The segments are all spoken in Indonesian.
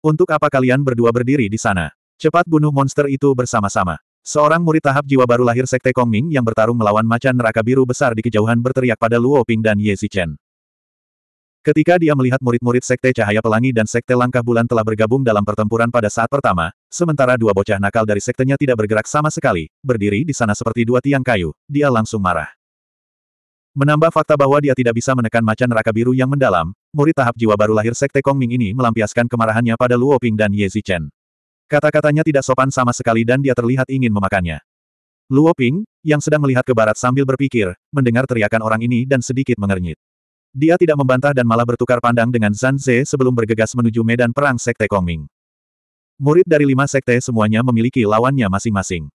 Untuk apa kalian berdua berdiri di sana? Cepat bunuh monster itu bersama-sama. Seorang murid tahap jiwa baru lahir Sekte Kongming yang bertarung melawan macan neraka biru besar di kejauhan berteriak pada Luo Ping dan Ye Zichen. Ketika dia melihat murid-murid Sekte Cahaya Pelangi dan Sekte Langkah Bulan telah bergabung dalam pertempuran pada saat pertama, sementara dua bocah nakal dari sektenya tidak bergerak sama sekali, berdiri di sana seperti dua tiang kayu, dia langsung marah. Menambah fakta bahwa dia tidak bisa menekan macan neraka biru yang mendalam, murid tahap jiwa baru lahir Sekte Kongming ini melampiaskan kemarahannya pada Luo Ping dan Ye Zichen. Kata-katanya tidak sopan sama sekali dan dia terlihat ingin memakannya. Luo Ping, yang sedang melihat ke barat sambil berpikir, mendengar teriakan orang ini dan sedikit mengernyit. Dia tidak membantah dan malah bertukar pandang dengan Zan Ze sebelum bergegas menuju medan perang Sekte Kongming. Murid dari lima sekte semuanya memiliki lawannya masing-masing.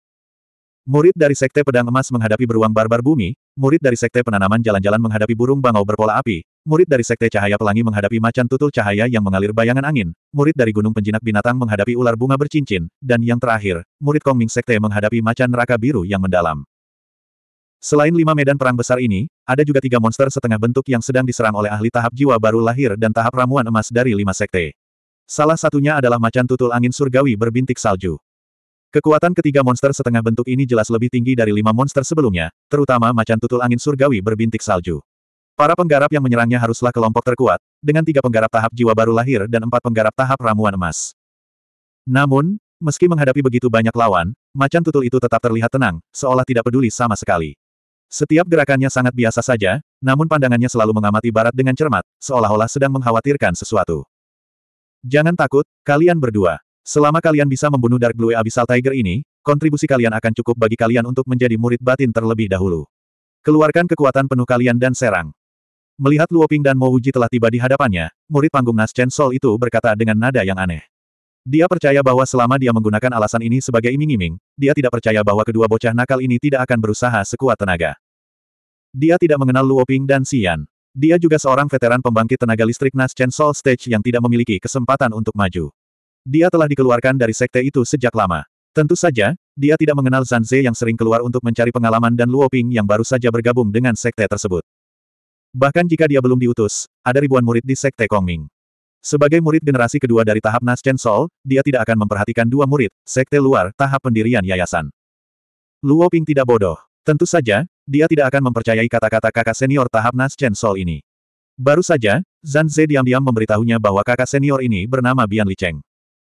Murid dari Sekte Pedang Emas menghadapi beruang barbar bumi, murid dari Sekte Penanaman Jalan-Jalan menghadapi burung bangau berpola api, murid dari Sekte Cahaya Pelangi menghadapi macan tutul cahaya yang mengalir bayangan angin, murid dari Gunung Penjinak Binatang menghadapi ular bunga bercincin, dan yang terakhir, murid Kongming Sekte menghadapi macan neraka biru yang mendalam. Selain lima medan perang besar ini, ada juga tiga monster setengah bentuk yang sedang diserang oleh ahli tahap jiwa baru lahir dan tahap ramuan emas dari lima sekte. Salah satunya adalah macan tutul angin surgawi berbintik salju. Kekuatan ketiga monster setengah bentuk ini jelas lebih tinggi dari lima monster sebelumnya, terutama macan tutul angin surgawi berbintik salju. Para penggarap yang menyerangnya haruslah kelompok terkuat, dengan tiga penggarap tahap jiwa baru lahir dan empat penggarap tahap ramuan emas. Namun, meski menghadapi begitu banyak lawan, macan tutul itu tetap terlihat tenang, seolah tidak peduli sama sekali. Setiap gerakannya sangat biasa saja, namun pandangannya selalu mengamati barat dengan cermat, seolah-olah sedang mengkhawatirkan sesuatu. Jangan takut, kalian berdua. Selama kalian bisa membunuh Dark Blue Abyssal Tiger ini, kontribusi kalian akan cukup bagi kalian untuk menjadi murid batin terlebih dahulu. Keluarkan kekuatan penuh kalian dan serang. Melihat Luo Ping dan Mo Wuji telah tiba di hadapannya, murid panggung Nas Chen Sol itu berkata dengan nada yang aneh. Dia percaya bahwa selama dia menggunakan alasan ini sebagai iming-iming, dia tidak percaya bahwa kedua bocah nakal ini tidak akan berusaha sekuat tenaga. Dia tidak mengenal Luo Ping dan Xian. Dia juga seorang veteran pembangkit tenaga listrik Nas Chen Sol Stage yang tidak memiliki kesempatan untuk maju. Dia telah dikeluarkan dari sekte itu sejak lama. Tentu saja, dia tidak mengenal Zanze yang sering keluar untuk mencari pengalaman dan Luo Ping yang baru saja bergabung dengan sekte tersebut. Bahkan jika dia belum diutus, ada ribuan murid di sekte Kongming. Sebagai murid generasi kedua dari tahap Nas Chen Sol, dia tidak akan memperhatikan dua murid, sekte luar, tahap pendirian yayasan. Luo Ping tidak bodoh. Tentu saja, dia tidak akan mempercayai kata-kata kakak senior tahap Nas Chen Sol ini. Baru saja, Zhan Ze diam-diam memberitahunya bahwa kakak senior ini bernama Bian Li Cheng.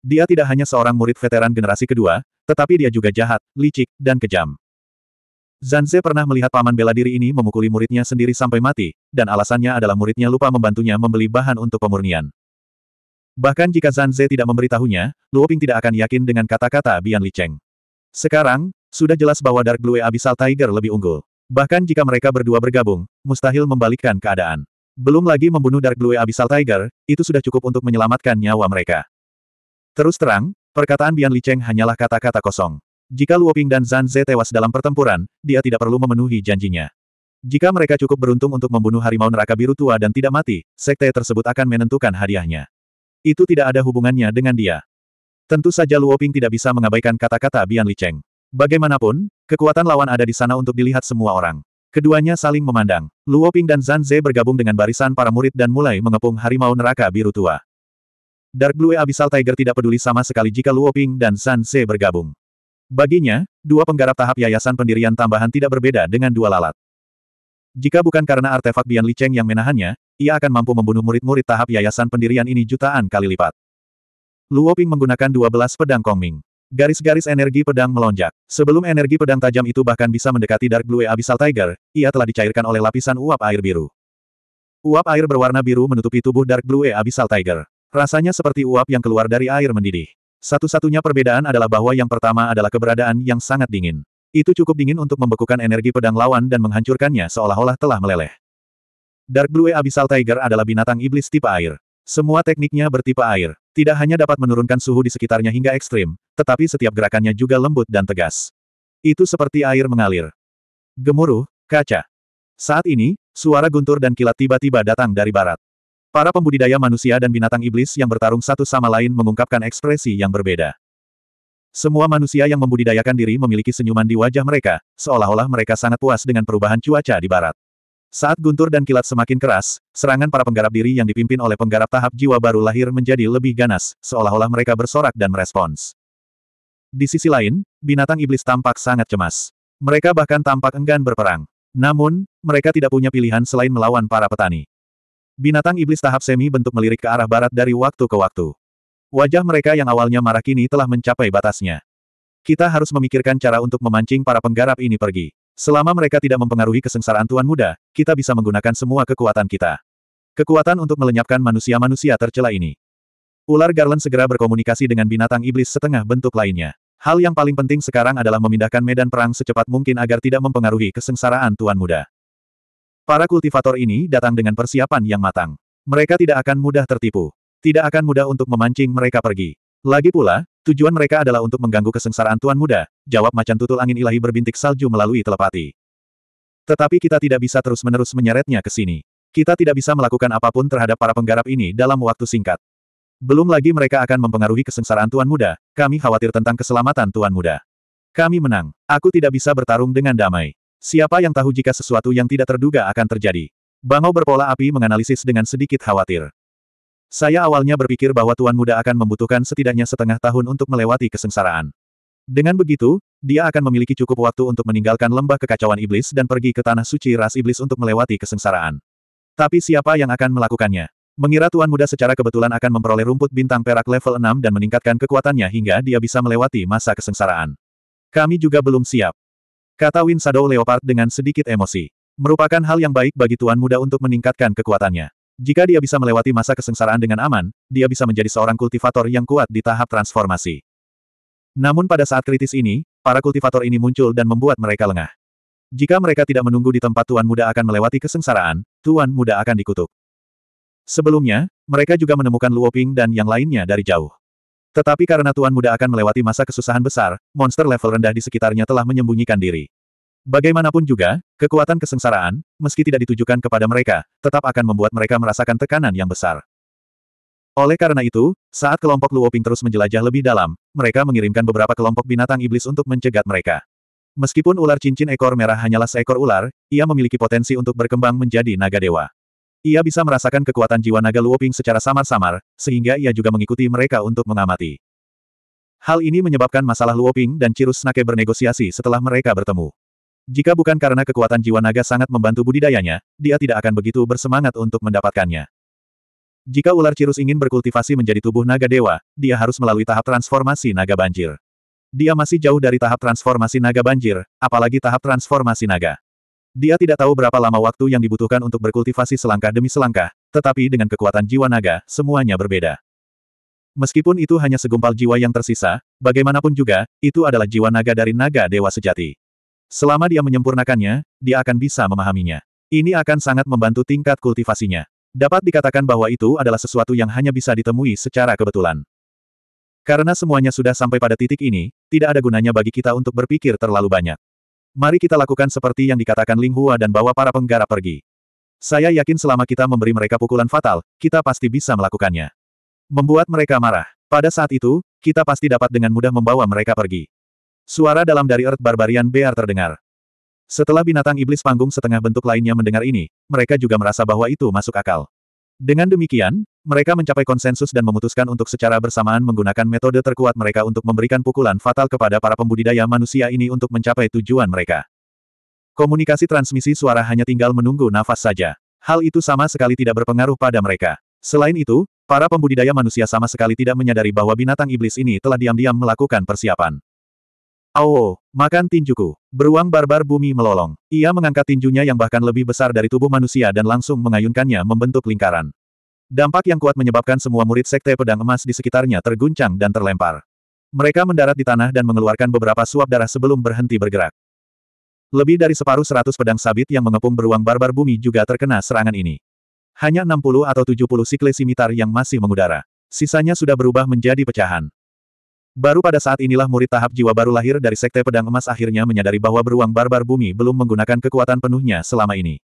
Dia tidak hanya seorang murid veteran generasi kedua, tetapi dia juga jahat, licik, dan kejam. Zanze pernah melihat paman bela diri ini memukuli muridnya sendiri sampai mati, dan alasannya adalah muridnya lupa membantunya membeli bahan untuk pemurnian. Bahkan jika Zanze tidak memberitahunya, Luoping tidak akan yakin dengan kata-kata Bian Li Cheng. Sekarang, sudah jelas bahwa Dark Blue Abyssal Tiger lebih unggul. Bahkan jika mereka berdua bergabung, mustahil membalikkan keadaan. Belum lagi membunuh Dark Blue Abyssal Tiger, itu sudah cukup untuk menyelamatkan nyawa mereka. Terus terang, perkataan Bian Li Cheng hanyalah kata-kata kosong. Jika Luoping dan Zan Ze tewas dalam pertempuran, dia tidak perlu memenuhi janjinya. Jika mereka cukup beruntung untuk membunuh harimau neraka biru tua dan tidak mati, sekte tersebut akan menentukan hadiahnya. Itu tidak ada hubungannya dengan dia. Tentu saja Luoping tidak bisa mengabaikan kata-kata Bian Li Cheng. Bagaimanapun, kekuatan lawan ada di sana untuk dilihat semua orang. Keduanya saling memandang. Luoping dan Zan Ze bergabung dengan barisan para murid dan mulai mengepung harimau neraka biru tua. Dark Blue Abyssal Tiger tidak peduli sama sekali jika Luo Ping dan San Se bergabung. Baginya, dua penggarap tahap yayasan pendirian tambahan tidak berbeda dengan dua lalat. Jika bukan karena artefak Bian Li Cheng yang menahannya, ia akan mampu membunuh murid-murid tahap yayasan pendirian ini jutaan kali lipat. Luo Ping menggunakan 12 pedang Kongming. Garis-garis energi pedang melonjak. Sebelum energi pedang tajam itu bahkan bisa mendekati Dark Blue Abyssal Tiger, ia telah dicairkan oleh lapisan uap air biru. Uap air berwarna biru menutupi tubuh Dark Blue Abyssal Tiger. Rasanya seperti uap yang keluar dari air mendidih. Satu-satunya perbedaan adalah bahwa yang pertama adalah keberadaan yang sangat dingin. Itu cukup dingin untuk membekukan energi pedang lawan dan menghancurkannya seolah-olah telah meleleh. Dark Blue Abyssal Tiger adalah binatang iblis tipe air. Semua tekniknya bertipe air. Tidak hanya dapat menurunkan suhu di sekitarnya hingga ekstrim, tetapi setiap gerakannya juga lembut dan tegas. Itu seperti air mengalir. Gemuruh, kaca. Saat ini, suara guntur dan kilat tiba-tiba datang dari barat. Para pembudidaya manusia dan binatang iblis yang bertarung satu sama lain mengungkapkan ekspresi yang berbeda. Semua manusia yang membudidayakan diri memiliki senyuman di wajah mereka, seolah-olah mereka sangat puas dengan perubahan cuaca di barat. Saat guntur dan kilat semakin keras, serangan para penggarap diri yang dipimpin oleh penggarap tahap jiwa baru lahir menjadi lebih ganas, seolah-olah mereka bersorak dan merespons. Di sisi lain, binatang iblis tampak sangat cemas. Mereka bahkan tampak enggan berperang. Namun, mereka tidak punya pilihan selain melawan para petani. Binatang iblis tahap semi bentuk melirik ke arah barat dari waktu ke waktu. Wajah mereka yang awalnya marah kini telah mencapai batasnya. Kita harus memikirkan cara untuk memancing para penggarap ini pergi. Selama mereka tidak mempengaruhi kesengsaraan Tuan Muda, kita bisa menggunakan semua kekuatan kita. Kekuatan untuk melenyapkan manusia-manusia tercela ini. Ular Garland segera berkomunikasi dengan binatang iblis setengah bentuk lainnya. Hal yang paling penting sekarang adalah memindahkan medan perang secepat mungkin agar tidak mempengaruhi kesengsaraan Tuan Muda. Para kultivator ini datang dengan persiapan yang matang. Mereka tidak akan mudah tertipu. Tidak akan mudah untuk memancing mereka pergi. Lagi pula, tujuan mereka adalah untuk mengganggu kesengsaraan Tuan Muda, jawab macan tutul angin ilahi berbintik salju melalui telepati. Tetapi kita tidak bisa terus-menerus menyeretnya ke sini. Kita tidak bisa melakukan apapun terhadap para penggarap ini dalam waktu singkat. Belum lagi mereka akan mempengaruhi kesengsaraan Tuan Muda, kami khawatir tentang keselamatan Tuan Muda. Kami menang. Aku tidak bisa bertarung dengan damai. Siapa yang tahu jika sesuatu yang tidak terduga akan terjadi? Bangau berpola api menganalisis dengan sedikit khawatir. Saya awalnya berpikir bahwa Tuan Muda akan membutuhkan setidaknya setengah tahun untuk melewati kesengsaraan. Dengan begitu, dia akan memiliki cukup waktu untuk meninggalkan lembah kekacauan iblis dan pergi ke tanah suci ras iblis untuk melewati kesengsaraan. Tapi siapa yang akan melakukannya? Mengira Tuan Muda secara kebetulan akan memperoleh rumput bintang perak level 6 dan meningkatkan kekuatannya hingga dia bisa melewati masa kesengsaraan. Kami juga belum siap. Kata Win Shadow Leopard dengan sedikit emosi. Merupakan hal yang baik bagi Tuan Muda untuk meningkatkan kekuatannya. Jika dia bisa melewati masa kesengsaraan dengan aman, dia bisa menjadi seorang kultivator yang kuat di tahap transformasi. Namun pada saat kritis ini, para kultivator ini muncul dan membuat mereka lengah. Jika mereka tidak menunggu di tempat Tuan Muda akan melewati kesengsaraan, Tuan Muda akan dikutuk. Sebelumnya, mereka juga menemukan Luoping dan yang lainnya dari jauh. Tetapi karena Tuan Muda akan melewati masa kesusahan besar, monster level rendah di sekitarnya telah menyembunyikan diri. Bagaimanapun juga, kekuatan kesengsaraan, meski tidak ditujukan kepada mereka, tetap akan membuat mereka merasakan tekanan yang besar. Oleh karena itu, saat kelompok Luoping terus menjelajah lebih dalam, mereka mengirimkan beberapa kelompok binatang iblis untuk mencegat mereka. Meskipun ular cincin ekor merah hanyalah seekor ular, ia memiliki potensi untuk berkembang menjadi naga dewa. Ia bisa merasakan kekuatan jiwa naga Luoping secara samar-samar, sehingga ia juga mengikuti mereka untuk mengamati. Hal ini menyebabkan masalah Luoping dan Cirus Snake bernegosiasi setelah mereka bertemu. Jika bukan karena kekuatan jiwa naga sangat membantu budidayanya, dia tidak akan begitu bersemangat untuk mendapatkannya. Jika ular Cirus ingin berkultivasi menjadi tubuh naga dewa, dia harus melalui tahap transformasi naga banjir. Dia masih jauh dari tahap transformasi naga banjir, apalagi tahap transformasi naga. Dia tidak tahu berapa lama waktu yang dibutuhkan untuk berkultivasi selangkah demi selangkah, tetapi dengan kekuatan jiwa naga, semuanya berbeda. Meskipun itu hanya segumpal jiwa yang tersisa, bagaimanapun juga, itu adalah jiwa naga dari naga dewa sejati. Selama dia menyempurnakannya, dia akan bisa memahaminya. Ini akan sangat membantu tingkat kultivasinya. Dapat dikatakan bahwa itu adalah sesuatu yang hanya bisa ditemui secara kebetulan. Karena semuanya sudah sampai pada titik ini, tidak ada gunanya bagi kita untuk berpikir terlalu banyak. Mari kita lakukan seperti yang dikatakan Ling Hua dan bawa para penggarap pergi. Saya yakin selama kita memberi mereka pukulan fatal, kita pasti bisa melakukannya. Membuat mereka marah. Pada saat itu, kita pasti dapat dengan mudah membawa mereka pergi. Suara dalam dari Earth Barbarian Bear terdengar. Setelah binatang iblis panggung setengah bentuk lainnya mendengar ini, mereka juga merasa bahwa itu masuk akal. Dengan demikian, mereka mencapai konsensus dan memutuskan untuk secara bersamaan menggunakan metode terkuat mereka untuk memberikan pukulan fatal kepada para pembudidaya manusia ini untuk mencapai tujuan mereka. Komunikasi transmisi suara hanya tinggal menunggu nafas saja. Hal itu sama sekali tidak berpengaruh pada mereka. Selain itu, para pembudidaya manusia sama sekali tidak menyadari bahwa binatang iblis ini telah diam-diam melakukan persiapan. Awo, makan tinjuku. Beruang barbar bumi melolong. Ia mengangkat tinjunya yang bahkan lebih besar dari tubuh manusia dan langsung mengayunkannya membentuk lingkaran. Dampak yang kuat menyebabkan semua murid sekte pedang emas di sekitarnya terguncang dan terlempar. Mereka mendarat di tanah dan mengeluarkan beberapa suap darah sebelum berhenti bergerak. Lebih dari separuh seratus pedang sabit yang mengepung beruang barbar bumi juga terkena serangan ini. Hanya 60 atau 70 sikle simitar yang masih mengudara. Sisanya sudah berubah menjadi pecahan. Baru pada saat inilah murid tahap jiwa baru lahir dari Sekte Pedang Emas akhirnya menyadari bahwa beruang barbar bumi belum menggunakan kekuatan penuhnya selama ini.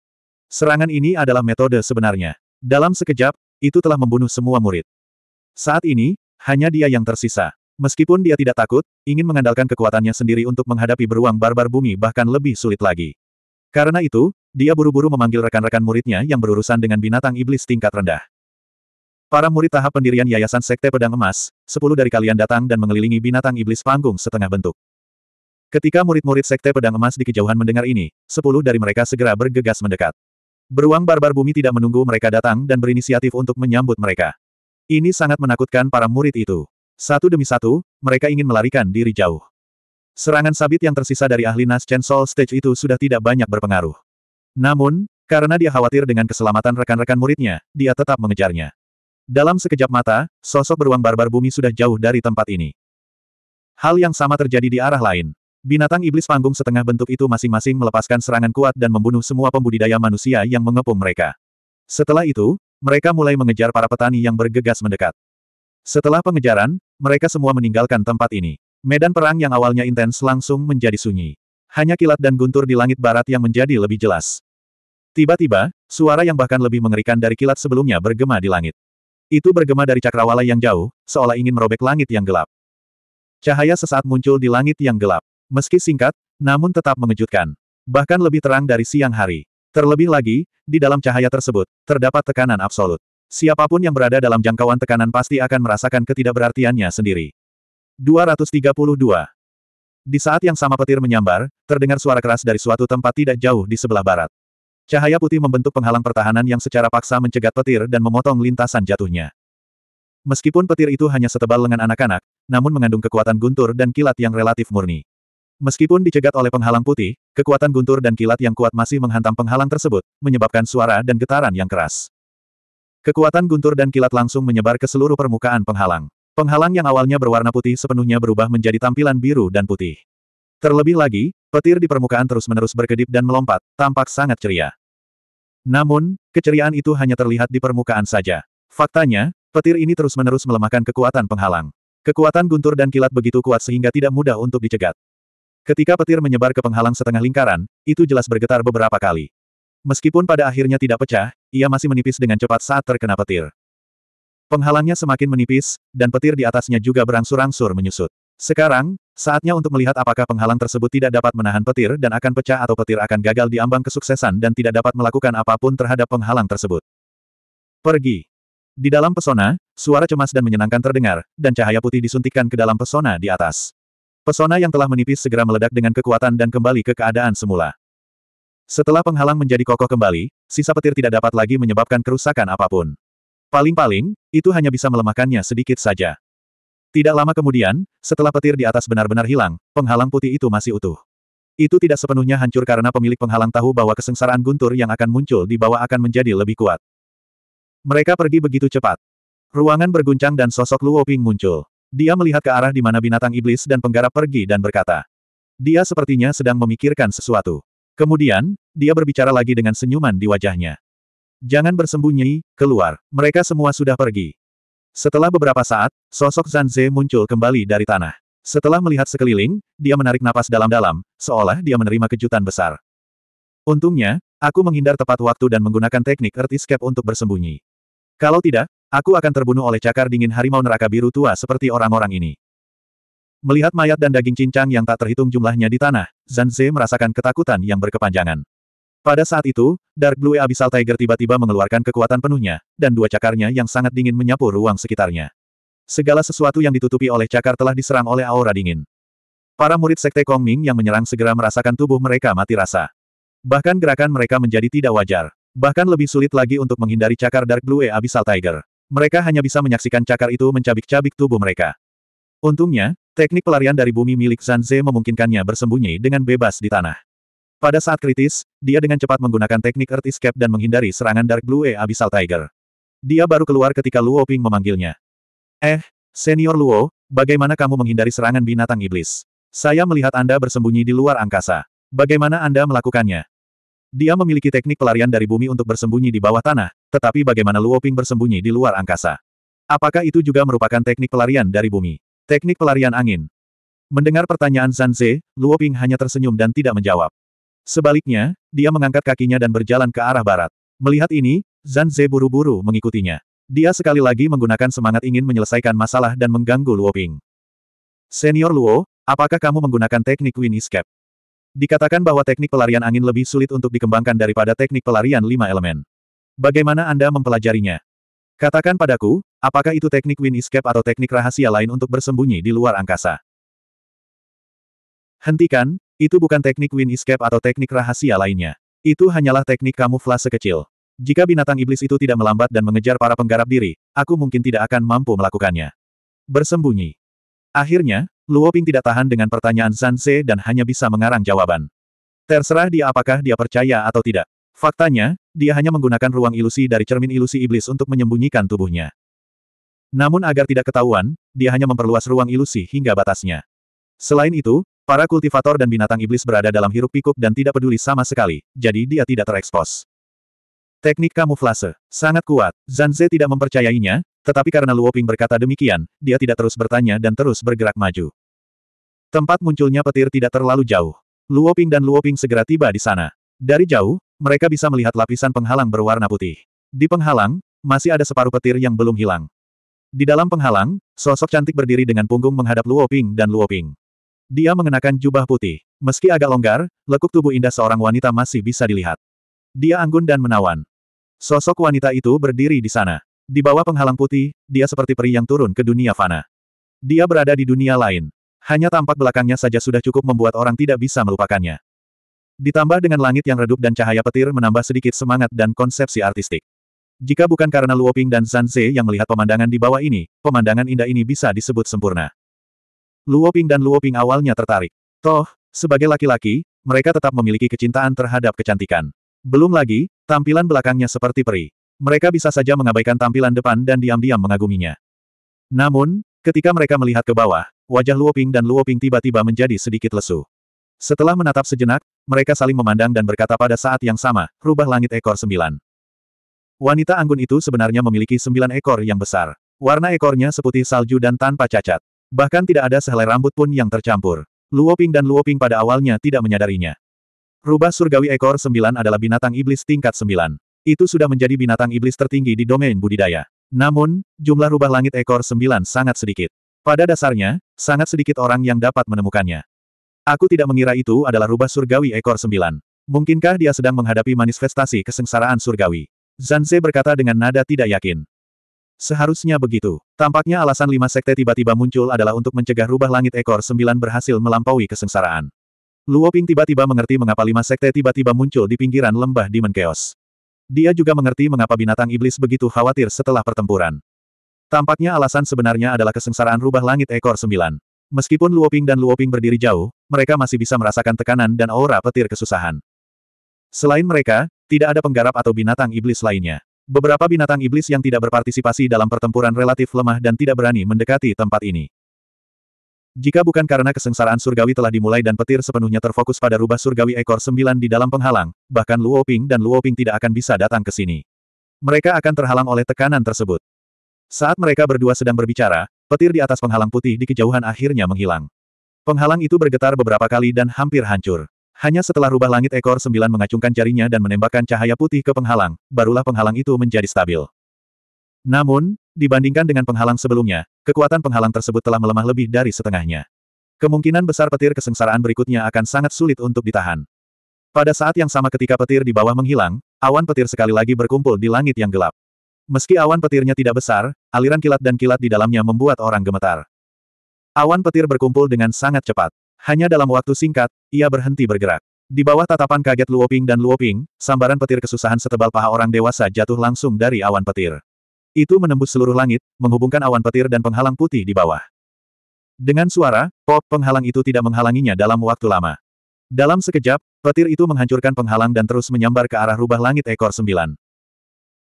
Serangan ini adalah metode sebenarnya. Dalam sekejap, itu telah membunuh semua murid. Saat ini, hanya dia yang tersisa. Meskipun dia tidak takut, ingin mengandalkan kekuatannya sendiri untuk menghadapi beruang barbar bumi bahkan lebih sulit lagi. Karena itu, dia buru-buru memanggil rekan-rekan muridnya yang berurusan dengan binatang iblis tingkat rendah. Para murid tahap pendirian Yayasan Sekte Pedang Emas, sepuluh dari kalian datang dan mengelilingi binatang iblis panggung setengah bentuk. Ketika murid-murid Sekte Pedang Emas di kejauhan mendengar ini, sepuluh dari mereka segera bergegas mendekat. Beruang barbar bumi tidak menunggu mereka datang dan berinisiatif untuk menyambut mereka. Ini sangat menakutkan para murid itu. Satu demi satu, mereka ingin melarikan diri jauh. Serangan sabit yang tersisa dari ahli nas Chen Soul Stage itu sudah tidak banyak berpengaruh. Namun, karena dia khawatir dengan keselamatan rekan-rekan muridnya, dia tetap mengejarnya. Dalam sekejap mata, sosok beruang barbar bumi sudah jauh dari tempat ini. Hal yang sama terjadi di arah lain. Binatang iblis panggung setengah bentuk itu masing-masing melepaskan serangan kuat dan membunuh semua pembudidaya manusia yang mengepung mereka. Setelah itu, mereka mulai mengejar para petani yang bergegas mendekat. Setelah pengejaran, mereka semua meninggalkan tempat ini. Medan perang yang awalnya intens langsung menjadi sunyi. Hanya kilat dan guntur di langit barat yang menjadi lebih jelas. Tiba-tiba, suara yang bahkan lebih mengerikan dari kilat sebelumnya bergema di langit. Itu bergema dari cakrawala yang jauh, seolah ingin merobek langit yang gelap. Cahaya sesaat muncul di langit yang gelap. Meski singkat, namun tetap mengejutkan. Bahkan lebih terang dari siang hari. Terlebih lagi, di dalam cahaya tersebut, terdapat tekanan absolut. Siapapun yang berada dalam jangkauan tekanan pasti akan merasakan ketidakberartiannya sendiri. 232. Di saat yang sama petir menyambar, terdengar suara keras dari suatu tempat tidak jauh di sebelah barat. Cahaya putih membentuk penghalang pertahanan yang secara paksa mencegat petir dan memotong lintasan jatuhnya. Meskipun petir itu hanya setebal lengan anak-anak, namun mengandung kekuatan guntur dan kilat yang relatif murni. Meskipun dicegat oleh penghalang putih, kekuatan guntur dan kilat yang kuat masih menghantam penghalang tersebut, menyebabkan suara dan getaran yang keras. Kekuatan guntur dan kilat langsung menyebar ke seluruh permukaan penghalang. Penghalang yang awalnya berwarna putih sepenuhnya berubah menjadi tampilan biru dan putih. Terlebih lagi, Petir di permukaan terus-menerus berkedip dan melompat, tampak sangat ceria. Namun, keceriaan itu hanya terlihat di permukaan saja. Faktanya, petir ini terus-menerus melemahkan kekuatan penghalang. Kekuatan guntur dan kilat begitu kuat sehingga tidak mudah untuk dicegat. Ketika petir menyebar ke penghalang setengah lingkaran, itu jelas bergetar beberapa kali. Meskipun pada akhirnya tidak pecah, ia masih menipis dengan cepat saat terkena petir. Penghalangnya semakin menipis, dan petir di atasnya juga berangsur-angsur menyusut. Sekarang, Saatnya untuk melihat apakah penghalang tersebut tidak dapat menahan petir dan akan pecah atau petir akan gagal di ambang kesuksesan dan tidak dapat melakukan apapun terhadap penghalang tersebut. Pergi. Di dalam pesona, suara cemas dan menyenangkan terdengar, dan cahaya putih disuntikkan ke dalam pesona di atas. Pesona yang telah menipis segera meledak dengan kekuatan dan kembali ke keadaan semula. Setelah penghalang menjadi kokoh kembali, sisa petir tidak dapat lagi menyebabkan kerusakan apapun. Paling-paling, itu hanya bisa melemahkannya sedikit saja. Tidak lama kemudian, setelah petir di atas benar-benar hilang, penghalang putih itu masih utuh. Itu tidak sepenuhnya hancur karena pemilik penghalang tahu bahwa kesengsaraan guntur yang akan muncul di bawah akan menjadi lebih kuat. Mereka pergi begitu cepat. Ruangan berguncang dan sosok Luo Ping muncul. Dia melihat ke arah di mana binatang iblis dan penggarap pergi dan berkata. Dia sepertinya sedang memikirkan sesuatu. Kemudian, dia berbicara lagi dengan senyuman di wajahnya. Jangan bersembunyi, keluar. Mereka semua sudah pergi. Setelah beberapa saat, sosok Zanze muncul kembali dari tanah. Setelah melihat sekeliling, dia menarik napas dalam-dalam, seolah dia menerima kejutan besar. Untungnya, aku menghindar tepat waktu dan menggunakan teknik Earth Escape untuk bersembunyi. Kalau tidak, aku akan terbunuh oleh cakar dingin harimau neraka biru tua seperti orang-orang ini. Melihat mayat dan daging cincang yang tak terhitung jumlahnya di tanah, Zanze merasakan ketakutan yang berkepanjangan. Pada saat itu, Dark Blue Abyssal Tiger tiba-tiba mengeluarkan kekuatan penuhnya, dan dua cakarnya yang sangat dingin menyapu ruang sekitarnya. Segala sesuatu yang ditutupi oleh cakar telah diserang oleh aura dingin. Para murid Sekte Kongming yang menyerang segera merasakan tubuh mereka mati rasa. Bahkan gerakan mereka menjadi tidak wajar. Bahkan lebih sulit lagi untuk menghindari cakar Dark Blue Abyssal Tiger. Mereka hanya bisa menyaksikan cakar itu mencabik-cabik tubuh mereka. Untungnya, teknik pelarian dari bumi milik Zanze memungkinkannya bersembunyi dengan bebas di tanah. Pada saat kritis, dia dengan cepat menggunakan teknik Earth Escape dan menghindari serangan Dark Blue E Abyssal Tiger. Dia baru keluar ketika Luo Ping memanggilnya. Eh, Senior Luo, bagaimana kamu menghindari serangan binatang iblis? Saya melihat Anda bersembunyi di luar angkasa. Bagaimana Anda melakukannya? Dia memiliki teknik pelarian dari bumi untuk bersembunyi di bawah tanah, tetapi bagaimana Luo Ping bersembunyi di luar angkasa? Apakah itu juga merupakan teknik pelarian dari bumi? Teknik pelarian angin. Mendengar pertanyaan Zanze, Luo Ping hanya tersenyum dan tidak menjawab. Sebaliknya, dia mengangkat kakinya dan berjalan ke arah barat. Melihat ini, Zan Ze buru-buru mengikutinya. Dia sekali lagi menggunakan semangat ingin menyelesaikan masalah dan mengganggu Luo Ping. Senior Luo, apakah kamu menggunakan teknik Wind Escape? Dikatakan bahwa teknik pelarian angin lebih sulit untuk dikembangkan daripada teknik pelarian lima elemen. Bagaimana Anda mempelajarinya? Katakan padaku, apakah itu teknik Wind Escape atau teknik rahasia lain untuk bersembunyi di luar angkasa? Hentikan, itu bukan teknik Win escape atau teknik rahasia lainnya. Itu hanyalah teknik kamuflase kecil. Jika binatang iblis itu tidak melambat dan mengejar para penggarap diri, aku mungkin tidak akan mampu melakukannya. Bersembunyi. Akhirnya, Luo Ping tidak tahan dengan pertanyaan Sanse dan hanya bisa mengarang jawaban. Terserah dia apakah dia percaya atau tidak. Faktanya, dia hanya menggunakan ruang ilusi dari cermin ilusi iblis untuk menyembunyikan tubuhnya. Namun agar tidak ketahuan, dia hanya memperluas ruang ilusi hingga batasnya. Selain itu, Para kultivator dan binatang iblis berada dalam hiruk pikuk dan tidak peduli sama sekali, jadi dia tidak terekspos. Teknik kamuflase. Sangat kuat. Zanze tidak mempercayainya, tetapi karena Luoping berkata demikian, dia tidak terus bertanya dan terus bergerak maju. Tempat munculnya petir tidak terlalu jauh. Luoping dan Luoping segera tiba di sana. Dari jauh, mereka bisa melihat lapisan penghalang berwarna putih. Di penghalang, masih ada separuh petir yang belum hilang. Di dalam penghalang, sosok cantik berdiri dengan punggung menghadap Luoping dan Luoping. Dia mengenakan jubah putih. Meski agak longgar, lekuk tubuh indah seorang wanita masih bisa dilihat. Dia anggun dan menawan. Sosok wanita itu berdiri di sana. Di bawah penghalang putih, dia seperti peri yang turun ke dunia fana. Dia berada di dunia lain. Hanya tampak belakangnya saja sudah cukup membuat orang tidak bisa melupakannya. Ditambah dengan langit yang redup dan cahaya petir menambah sedikit semangat dan konsepsi artistik. Jika bukan karena Luoping dan Zanze yang melihat pemandangan di bawah ini, pemandangan indah ini bisa disebut sempurna. Luoping dan Luoping awalnya tertarik. Toh, sebagai laki-laki, mereka tetap memiliki kecintaan terhadap kecantikan. Belum lagi, tampilan belakangnya seperti peri. Mereka bisa saja mengabaikan tampilan depan dan diam-diam mengaguminya. Namun, ketika mereka melihat ke bawah, wajah Luoping dan Luoping tiba-tiba menjadi sedikit lesu. Setelah menatap sejenak, mereka saling memandang dan berkata pada saat yang sama, rubah langit ekor sembilan. Wanita anggun itu sebenarnya memiliki sembilan ekor yang besar. Warna ekornya seputih salju dan tanpa cacat. Bahkan tidak ada sehelai rambut pun yang tercampur. Luoping dan Luoping pada awalnya tidak menyadarinya. Rubah surgawi ekor sembilan adalah binatang iblis tingkat sembilan. Itu sudah menjadi binatang iblis tertinggi di domain budidaya. Namun, jumlah rubah langit ekor sembilan sangat sedikit. Pada dasarnya, sangat sedikit orang yang dapat menemukannya. Aku tidak mengira itu adalah rubah surgawi ekor sembilan. Mungkinkah dia sedang menghadapi manifestasi kesengsaraan surgawi? Zanze berkata dengan nada tidak yakin. Seharusnya begitu. Tampaknya alasan lima sekte tiba-tiba muncul adalah untuk mencegah rubah langit ekor sembilan berhasil melampaui kesengsaraan. Luoping tiba-tiba mengerti mengapa lima sekte tiba-tiba muncul di pinggiran lembah di Chaos. Dia juga mengerti mengapa binatang iblis begitu khawatir setelah pertempuran. Tampaknya alasan sebenarnya adalah kesengsaraan rubah langit ekor sembilan. Meskipun Luoping dan Luoping berdiri jauh, mereka masih bisa merasakan tekanan dan aura petir kesusahan. Selain mereka, tidak ada penggarap atau binatang iblis lainnya. Beberapa binatang iblis yang tidak berpartisipasi dalam pertempuran relatif lemah dan tidak berani mendekati tempat ini. Jika bukan karena kesengsaraan surgawi telah dimulai dan petir sepenuhnya terfokus pada rubah surgawi ekor sembilan di dalam penghalang, bahkan Luo Ping dan Luo Ping tidak akan bisa datang ke sini. Mereka akan terhalang oleh tekanan tersebut. Saat mereka berdua sedang berbicara, petir di atas penghalang putih di kejauhan akhirnya menghilang. Penghalang itu bergetar beberapa kali dan hampir hancur. Hanya setelah rubah langit ekor sembilan mengacungkan jarinya dan menembakkan cahaya putih ke penghalang, barulah penghalang itu menjadi stabil. Namun, dibandingkan dengan penghalang sebelumnya, kekuatan penghalang tersebut telah melemah lebih dari setengahnya. Kemungkinan besar petir kesengsaraan berikutnya akan sangat sulit untuk ditahan. Pada saat yang sama ketika petir di bawah menghilang, awan petir sekali lagi berkumpul di langit yang gelap. Meski awan petirnya tidak besar, aliran kilat dan kilat di dalamnya membuat orang gemetar. Awan petir berkumpul dengan sangat cepat. Hanya dalam waktu singkat, ia berhenti bergerak. Di bawah tatapan kaget Luoping dan Luoping, sambaran petir kesusahan setebal paha orang dewasa jatuh langsung dari awan petir. Itu menembus seluruh langit, menghubungkan awan petir dan penghalang putih di bawah. Dengan suara, pop penghalang itu tidak menghalanginya dalam waktu lama. Dalam sekejap, petir itu menghancurkan penghalang dan terus menyambar ke arah rubah langit ekor sembilan.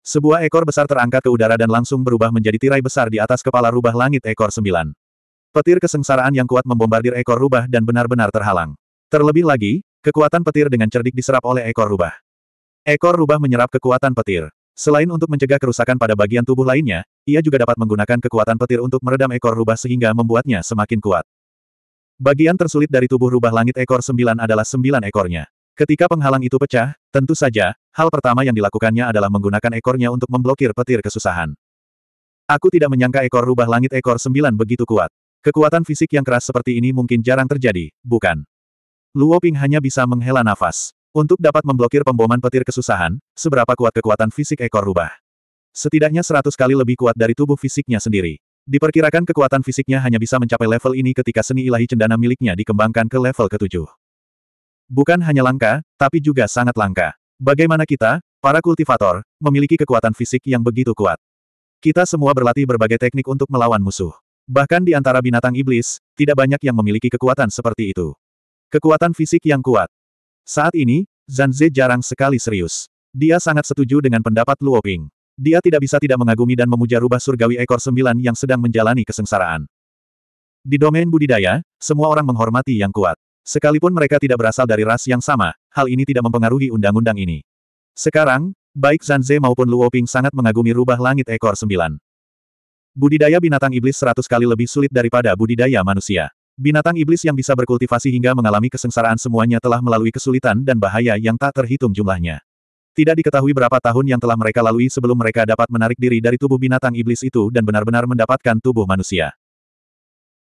Sebuah ekor besar terangkat ke udara dan langsung berubah menjadi tirai besar di atas kepala rubah langit ekor sembilan. Petir kesengsaraan yang kuat membombardir ekor rubah dan benar-benar terhalang. Terlebih lagi, kekuatan petir dengan cerdik diserap oleh ekor rubah. Ekor rubah menyerap kekuatan petir. Selain untuk mencegah kerusakan pada bagian tubuh lainnya, ia juga dapat menggunakan kekuatan petir untuk meredam ekor rubah sehingga membuatnya semakin kuat. Bagian tersulit dari tubuh rubah langit ekor sembilan adalah sembilan ekornya. Ketika penghalang itu pecah, tentu saja, hal pertama yang dilakukannya adalah menggunakan ekornya untuk memblokir petir kesusahan. Aku tidak menyangka ekor rubah langit ekor sembilan begitu kuat. Kekuatan fisik yang keras seperti ini mungkin jarang terjadi, bukan? Luo Ping hanya bisa menghela nafas. Untuk dapat memblokir pemboman petir kesusahan, seberapa kuat kekuatan fisik ekor rubah. Setidaknya seratus kali lebih kuat dari tubuh fisiknya sendiri. Diperkirakan kekuatan fisiknya hanya bisa mencapai level ini ketika seni ilahi cendana miliknya dikembangkan ke level ketujuh. Bukan hanya langka, tapi juga sangat langka. Bagaimana kita, para kultivator, memiliki kekuatan fisik yang begitu kuat. Kita semua berlatih berbagai teknik untuk melawan musuh. Bahkan di antara binatang iblis, tidak banyak yang memiliki kekuatan seperti itu. Kekuatan fisik yang kuat. Saat ini, Zanze jarang sekali serius. Dia sangat setuju dengan pendapat Luo Ping. Dia tidak bisa tidak mengagumi dan memuja rubah surgawi ekor sembilan yang sedang menjalani kesengsaraan. Di domain budidaya, semua orang menghormati yang kuat. Sekalipun mereka tidak berasal dari ras yang sama, hal ini tidak mempengaruhi undang-undang ini. Sekarang, baik Zanze maupun Luoping sangat mengagumi rubah langit ekor sembilan. Budidaya binatang iblis seratus kali lebih sulit daripada budidaya manusia. Binatang iblis yang bisa berkultivasi hingga mengalami kesengsaraan semuanya telah melalui kesulitan dan bahaya yang tak terhitung jumlahnya. Tidak diketahui berapa tahun yang telah mereka lalui sebelum mereka dapat menarik diri dari tubuh binatang iblis itu dan benar-benar mendapatkan tubuh manusia.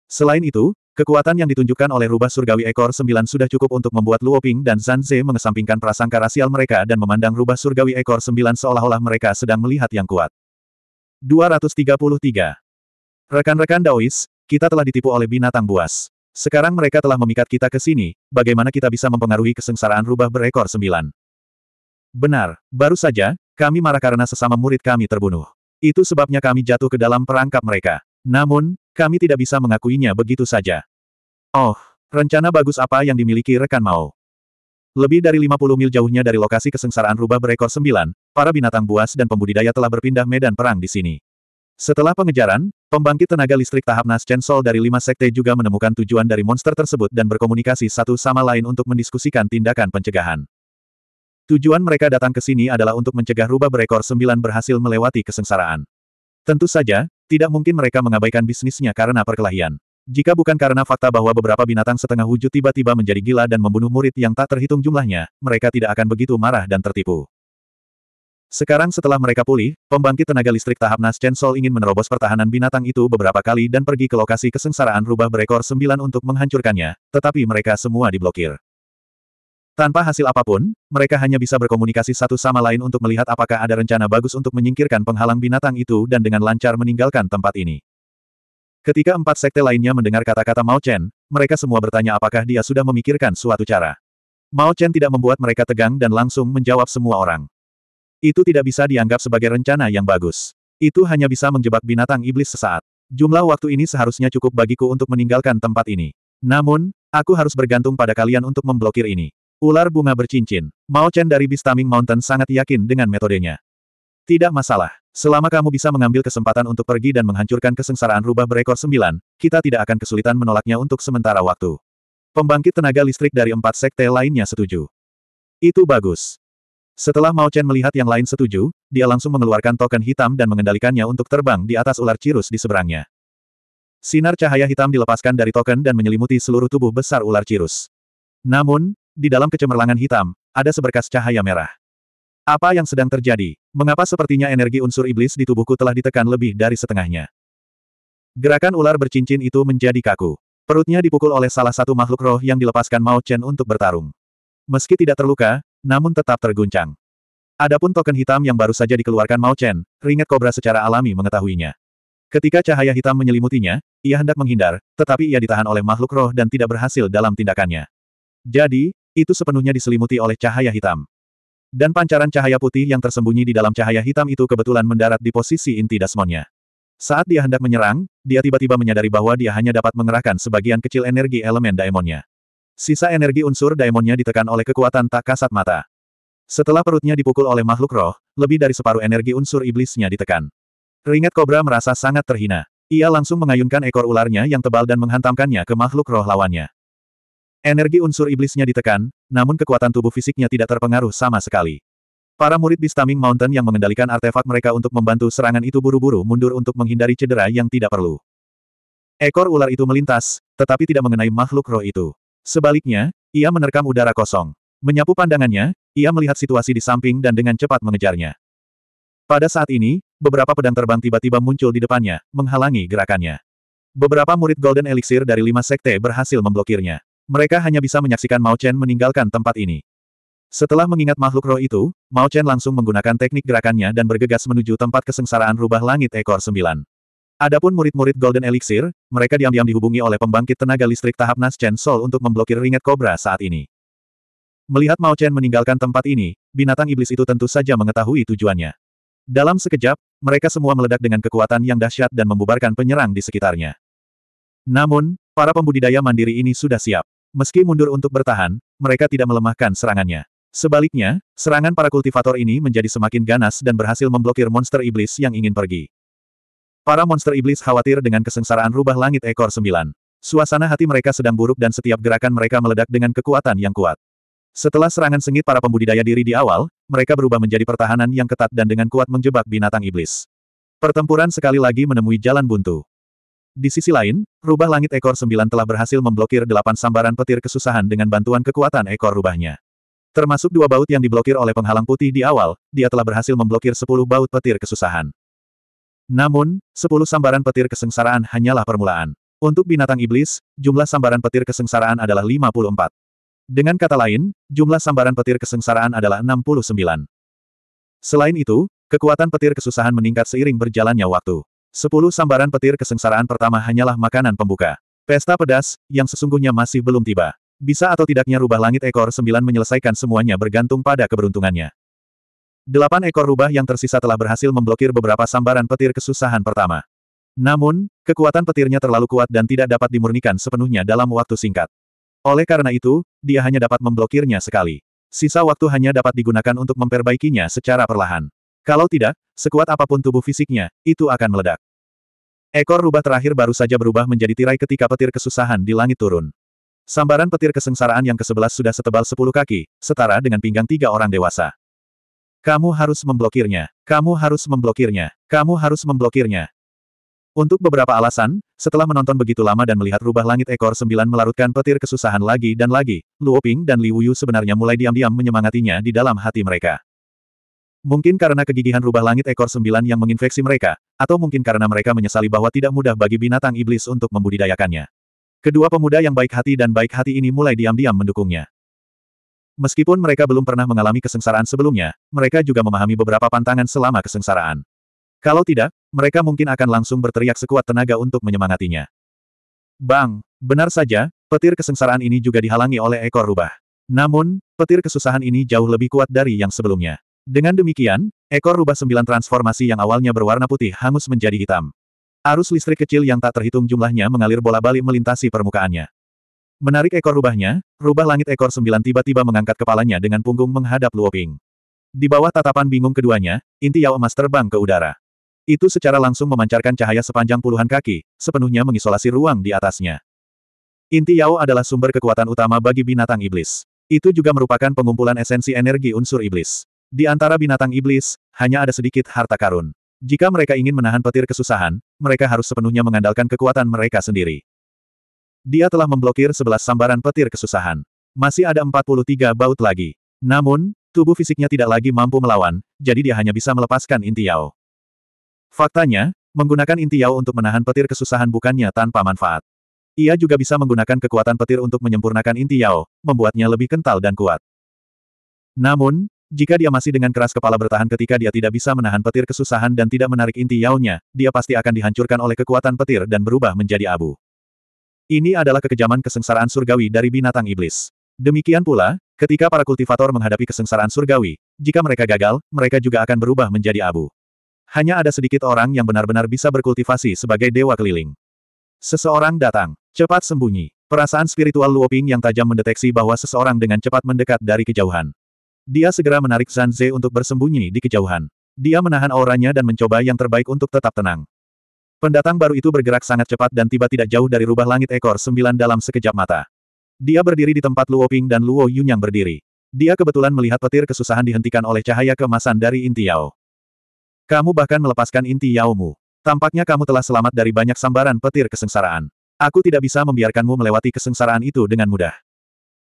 Selain itu, Kekuatan yang ditunjukkan oleh rubah surgawi ekor sembilan sudah cukup untuk membuat Luoping dan Zanze mengesampingkan prasangka rasial mereka dan memandang rubah surgawi ekor sembilan seolah-olah mereka sedang melihat yang kuat. 233. Rekan-rekan Daois, kita telah ditipu oleh binatang buas. Sekarang mereka telah memikat kita ke sini, bagaimana kita bisa mempengaruhi kesengsaraan rubah berekor sembilan? Benar, baru saja, kami marah karena sesama murid kami terbunuh. Itu sebabnya kami jatuh ke dalam perangkap mereka. Namun, kami tidak bisa mengakuinya begitu saja. Oh, rencana bagus apa yang dimiliki rekan mau? Lebih dari 50 mil jauhnya dari lokasi kesengsaraan rubah berekor sembilan, para binatang buas dan pembudidaya telah berpindah medan perang di sini. Setelah pengejaran, pembangkit tenaga listrik tahap Naschen Sol dari lima sekte juga menemukan tujuan dari monster tersebut dan berkomunikasi satu sama lain untuk mendiskusikan tindakan pencegahan. Tujuan mereka datang ke sini adalah untuk mencegah rubah berekor sembilan berhasil melewati kesengsaraan. Tentu saja, tidak mungkin mereka mengabaikan bisnisnya karena perkelahian. Jika bukan karena fakta bahwa beberapa binatang setengah wujud tiba-tiba menjadi gila dan membunuh murid yang tak terhitung jumlahnya, mereka tidak akan begitu marah dan tertipu. Sekarang setelah mereka pulih, pembangkit tenaga listrik tahap Nas Chen Sol ingin menerobos pertahanan binatang itu beberapa kali dan pergi ke lokasi kesengsaraan rubah berekor sembilan untuk menghancurkannya, tetapi mereka semua diblokir. Tanpa hasil apapun, mereka hanya bisa berkomunikasi satu sama lain untuk melihat apakah ada rencana bagus untuk menyingkirkan penghalang binatang itu dan dengan lancar meninggalkan tempat ini. Ketika empat sekte lainnya mendengar kata-kata Mao Chen, mereka semua bertanya apakah dia sudah memikirkan suatu cara. Mao Chen tidak membuat mereka tegang dan langsung menjawab semua orang. Itu tidak bisa dianggap sebagai rencana yang bagus. Itu hanya bisa menjebak binatang iblis sesaat. Jumlah waktu ini seharusnya cukup bagiku untuk meninggalkan tempat ini. Namun, aku harus bergantung pada kalian untuk memblokir ini. Ular bunga bercincin. Mao Chen dari Bistaming Mountain sangat yakin dengan metodenya. Tidak masalah. Selama kamu bisa mengambil kesempatan untuk pergi dan menghancurkan kesengsaraan rubah berekor sembilan, kita tidak akan kesulitan menolaknya untuk sementara waktu. Pembangkit tenaga listrik dari empat sekte lainnya setuju. Itu bagus. Setelah Mao Chen melihat yang lain setuju, dia langsung mengeluarkan token hitam dan mengendalikannya untuk terbang di atas ular cirus di seberangnya. Sinar cahaya hitam dilepaskan dari token dan menyelimuti seluruh tubuh besar ular cirus. Namun, di dalam kecemerlangan hitam, ada seberkas cahaya merah. Apa yang sedang terjadi? Mengapa sepertinya energi unsur iblis di tubuhku telah ditekan lebih dari setengahnya? Gerakan ular bercincin itu menjadi kaku. Perutnya dipukul oleh salah satu makhluk roh yang dilepaskan Mao Chen untuk bertarung. Meski tidak terluka, namun tetap terguncang. Adapun token hitam yang baru saja dikeluarkan Mao Chen, ringet kobra secara alami mengetahuinya. Ketika cahaya hitam menyelimutinya, ia hendak menghindar, tetapi ia ditahan oleh makhluk roh dan tidak berhasil dalam tindakannya. Jadi, itu sepenuhnya diselimuti oleh cahaya hitam. Dan pancaran cahaya putih yang tersembunyi di dalam cahaya hitam itu kebetulan mendarat di posisi inti dasmonnya. Saat dia hendak menyerang, dia tiba-tiba menyadari bahwa dia hanya dapat mengerahkan sebagian kecil energi elemen daemonnya. Sisa energi unsur daemonnya ditekan oleh kekuatan tak kasat mata. Setelah perutnya dipukul oleh makhluk roh, lebih dari separuh energi unsur iblisnya ditekan. Ringet kobra merasa sangat terhina. Ia langsung mengayunkan ekor ularnya yang tebal dan menghantamkannya ke makhluk roh lawannya. Energi unsur iblisnya ditekan, namun kekuatan tubuh fisiknya tidak terpengaruh sama sekali. Para murid di Mountain yang mengendalikan artefak mereka untuk membantu serangan itu buru-buru mundur untuk menghindari cedera yang tidak perlu. Ekor ular itu melintas, tetapi tidak mengenai makhluk roh itu. Sebaliknya, ia menerkam udara kosong. Menyapu pandangannya, ia melihat situasi di samping dan dengan cepat mengejarnya. Pada saat ini, beberapa pedang terbang tiba-tiba muncul di depannya, menghalangi gerakannya. Beberapa murid Golden Elixir dari lima sekte berhasil memblokirnya. Mereka hanya bisa menyaksikan Mao Chen meninggalkan tempat ini. Setelah mengingat makhluk roh itu, Mao Chen langsung menggunakan teknik gerakannya dan bergegas menuju tempat kesengsaraan rubah langit ekor sembilan. Adapun murid-murid Golden Elixir, mereka diam-diam dihubungi oleh pembangkit tenaga listrik tahap Nas Chen Sol untuk memblokir ringet kobra saat ini. Melihat Mao Chen meninggalkan tempat ini, binatang iblis itu tentu saja mengetahui tujuannya. Dalam sekejap, mereka semua meledak dengan kekuatan yang dahsyat dan membubarkan penyerang di sekitarnya. Namun, para pembudidaya mandiri ini sudah siap. Meski mundur untuk bertahan, mereka tidak melemahkan serangannya. Sebaliknya, serangan para kultivator ini menjadi semakin ganas dan berhasil memblokir monster iblis yang ingin pergi. Para monster iblis khawatir dengan kesengsaraan rubah langit ekor sembilan. Suasana hati mereka sedang buruk dan setiap gerakan mereka meledak dengan kekuatan yang kuat. Setelah serangan sengit para pembudidaya diri di awal, mereka berubah menjadi pertahanan yang ketat dan dengan kuat menjebak binatang iblis. Pertempuran sekali lagi menemui jalan buntu. Di sisi lain, rubah langit ekor sembilan telah berhasil memblokir delapan sambaran petir kesusahan dengan bantuan kekuatan ekor rubahnya. Termasuk dua baut yang diblokir oleh penghalang putih di awal, dia telah berhasil memblokir sepuluh baut petir kesusahan. Namun, sepuluh sambaran petir kesengsaraan hanyalah permulaan. Untuk binatang iblis, jumlah sambaran petir kesengsaraan adalah 54. Dengan kata lain, jumlah sambaran petir kesengsaraan adalah 69. Selain itu, kekuatan petir kesusahan meningkat seiring berjalannya waktu. Sepuluh sambaran petir kesengsaraan pertama hanyalah makanan pembuka. Pesta pedas, yang sesungguhnya masih belum tiba. Bisa atau tidaknya rubah langit ekor sembilan menyelesaikan semuanya bergantung pada keberuntungannya. Delapan ekor rubah yang tersisa telah berhasil memblokir beberapa sambaran petir kesusahan pertama. Namun, kekuatan petirnya terlalu kuat dan tidak dapat dimurnikan sepenuhnya dalam waktu singkat. Oleh karena itu, dia hanya dapat memblokirnya sekali. Sisa waktu hanya dapat digunakan untuk memperbaikinya secara perlahan. Kalau tidak, sekuat apapun tubuh fisiknya, itu akan meledak. Ekor rubah terakhir baru saja berubah menjadi tirai ketika petir kesusahan di langit turun. Sambaran petir kesengsaraan yang ke ke-11 sudah setebal 10 kaki, setara dengan pinggang tiga orang dewasa. Kamu harus memblokirnya. Kamu harus memblokirnya. Kamu harus memblokirnya. Untuk beberapa alasan, setelah menonton begitu lama dan melihat rubah langit ekor sembilan melarutkan petir kesusahan lagi dan lagi, Luoping dan Li Wuyu sebenarnya mulai diam-diam menyemangatinya di dalam hati mereka. Mungkin karena kegigihan rubah langit ekor sembilan yang menginfeksi mereka, atau mungkin karena mereka menyesali bahwa tidak mudah bagi binatang iblis untuk membudidayakannya. Kedua pemuda yang baik hati dan baik hati ini mulai diam-diam mendukungnya. Meskipun mereka belum pernah mengalami kesengsaraan sebelumnya, mereka juga memahami beberapa pantangan selama kesengsaraan. Kalau tidak, mereka mungkin akan langsung berteriak sekuat tenaga untuk menyemangatinya. Bang, benar saja, petir kesengsaraan ini juga dihalangi oleh ekor rubah. Namun, petir kesusahan ini jauh lebih kuat dari yang sebelumnya. Dengan demikian, ekor rubah sembilan transformasi yang awalnya berwarna putih hangus menjadi hitam. Arus listrik kecil yang tak terhitung jumlahnya mengalir bola-balik melintasi permukaannya. Menarik ekor rubahnya, rubah langit ekor sembilan tiba-tiba mengangkat kepalanya dengan punggung menghadap Luoping. Di bawah tatapan bingung keduanya, inti Yao emas terbang ke udara. Itu secara langsung memancarkan cahaya sepanjang puluhan kaki, sepenuhnya mengisolasi ruang di atasnya. Inti Yao adalah sumber kekuatan utama bagi binatang iblis. Itu juga merupakan pengumpulan esensi energi unsur iblis. Di antara binatang iblis, hanya ada sedikit harta karun. Jika mereka ingin menahan petir kesusahan, mereka harus sepenuhnya mengandalkan kekuatan mereka sendiri. Dia telah memblokir sebelas sambaran petir kesusahan. Masih ada 43 baut lagi. Namun, tubuh fisiknya tidak lagi mampu melawan, jadi dia hanya bisa melepaskan inti Yao. Faktanya, menggunakan inti Yao untuk menahan petir kesusahan bukannya tanpa manfaat. Ia juga bisa menggunakan kekuatan petir untuk menyempurnakan inti Yao, membuatnya lebih kental dan kuat. Namun, jika dia masih dengan keras kepala bertahan ketika dia tidak bisa menahan petir kesusahan dan tidak menarik inti yaunya, dia pasti akan dihancurkan oleh kekuatan petir dan berubah menjadi abu. Ini adalah kekejaman kesengsaraan surgawi dari binatang iblis. Demikian pula, ketika para kultivator menghadapi kesengsaraan surgawi, jika mereka gagal, mereka juga akan berubah menjadi abu. Hanya ada sedikit orang yang benar-benar bisa berkultivasi sebagai dewa keliling. Seseorang datang, cepat sembunyi. Perasaan spiritual Luoping yang tajam mendeteksi bahwa seseorang dengan cepat mendekat dari kejauhan. Dia segera menarik Zanze untuk bersembunyi di kejauhan. Dia menahan auranya dan mencoba yang terbaik untuk tetap tenang. Pendatang baru itu bergerak sangat cepat dan tiba tidak jauh dari rubah langit ekor sembilan dalam sekejap mata. Dia berdiri di tempat Luo Ping dan Luo Yun yang berdiri. Dia kebetulan melihat petir kesusahan dihentikan oleh cahaya kemasan dari inti Yao. Kamu bahkan melepaskan inti Yaomu. Tampaknya kamu telah selamat dari banyak sambaran petir kesengsaraan. Aku tidak bisa membiarkanmu melewati kesengsaraan itu dengan mudah.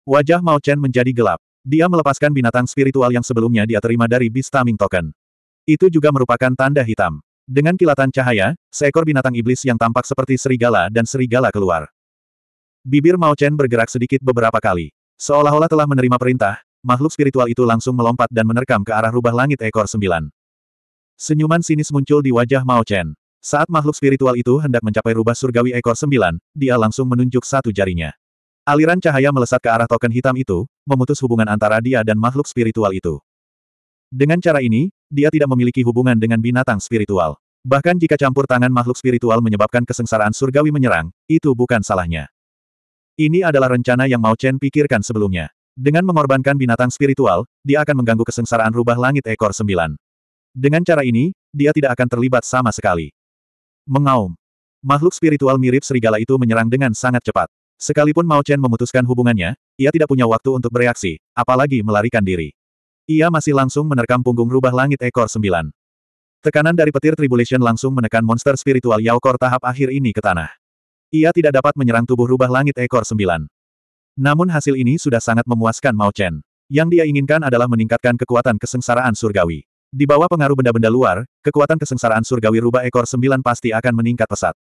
Wajah Mao Chen menjadi gelap. Dia melepaskan binatang spiritual yang sebelumnya dia terima dari Bistamin Token. Itu juga merupakan tanda hitam. Dengan kilatan cahaya, seekor binatang iblis yang tampak seperti serigala dan serigala keluar. Bibir Mao Chen bergerak sedikit beberapa kali. Seolah-olah telah menerima perintah, makhluk spiritual itu langsung melompat dan menerkam ke arah rubah langit ekor sembilan. Senyuman sinis muncul di wajah Mao Chen. Saat makhluk spiritual itu hendak mencapai rubah surgawi ekor sembilan, dia langsung menunjuk satu jarinya. Aliran cahaya melesat ke arah token hitam itu, memutus hubungan antara dia dan makhluk spiritual itu. Dengan cara ini, dia tidak memiliki hubungan dengan binatang spiritual. Bahkan jika campur tangan makhluk spiritual menyebabkan kesengsaraan surgawi menyerang, itu bukan salahnya. Ini adalah rencana yang Mao Chen pikirkan sebelumnya. Dengan mengorbankan binatang spiritual, dia akan mengganggu kesengsaraan rubah langit ekor sembilan. Dengan cara ini, dia tidak akan terlibat sama sekali. Mengaum. Makhluk spiritual mirip serigala itu menyerang dengan sangat cepat. Sekalipun Mao Chen memutuskan hubungannya, ia tidak punya waktu untuk bereaksi, apalagi melarikan diri. Ia masih langsung menerkam punggung rubah langit ekor sembilan. Tekanan dari petir Tribulation langsung menekan monster spiritual Yao Kor tahap akhir ini ke tanah. Ia tidak dapat menyerang tubuh rubah langit ekor sembilan. Namun hasil ini sudah sangat memuaskan Mao Chen. Yang dia inginkan adalah meningkatkan kekuatan kesengsaraan surgawi. Di bawah pengaruh benda-benda luar, kekuatan kesengsaraan surgawi rubah ekor sembilan pasti akan meningkat pesat.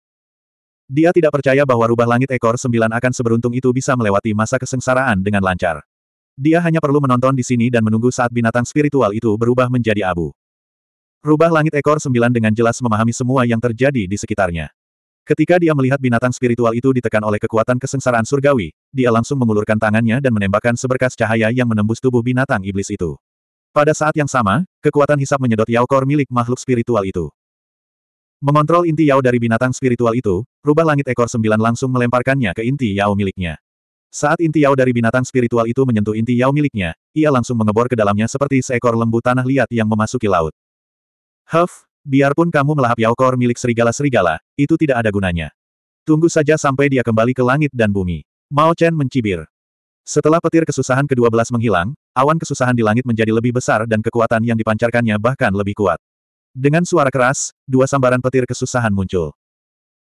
Dia tidak percaya bahwa rubah langit ekor sembilan akan seberuntung itu bisa melewati masa kesengsaraan dengan lancar. Dia hanya perlu menonton di sini dan menunggu saat binatang spiritual itu berubah menjadi abu. Rubah langit ekor sembilan dengan jelas memahami semua yang terjadi di sekitarnya. Ketika dia melihat binatang spiritual itu ditekan oleh kekuatan kesengsaraan surgawi, dia langsung mengulurkan tangannya dan menembakkan seberkas cahaya yang menembus tubuh binatang iblis itu. Pada saat yang sama, kekuatan hisap menyedot yaokor milik makhluk spiritual itu. Mengontrol inti Yao dari binatang spiritual itu, rubah langit ekor sembilan langsung melemparkannya ke inti Yao miliknya. Saat inti Yao dari binatang spiritual itu menyentuh inti Yao miliknya, ia langsung mengebor ke dalamnya seperti seekor lembu tanah liat yang memasuki laut. Huff, biarpun kamu melahap Yao kor milik serigala-serigala, itu tidak ada gunanya. Tunggu saja sampai dia kembali ke langit dan bumi. Mao Chen mencibir. Setelah petir kesusahan ke-12 menghilang, awan kesusahan di langit menjadi lebih besar dan kekuatan yang dipancarkannya bahkan lebih kuat. Dengan suara keras, dua sambaran petir kesusahan muncul.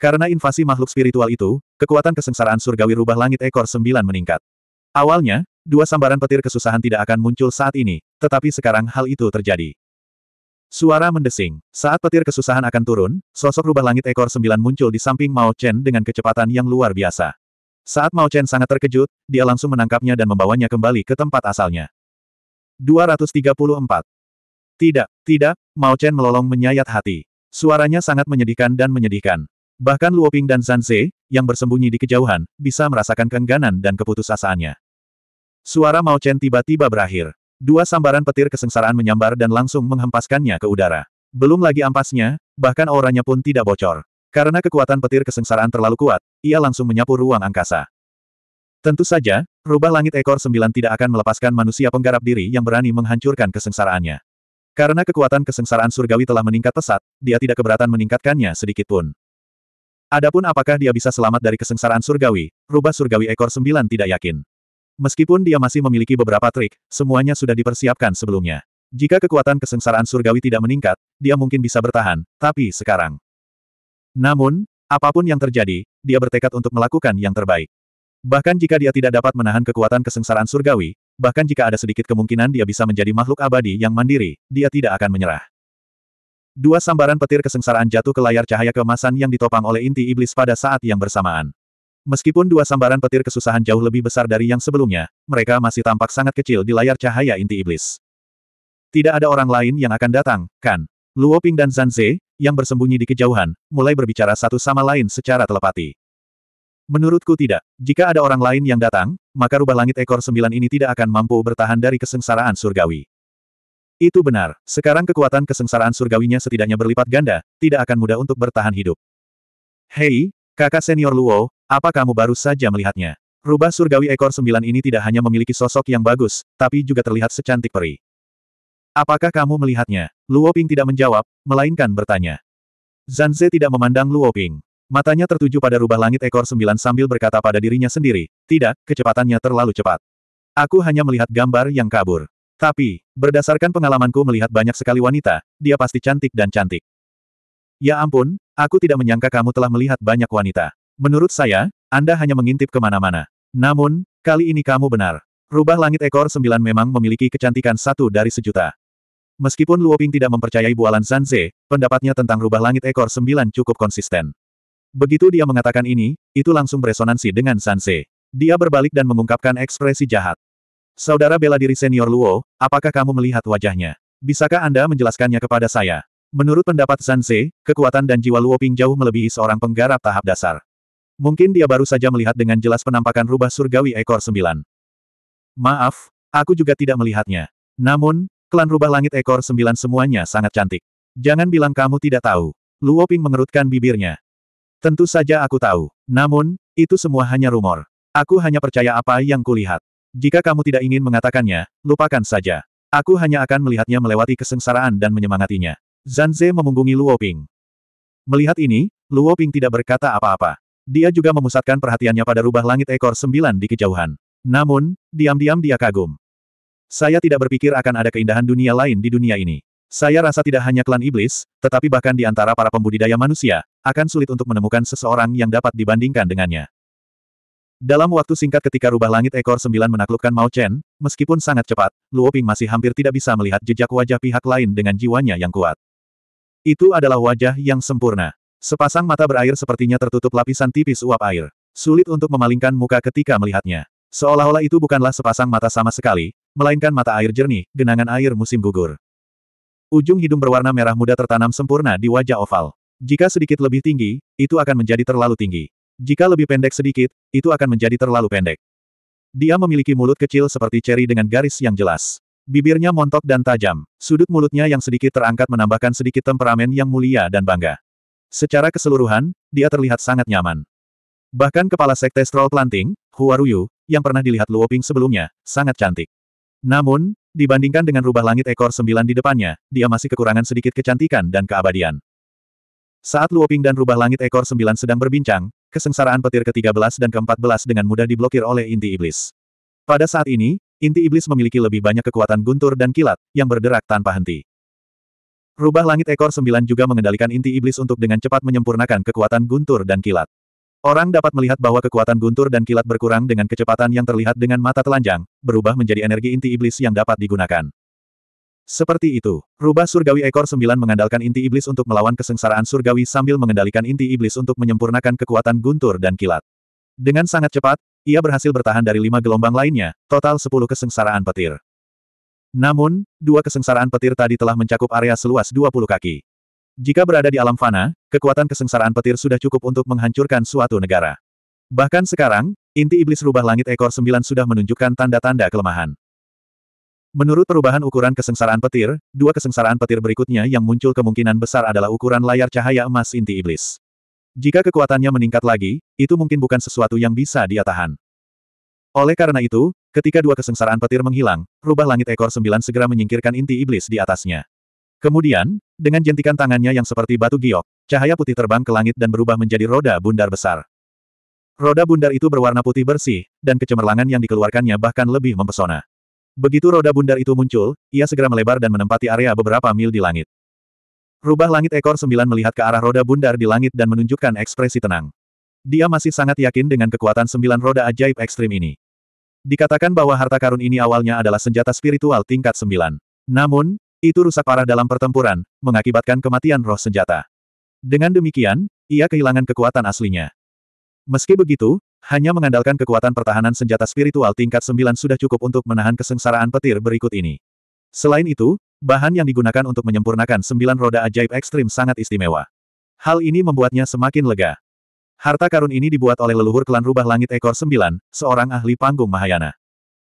Karena invasi makhluk spiritual itu, kekuatan kesengsaraan surgawi rubah langit ekor sembilan meningkat. Awalnya, dua sambaran petir kesusahan tidak akan muncul saat ini, tetapi sekarang hal itu terjadi. Suara mendesing. Saat petir kesusahan akan turun, sosok rubah langit ekor sembilan muncul di samping Mao Chen dengan kecepatan yang luar biasa. Saat Mao Chen sangat terkejut, dia langsung menangkapnya dan membawanya kembali ke tempat asalnya. 234. Tidak, tidak, Mao Chen melolong menyayat hati. Suaranya sangat menyedihkan dan menyedihkan. Bahkan Luoping dan Zanze, yang bersembunyi di kejauhan, bisa merasakan keengganan dan keputusasaannya. Suara Mao Chen tiba-tiba berakhir. Dua sambaran petir kesengsaraan menyambar dan langsung menghempaskannya ke udara. Belum lagi ampasnya, bahkan auranya pun tidak bocor. Karena kekuatan petir kesengsaraan terlalu kuat, ia langsung menyapu ruang angkasa. Tentu saja, rubah langit ekor sembilan tidak akan melepaskan manusia penggarap diri yang berani menghancurkan kesengsaraannya. Karena kekuatan kesengsaraan surgawi telah meningkat pesat, dia tidak keberatan meningkatkannya sedikit pun. Adapun apakah dia bisa selamat dari kesengsaraan surgawi, rubah surgawi ekor sembilan tidak yakin. Meskipun dia masih memiliki beberapa trik, semuanya sudah dipersiapkan sebelumnya. Jika kekuatan kesengsaraan surgawi tidak meningkat, dia mungkin bisa bertahan, tapi sekarang. Namun, apapun yang terjadi, dia bertekad untuk melakukan yang terbaik. Bahkan jika dia tidak dapat menahan kekuatan kesengsaraan surgawi, bahkan jika ada sedikit kemungkinan dia bisa menjadi makhluk abadi yang mandiri, dia tidak akan menyerah. Dua sambaran petir kesengsaraan jatuh ke layar cahaya kemasan yang ditopang oleh inti iblis pada saat yang bersamaan. Meskipun dua sambaran petir kesusahan jauh lebih besar dari yang sebelumnya, mereka masih tampak sangat kecil di layar cahaya inti iblis. Tidak ada orang lain yang akan datang, kan? Luoping dan Zanze, yang bersembunyi di kejauhan, mulai berbicara satu sama lain secara telepati. Menurutku tidak. Jika ada orang lain yang datang, maka rubah langit ekor sembilan ini tidak akan mampu bertahan dari kesengsaraan surgawi. Itu benar. Sekarang kekuatan kesengsaraan surgawinya setidaknya berlipat ganda, tidak akan mudah untuk bertahan hidup. Hei, kakak senior Luo, apa kamu baru saja melihatnya? Rubah surgawi ekor sembilan ini tidak hanya memiliki sosok yang bagus, tapi juga terlihat secantik peri. Apakah kamu melihatnya? Luo Ping tidak menjawab, melainkan bertanya. Zanze tidak memandang Luo Ping. Matanya tertuju pada rubah langit ekor sembilan sambil berkata pada dirinya sendiri, tidak, kecepatannya terlalu cepat. Aku hanya melihat gambar yang kabur. Tapi, berdasarkan pengalamanku melihat banyak sekali wanita, dia pasti cantik dan cantik. Ya ampun, aku tidak menyangka kamu telah melihat banyak wanita. Menurut saya, Anda hanya mengintip kemana-mana. Namun, kali ini kamu benar. Rubah langit ekor sembilan memang memiliki kecantikan satu dari sejuta. Meskipun Luoping tidak mempercayai bualan Sanze, pendapatnya tentang rubah langit ekor sembilan cukup konsisten. Begitu dia mengatakan ini, itu langsung beresonansi dengan Sanse. Dia berbalik dan mengungkapkan ekspresi jahat. Saudara bela diri senior Luo, apakah kamu melihat wajahnya? Bisakah Anda menjelaskannya kepada saya? Menurut pendapat Sanse, kekuatan dan jiwa Luo Ping jauh melebihi seorang penggarap tahap dasar. Mungkin dia baru saja melihat dengan jelas penampakan rubah surgawi ekor sembilan. Maaf, aku juga tidak melihatnya. Namun, klan rubah langit ekor sembilan semuanya sangat cantik. Jangan bilang kamu tidak tahu. Luo Ping mengerutkan bibirnya. Tentu saja aku tahu. Namun, itu semua hanya rumor. Aku hanya percaya apa yang kulihat. Jika kamu tidak ingin mengatakannya, lupakan saja. Aku hanya akan melihatnya melewati kesengsaraan dan menyemangatinya. Zanze memunggungi Luo Ping. Melihat ini, Luo Ping tidak berkata apa-apa. Dia juga memusatkan perhatiannya pada rubah langit ekor sembilan di kejauhan. Namun, diam-diam dia kagum. Saya tidak berpikir akan ada keindahan dunia lain di dunia ini. Saya rasa tidak hanya klan iblis, tetapi bahkan di antara para pembudidaya manusia, akan sulit untuk menemukan seseorang yang dapat dibandingkan dengannya. Dalam waktu singkat ketika rubah langit ekor sembilan menaklukkan Mao Chen, meskipun sangat cepat, Luo Ping masih hampir tidak bisa melihat jejak wajah pihak lain dengan jiwanya yang kuat. Itu adalah wajah yang sempurna. Sepasang mata berair sepertinya tertutup lapisan tipis uap air. Sulit untuk memalingkan muka ketika melihatnya. Seolah-olah itu bukanlah sepasang mata sama sekali, melainkan mata air jernih, genangan air musim gugur. Ujung hidung berwarna merah muda tertanam sempurna di wajah oval. Jika sedikit lebih tinggi, itu akan menjadi terlalu tinggi. Jika lebih pendek sedikit, itu akan menjadi terlalu pendek. Dia memiliki mulut kecil seperti ceri dengan garis yang jelas. Bibirnya montok dan tajam, sudut mulutnya yang sedikit terangkat menambahkan sedikit temperamen yang mulia dan bangga. Secara keseluruhan, dia terlihat sangat nyaman. Bahkan kepala sekte Stroll Planting, Huaruyu, yang pernah dilihat Luoping sebelumnya, sangat cantik. Namun, dibandingkan dengan rubah langit ekor sembilan di depannya, dia masih kekurangan sedikit kecantikan dan keabadian. Saat Luoping dan rubah langit ekor sembilan sedang berbincang, kesengsaraan petir ke-13 dan ke-14 dengan mudah diblokir oleh inti iblis. Pada saat ini, inti iblis memiliki lebih banyak kekuatan guntur dan kilat, yang berderak tanpa henti. Rubah langit ekor sembilan juga mengendalikan inti iblis untuk dengan cepat menyempurnakan kekuatan guntur dan kilat. Orang dapat melihat bahwa kekuatan guntur dan kilat berkurang dengan kecepatan yang terlihat dengan mata telanjang, berubah menjadi energi inti iblis yang dapat digunakan. Seperti itu, rubah surgawi ekor sembilan mengandalkan inti iblis untuk melawan kesengsaraan surgawi sambil mengendalikan inti iblis untuk menyempurnakan kekuatan guntur dan kilat. Dengan sangat cepat, ia berhasil bertahan dari lima gelombang lainnya, total sepuluh kesengsaraan petir. Namun, dua kesengsaraan petir tadi telah mencakup area seluas dua puluh kaki. Jika berada di alam fana, kekuatan kesengsaraan petir sudah cukup untuk menghancurkan suatu negara. Bahkan sekarang, inti iblis rubah langit ekor sembilan sudah menunjukkan tanda-tanda kelemahan. Menurut perubahan ukuran kesengsaraan petir, dua kesengsaraan petir berikutnya yang muncul kemungkinan besar adalah ukuran layar cahaya emas inti iblis. Jika kekuatannya meningkat lagi, itu mungkin bukan sesuatu yang bisa dia tahan. Oleh karena itu, ketika dua kesengsaraan petir menghilang, rubah langit ekor sembilan segera menyingkirkan inti iblis di atasnya. Kemudian, dengan jentikan tangannya yang seperti batu giok, cahaya putih terbang ke langit dan berubah menjadi roda bundar besar. Roda bundar itu berwarna putih bersih, dan kecemerlangan yang dikeluarkannya bahkan lebih mempesona. Begitu roda bundar itu muncul, ia segera melebar dan menempati area beberapa mil di langit. Rubah langit ekor sembilan melihat ke arah roda bundar di langit dan menunjukkan ekspresi tenang. Dia masih sangat yakin dengan kekuatan sembilan roda ajaib ekstrim ini. Dikatakan bahwa harta karun ini awalnya adalah senjata spiritual tingkat sembilan. Namun, itu rusak parah dalam pertempuran, mengakibatkan kematian roh senjata. Dengan demikian, ia kehilangan kekuatan aslinya. Meski begitu, hanya mengandalkan kekuatan pertahanan senjata spiritual tingkat 9 sudah cukup untuk menahan kesengsaraan petir berikut ini. Selain itu, bahan yang digunakan untuk menyempurnakan sembilan roda ajaib ekstrim sangat istimewa. Hal ini membuatnya semakin lega. Harta karun ini dibuat oleh leluhur klan rubah langit ekor sembilan, seorang ahli panggung Mahayana.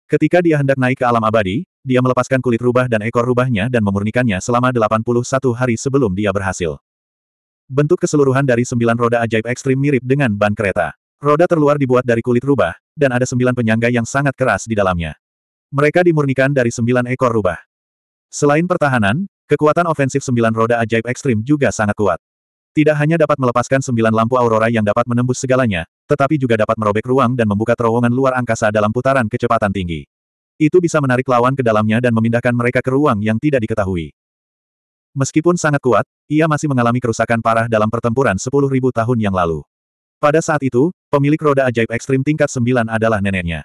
Ketika dia hendak naik ke alam abadi, dia melepaskan kulit rubah dan ekor rubahnya dan memurnikannya selama 81 hari sebelum dia berhasil. Bentuk keseluruhan dari sembilan roda ajaib ekstrim mirip dengan ban kereta. Roda terluar dibuat dari kulit rubah, dan ada sembilan penyangga yang sangat keras di dalamnya. Mereka dimurnikan dari sembilan ekor rubah. Selain pertahanan, kekuatan ofensif sembilan roda ajaib ekstrim juga sangat kuat. Tidak hanya dapat melepaskan sembilan lampu aurora yang dapat menembus segalanya, tetapi juga dapat merobek ruang dan membuka terowongan luar angkasa dalam putaran kecepatan tinggi. Itu bisa menarik lawan ke dalamnya dan memindahkan mereka ke ruang yang tidak diketahui. Meskipun sangat kuat, ia masih mengalami kerusakan parah dalam pertempuran sepuluh ribu tahun yang lalu. Pada saat itu, pemilik roda ajaib ekstrim tingkat 9 adalah neneknya.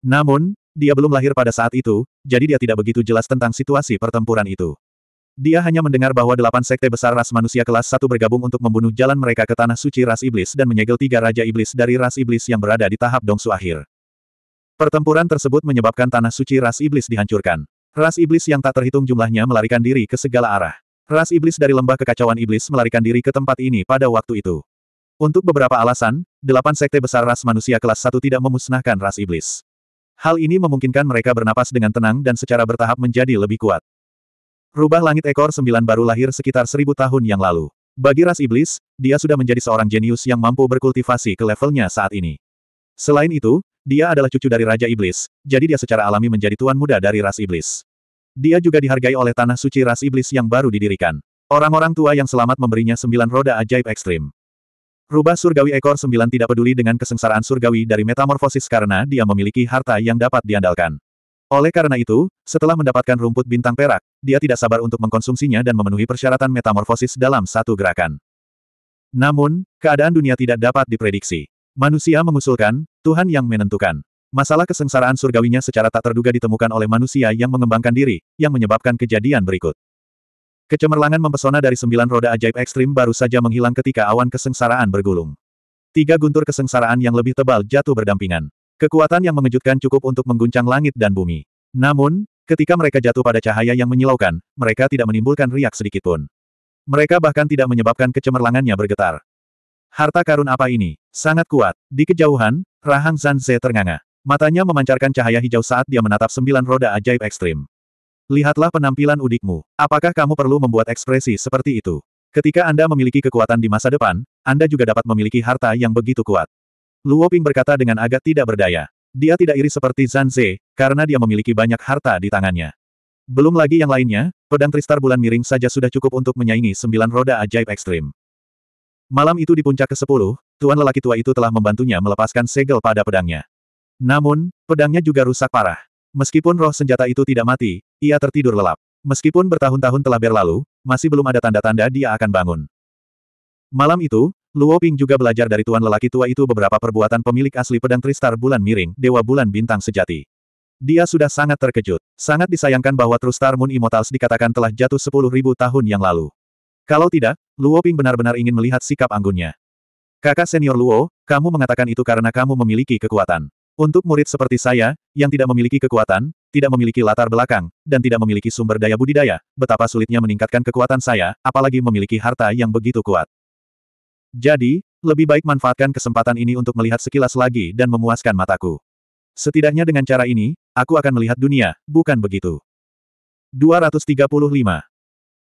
Namun, dia belum lahir pada saat itu, jadi dia tidak begitu jelas tentang situasi pertempuran itu. Dia hanya mendengar bahwa delapan sekte besar ras manusia kelas satu bergabung untuk membunuh jalan mereka ke tanah suci ras iblis dan menyegel tiga raja iblis dari ras iblis yang berada di tahap dongsu akhir. Pertempuran tersebut menyebabkan tanah suci ras iblis dihancurkan. Ras iblis yang tak terhitung jumlahnya melarikan diri ke segala arah. Ras iblis dari lembah kekacauan iblis melarikan diri ke tempat ini pada waktu itu. Untuk beberapa alasan, delapan sekte besar ras manusia kelas satu tidak memusnahkan ras iblis. Hal ini memungkinkan mereka bernapas dengan tenang dan secara bertahap menjadi lebih kuat. Rubah langit ekor sembilan baru lahir sekitar seribu tahun yang lalu. Bagi ras iblis, dia sudah menjadi seorang jenius yang mampu berkultivasi ke levelnya saat ini. Selain itu, dia adalah cucu dari Raja Iblis, jadi dia secara alami menjadi tuan muda dari ras iblis. Dia juga dihargai oleh tanah suci ras iblis yang baru didirikan. Orang-orang tua yang selamat memberinya sembilan roda ajaib ekstrim. Rubah surgawi ekor sembilan tidak peduli dengan kesengsaraan surgawi dari metamorfosis karena dia memiliki harta yang dapat diandalkan. Oleh karena itu, setelah mendapatkan rumput bintang perak, dia tidak sabar untuk mengkonsumsinya dan memenuhi persyaratan metamorfosis dalam satu gerakan. Namun, keadaan dunia tidak dapat diprediksi. Manusia mengusulkan, Tuhan yang menentukan. Masalah kesengsaraan surgawinya secara tak terduga ditemukan oleh manusia yang mengembangkan diri, yang menyebabkan kejadian berikut. Kecemerlangan mempesona dari sembilan roda ajaib ekstrim baru saja menghilang ketika awan kesengsaraan bergulung. Tiga guntur kesengsaraan yang lebih tebal jatuh berdampingan. Kekuatan yang mengejutkan cukup untuk mengguncang langit dan bumi. Namun, ketika mereka jatuh pada cahaya yang menyilaukan, mereka tidak menimbulkan riak sedikitpun. Mereka bahkan tidak menyebabkan kecemerlangannya bergetar. Harta karun apa ini? Sangat kuat. Di kejauhan, Rahang Zanze ternganga. Matanya memancarkan cahaya hijau saat dia menatap sembilan roda ajaib ekstrim. Lihatlah penampilan udikmu. Apakah kamu perlu membuat ekspresi seperti itu? Ketika Anda memiliki kekuatan di masa depan, Anda juga dapat memiliki harta yang begitu kuat. Luo Ping berkata dengan agak tidak berdaya. Dia tidak iri seperti Zhan Ze, karena dia memiliki banyak harta di tangannya. Belum lagi yang lainnya, pedang Tristar Bulan Miring saja sudah cukup untuk menyaingi sembilan roda ajaib ekstrim. Malam itu di puncak ke-10, tuan lelaki tua itu telah membantunya melepaskan segel pada pedangnya. Namun, pedangnya juga rusak parah. Meskipun roh senjata itu tidak mati, ia tertidur lelap. Meskipun bertahun-tahun telah berlalu, masih belum ada tanda-tanda dia akan bangun. Malam itu, Luo Ping juga belajar dari tuan lelaki tua itu beberapa perbuatan pemilik asli pedang Tristar Bulan Miring, Dewa Bulan Bintang Sejati. Dia sudah sangat terkejut. Sangat disayangkan bahwa Tristar Moon Immortals dikatakan telah jatuh sepuluh ribu tahun yang lalu. Kalau tidak, Luo Ping benar-benar ingin melihat sikap anggunnya. Kakak senior Luo, kamu mengatakan itu karena kamu memiliki kekuatan. Untuk murid seperti saya, yang tidak memiliki kekuatan, tidak memiliki latar belakang, dan tidak memiliki sumber daya budidaya, betapa sulitnya meningkatkan kekuatan saya, apalagi memiliki harta yang begitu kuat. Jadi, lebih baik manfaatkan kesempatan ini untuk melihat sekilas lagi dan memuaskan mataku. Setidaknya dengan cara ini, aku akan melihat dunia, bukan begitu. 235.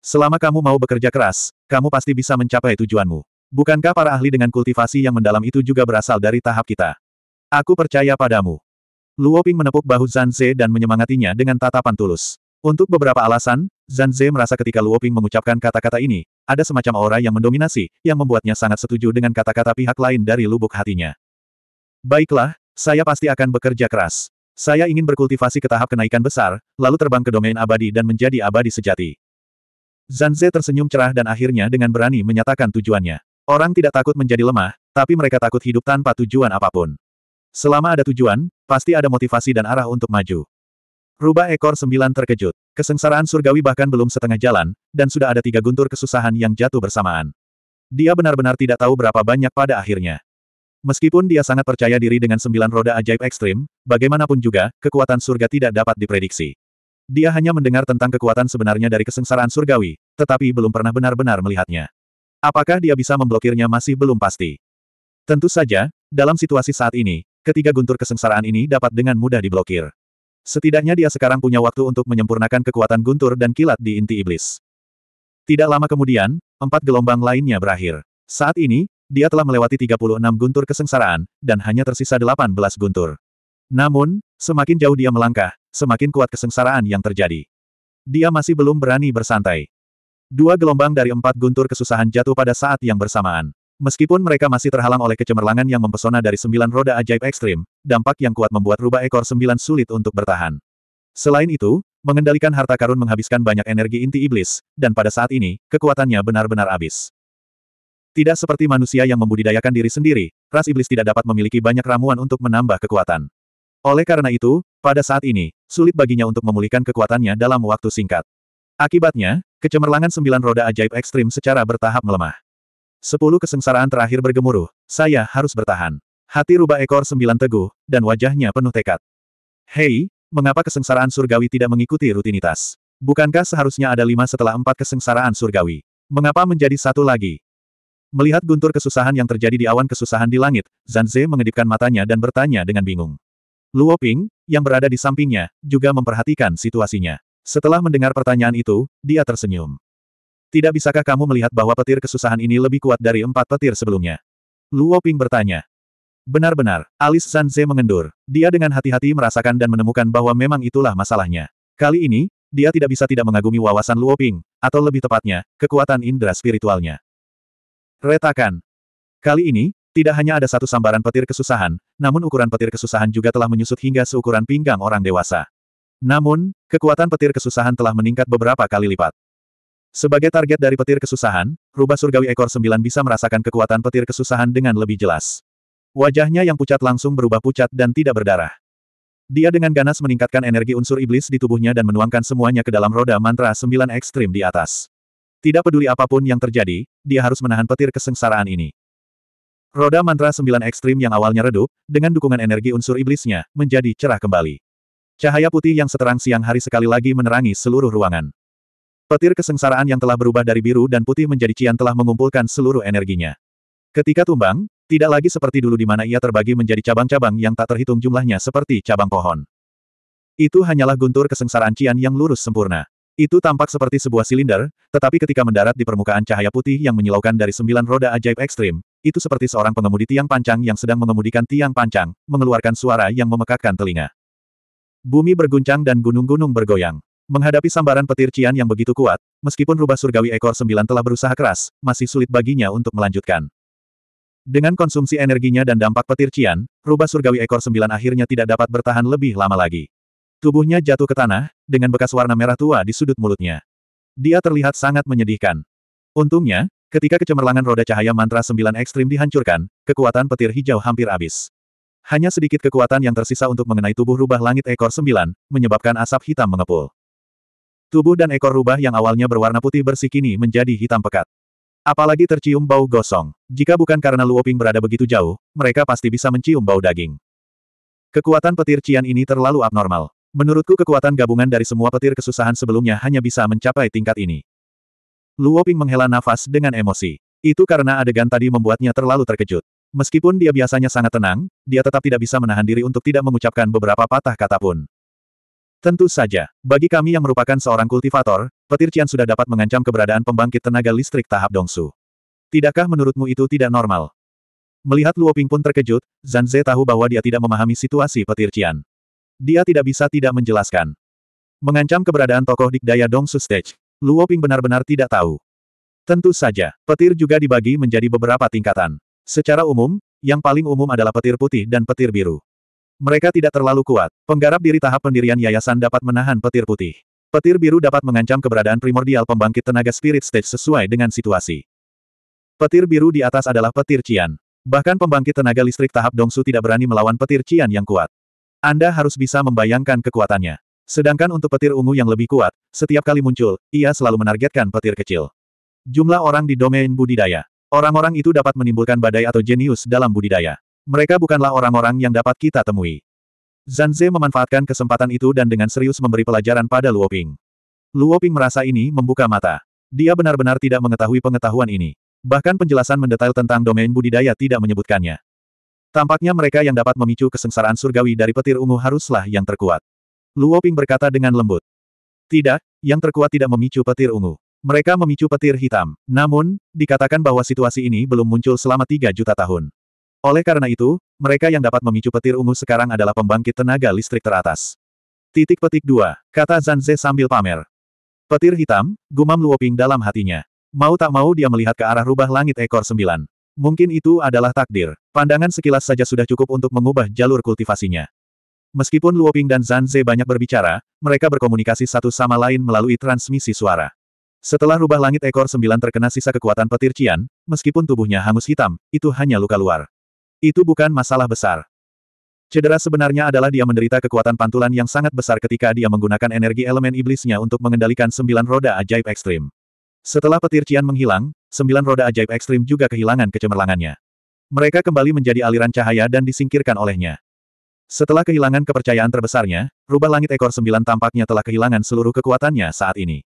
Selama kamu mau bekerja keras, kamu pasti bisa mencapai tujuanmu. Bukankah para ahli dengan kultivasi yang mendalam itu juga berasal dari tahap kita? Aku percaya padamu. Luo Ping menepuk bahu Zanze dan menyemangatinya dengan tatapan tulus. Untuk beberapa alasan, Zanze merasa ketika Luo Ping mengucapkan kata-kata ini, ada semacam aura yang mendominasi, yang membuatnya sangat setuju dengan kata-kata pihak lain dari lubuk hatinya. Baiklah, saya pasti akan bekerja keras. Saya ingin berkultivasi ke tahap kenaikan besar, lalu terbang ke domain abadi dan menjadi abadi sejati. Zanze tersenyum cerah dan akhirnya dengan berani menyatakan tujuannya. Orang tidak takut menjadi lemah, tapi mereka takut hidup tanpa tujuan apapun. Selama ada tujuan, pasti ada motivasi dan arah untuk maju. Rubah ekor sembilan terkejut. Kesengsaraan surgawi bahkan belum setengah jalan, dan sudah ada tiga guntur kesusahan yang jatuh bersamaan. Dia benar-benar tidak tahu berapa banyak pada akhirnya. Meskipun dia sangat percaya diri dengan sembilan roda ajaib ekstrim, bagaimanapun juga, kekuatan surga tidak dapat diprediksi. Dia hanya mendengar tentang kekuatan sebenarnya dari kesengsaraan surgawi, tetapi belum pernah benar-benar melihatnya. Apakah dia bisa memblokirnya masih belum pasti. Tentu saja, dalam situasi saat ini, ketiga guntur kesengsaraan ini dapat dengan mudah diblokir. Setidaknya dia sekarang punya waktu untuk menyempurnakan kekuatan guntur dan kilat di inti iblis. Tidak lama kemudian, empat gelombang lainnya berakhir. Saat ini, dia telah melewati 36 guntur kesengsaraan, dan hanya tersisa 18 guntur. Namun, semakin jauh dia melangkah, semakin kuat kesengsaraan yang terjadi. Dia masih belum berani bersantai. Dua gelombang dari empat guntur kesusahan jatuh pada saat yang bersamaan. Meskipun mereka masih terhalang oleh kecemerlangan yang mempesona dari sembilan roda ajaib ekstrim, dampak yang kuat membuat rubah ekor sembilan sulit untuk bertahan. Selain itu, mengendalikan harta karun menghabiskan banyak energi inti iblis, dan pada saat ini, kekuatannya benar-benar habis. Tidak seperti manusia yang membudidayakan diri sendiri, ras iblis tidak dapat memiliki banyak ramuan untuk menambah kekuatan. Oleh karena itu, pada saat ini, sulit baginya untuk memulihkan kekuatannya dalam waktu singkat. Akibatnya, kecemerlangan sembilan roda ajaib ekstrim secara bertahap melemah. Sepuluh kesengsaraan terakhir bergemuruh, saya harus bertahan. Hati rubah ekor sembilan teguh, dan wajahnya penuh tekad. Hei, mengapa kesengsaraan surgawi tidak mengikuti rutinitas? Bukankah seharusnya ada lima setelah empat kesengsaraan surgawi? Mengapa menjadi satu lagi? Melihat guntur kesusahan yang terjadi di awan kesusahan di langit, Zanze mengedipkan matanya dan bertanya dengan bingung. Luo Ping, yang berada di sampingnya, juga memperhatikan situasinya. Setelah mendengar pertanyaan itu, dia tersenyum. Tidak bisakah kamu melihat bahwa petir kesusahan ini lebih kuat dari empat petir sebelumnya? Luo Ping bertanya. Benar-benar, alis Sanze mengendur. Dia dengan hati-hati merasakan dan menemukan bahwa memang itulah masalahnya. Kali ini, dia tidak bisa tidak mengagumi wawasan Luo Ping, atau lebih tepatnya, kekuatan indera spiritualnya. Retakan. Kali ini, tidak hanya ada satu sambaran petir kesusahan, namun ukuran petir kesusahan juga telah menyusut hingga seukuran pinggang orang dewasa. Namun, kekuatan petir kesusahan telah meningkat beberapa kali lipat. Sebagai target dari petir kesusahan, rubah surgawi ekor sembilan bisa merasakan kekuatan petir kesusahan dengan lebih jelas. Wajahnya yang pucat langsung berubah pucat dan tidak berdarah. Dia dengan ganas meningkatkan energi unsur iblis di tubuhnya dan menuangkan semuanya ke dalam roda mantra sembilan ekstrim di atas. Tidak peduli apapun yang terjadi, dia harus menahan petir kesengsaraan ini. Roda mantra sembilan ekstrim yang awalnya redup, dengan dukungan energi unsur iblisnya, menjadi cerah kembali. Cahaya putih yang seterang siang hari sekali lagi menerangi seluruh ruangan. Petir kesengsaraan yang telah berubah dari biru dan putih menjadi cian telah mengumpulkan seluruh energinya. Ketika tumbang, tidak lagi seperti dulu di mana ia terbagi menjadi cabang-cabang yang tak terhitung jumlahnya seperti cabang pohon. Itu hanyalah guntur kesengsaraan cian yang lurus sempurna. Itu tampak seperti sebuah silinder, tetapi ketika mendarat di permukaan cahaya putih yang menyilaukan dari sembilan roda ajaib ekstrim, itu seperti seorang pengemudi tiang pancang yang sedang mengemudikan tiang pancang, mengeluarkan suara yang memekakkan telinga. Bumi berguncang dan gunung-gunung bergoyang. Menghadapi sambaran petir Cian yang begitu kuat, meskipun rubah surgawi ekor sembilan telah berusaha keras, masih sulit baginya untuk melanjutkan. Dengan konsumsi energinya dan dampak petir Cian, rubah surgawi ekor sembilan akhirnya tidak dapat bertahan lebih lama lagi. Tubuhnya jatuh ke tanah, dengan bekas warna merah tua di sudut mulutnya. Dia terlihat sangat menyedihkan. Untungnya, ketika kecemerlangan roda cahaya mantra sembilan ekstrim dihancurkan, kekuatan petir hijau hampir habis. Hanya sedikit kekuatan yang tersisa untuk mengenai tubuh rubah langit ekor sembilan, menyebabkan asap hitam mengepul. Tubuh dan ekor rubah yang awalnya berwarna putih bersih kini menjadi hitam pekat. Apalagi tercium bau gosong. Jika bukan karena Luoping berada begitu jauh, mereka pasti bisa mencium bau daging. Kekuatan petir Cian ini terlalu abnormal. Menurutku kekuatan gabungan dari semua petir kesusahan sebelumnya hanya bisa mencapai tingkat ini. Luoping menghela nafas dengan emosi. Itu karena adegan tadi membuatnya terlalu terkejut. Meskipun dia biasanya sangat tenang, dia tetap tidak bisa menahan diri untuk tidak mengucapkan beberapa patah kata pun. Tentu saja, bagi kami yang merupakan seorang kultivator, petir Cian sudah dapat mengancam keberadaan pembangkit tenaga listrik tahap Dongsu. Tidakkah menurutmu itu tidak normal? Melihat Luo Ping pun terkejut, Zhan Zhe tahu bahwa dia tidak memahami situasi petir Cian. Dia tidak bisa tidak menjelaskan. Mengancam keberadaan tokoh dikdaya Dongsu Stage, Luo Ping benar-benar tidak tahu. Tentu saja, petir juga dibagi menjadi beberapa tingkatan. Secara umum, yang paling umum adalah petir putih dan petir biru. Mereka tidak terlalu kuat. Penggarap diri tahap pendirian yayasan dapat menahan petir putih. Petir biru dapat mengancam keberadaan primordial pembangkit tenaga spirit stage sesuai dengan situasi. Petir biru di atas adalah petir cian. Bahkan pembangkit tenaga listrik tahap Dongsu tidak berani melawan petir cian yang kuat. Anda harus bisa membayangkan kekuatannya. Sedangkan untuk petir ungu yang lebih kuat, setiap kali muncul, ia selalu menargetkan petir kecil. Jumlah orang di domain budidaya. Orang-orang itu dapat menimbulkan badai atau jenius dalam budidaya. Mereka bukanlah orang-orang yang dapat kita temui. Zanze memanfaatkan kesempatan itu dan dengan serius memberi pelajaran pada Luoping. Luoping merasa ini membuka mata. Dia benar-benar tidak mengetahui pengetahuan ini. Bahkan penjelasan mendetail tentang domain budidaya tidak menyebutkannya. Tampaknya mereka yang dapat memicu kesengsaraan surgawi dari petir ungu haruslah yang terkuat. Luoping berkata dengan lembut. Tidak, yang terkuat tidak memicu petir ungu. Mereka memicu petir hitam. Namun, dikatakan bahwa situasi ini belum muncul selama 3 juta tahun. Oleh karena itu, mereka yang dapat memicu petir ungu sekarang adalah pembangkit tenaga listrik teratas. Titik petik 2, kata Zanze sambil pamer. Petir hitam, gumam Luoping dalam hatinya. Mau tak mau dia melihat ke arah rubah langit ekor sembilan. Mungkin itu adalah takdir. Pandangan sekilas saja sudah cukup untuk mengubah jalur kultivasinya. Meskipun Luoping dan Zanze banyak berbicara, mereka berkomunikasi satu sama lain melalui transmisi suara. Setelah rubah langit ekor sembilan terkena sisa kekuatan petir Cian, meskipun tubuhnya hangus hitam, itu hanya luka luar. Itu bukan masalah besar. Cedera sebenarnya adalah dia menderita kekuatan pantulan yang sangat besar ketika dia menggunakan energi elemen iblisnya untuk mengendalikan sembilan roda ajaib ekstrim. Setelah petir Cian menghilang, sembilan roda ajaib ekstrim juga kehilangan kecemerlangannya. Mereka kembali menjadi aliran cahaya dan disingkirkan olehnya. Setelah kehilangan kepercayaan terbesarnya, rubah langit ekor sembilan tampaknya telah kehilangan seluruh kekuatannya saat ini.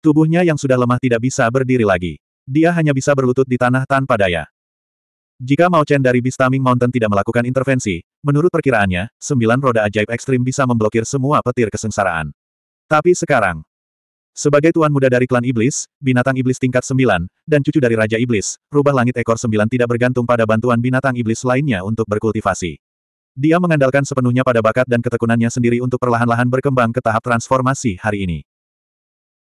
Tubuhnya yang sudah lemah tidak bisa berdiri lagi. Dia hanya bisa berlutut di tanah tanpa daya. Jika Mao Chen dari Bistaming Mountain tidak melakukan intervensi, menurut perkiraannya, sembilan roda ajaib ekstrim bisa memblokir semua petir kesengsaraan. Tapi sekarang, sebagai tuan muda dari klan iblis, binatang iblis tingkat sembilan, dan cucu dari Raja Iblis, rubah langit ekor sembilan tidak bergantung pada bantuan binatang iblis lainnya untuk berkultivasi. Dia mengandalkan sepenuhnya pada bakat dan ketekunannya sendiri untuk perlahan-lahan berkembang ke tahap transformasi hari ini.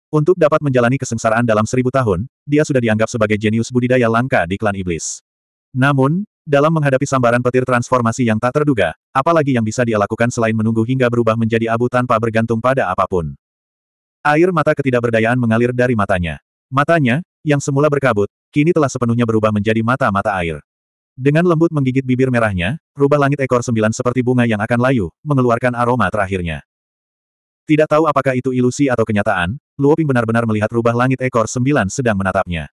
Untuk dapat menjalani kesengsaraan dalam seribu tahun, dia sudah dianggap sebagai jenius budidaya langka di klan iblis. Namun, dalam menghadapi sambaran petir transformasi yang tak terduga, apalagi yang bisa dia lakukan selain menunggu hingga berubah menjadi abu tanpa bergantung pada apapun. Air mata ketidakberdayaan mengalir dari matanya. Matanya, yang semula berkabut, kini telah sepenuhnya berubah menjadi mata-mata air. Dengan lembut menggigit bibir merahnya, rubah langit ekor sembilan seperti bunga yang akan layu, mengeluarkan aroma terakhirnya. Tidak tahu apakah itu ilusi atau kenyataan, Luoping benar-benar melihat rubah langit ekor sembilan sedang menatapnya.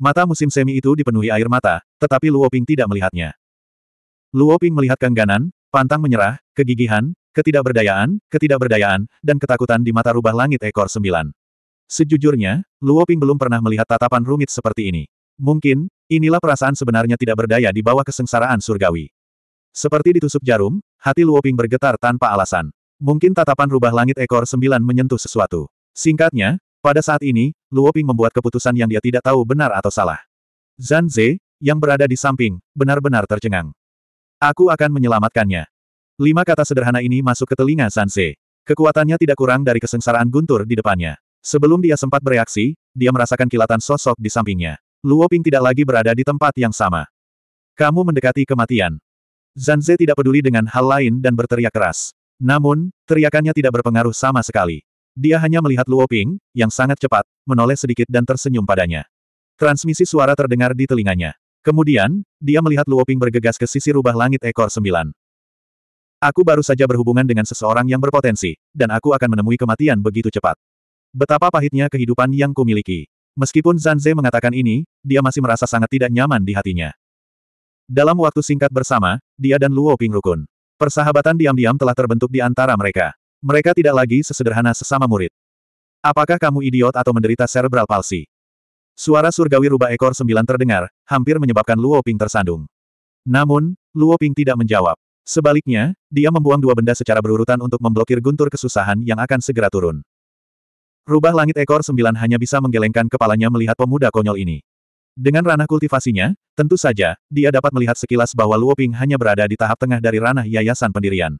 Mata musim semi itu dipenuhi air mata, tetapi Luo Ping tidak melihatnya. Luo Ping melihat kengganan, pantang menyerah, kegigihan, ketidakberdayaan, ketidakberdayaan, dan ketakutan di mata rubah langit ekor sembilan. Sejujurnya, Luo Ping belum pernah melihat tatapan rumit seperti ini. Mungkin, inilah perasaan sebenarnya tidak berdaya di bawah kesengsaraan surgawi. Seperti ditusuk jarum, hati Luo Ping bergetar tanpa alasan. Mungkin tatapan rubah langit ekor sembilan menyentuh sesuatu. Singkatnya, pada saat ini, Luo Ping membuat keputusan yang dia tidak tahu benar atau salah. Zan Ze, yang berada di samping, benar-benar tercengang. Aku akan menyelamatkannya. Lima kata sederhana ini masuk ke telinga Zan Ze. Kekuatannya tidak kurang dari kesengsaraan guntur di depannya. Sebelum dia sempat bereaksi, dia merasakan kilatan sosok di sampingnya. Luo Ping tidak lagi berada di tempat yang sama. Kamu mendekati kematian. Zan Ze tidak peduli dengan hal lain dan berteriak keras. Namun, teriakannya tidak berpengaruh sama sekali. Dia hanya melihat Luo Ping, yang sangat cepat, menoleh sedikit dan tersenyum padanya. Transmisi suara terdengar di telinganya. Kemudian, dia melihat Luo Ping bergegas ke sisi rubah langit ekor sembilan. Aku baru saja berhubungan dengan seseorang yang berpotensi, dan aku akan menemui kematian begitu cepat. Betapa pahitnya kehidupan yang kumiliki. Meskipun Zanze mengatakan ini, dia masih merasa sangat tidak nyaman di hatinya. Dalam waktu singkat bersama, dia dan Luo Ping rukun. Persahabatan diam-diam telah terbentuk di antara mereka. Mereka tidak lagi sesederhana sesama murid. Apakah kamu idiot atau menderita cerebral palsi? Suara surgawi rubah ekor sembilan terdengar, hampir menyebabkan Luo Ping tersandung. Namun, Luo Ping tidak menjawab. Sebaliknya, dia membuang dua benda secara berurutan untuk memblokir guntur kesusahan yang akan segera turun. Rubah langit ekor sembilan hanya bisa menggelengkan kepalanya melihat pemuda konyol ini. Dengan ranah kultivasinya, tentu saja, dia dapat melihat sekilas bahwa Luo Ping hanya berada di tahap tengah dari ranah yayasan pendirian.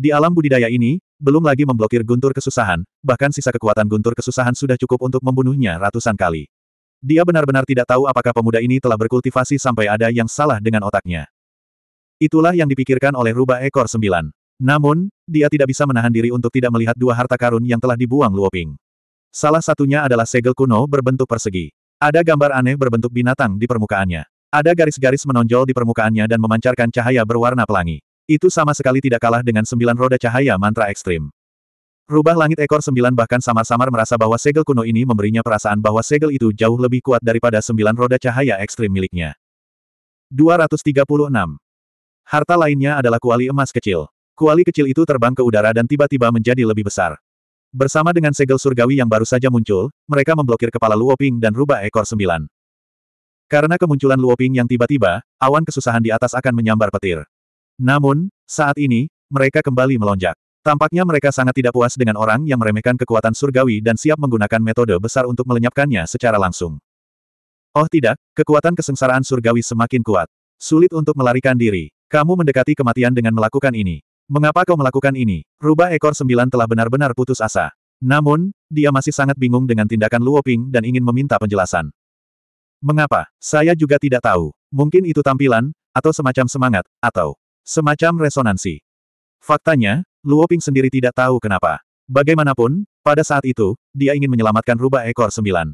Di alam budidaya ini, belum lagi memblokir guntur kesusahan, bahkan sisa kekuatan guntur kesusahan sudah cukup untuk membunuhnya ratusan kali. Dia benar-benar tidak tahu apakah pemuda ini telah berkultivasi sampai ada yang salah dengan otaknya. Itulah yang dipikirkan oleh rubah ekor sembilan. Namun, dia tidak bisa menahan diri untuk tidak melihat dua harta karun yang telah dibuang Luoping. Salah satunya adalah segel kuno berbentuk persegi. Ada gambar aneh berbentuk binatang di permukaannya. Ada garis-garis menonjol di permukaannya dan memancarkan cahaya berwarna pelangi. Itu sama sekali tidak kalah dengan sembilan roda cahaya mantra ekstrim. Rubah langit ekor sembilan bahkan samar-samar merasa bahwa segel kuno ini memberinya perasaan bahwa segel itu jauh lebih kuat daripada sembilan roda cahaya ekstrim miliknya. 236. Harta lainnya adalah kuali emas kecil. Kuali kecil itu terbang ke udara dan tiba-tiba menjadi lebih besar. Bersama dengan segel surgawi yang baru saja muncul, mereka memblokir kepala Luoping dan rubah ekor sembilan. Karena kemunculan Luoping yang tiba-tiba, awan kesusahan di atas akan menyambar petir. Namun, saat ini, mereka kembali melonjak. Tampaknya mereka sangat tidak puas dengan orang yang meremehkan kekuatan surgawi dan siap menggunakan metode besar untuk melenyapkannya secara langsung. Oh tidak, kekuatan kesengsaraan surgawi semakin kuat. Sulit untuk melarikan diri. Kamu mendekati kematian dengan melakukan ini. Mengapa kau melakukan ini? Rubah ekor sembilan telah benar-benar putus asa. Namun, dia masih sangat bingung dengan tindakan Luo Ping dan ingin meminta penjelasan. Mengapa? Saya juga tidak tahu. Mungkin itu tampilan, atau semacam semangat, atau... Semacam resonansi. Faktanya, Luo Ping sendiri tidak tahu kenapa. Bagaimanapun, pada saat itu, dia ingin menyelamatkan rubah ekor sembilan.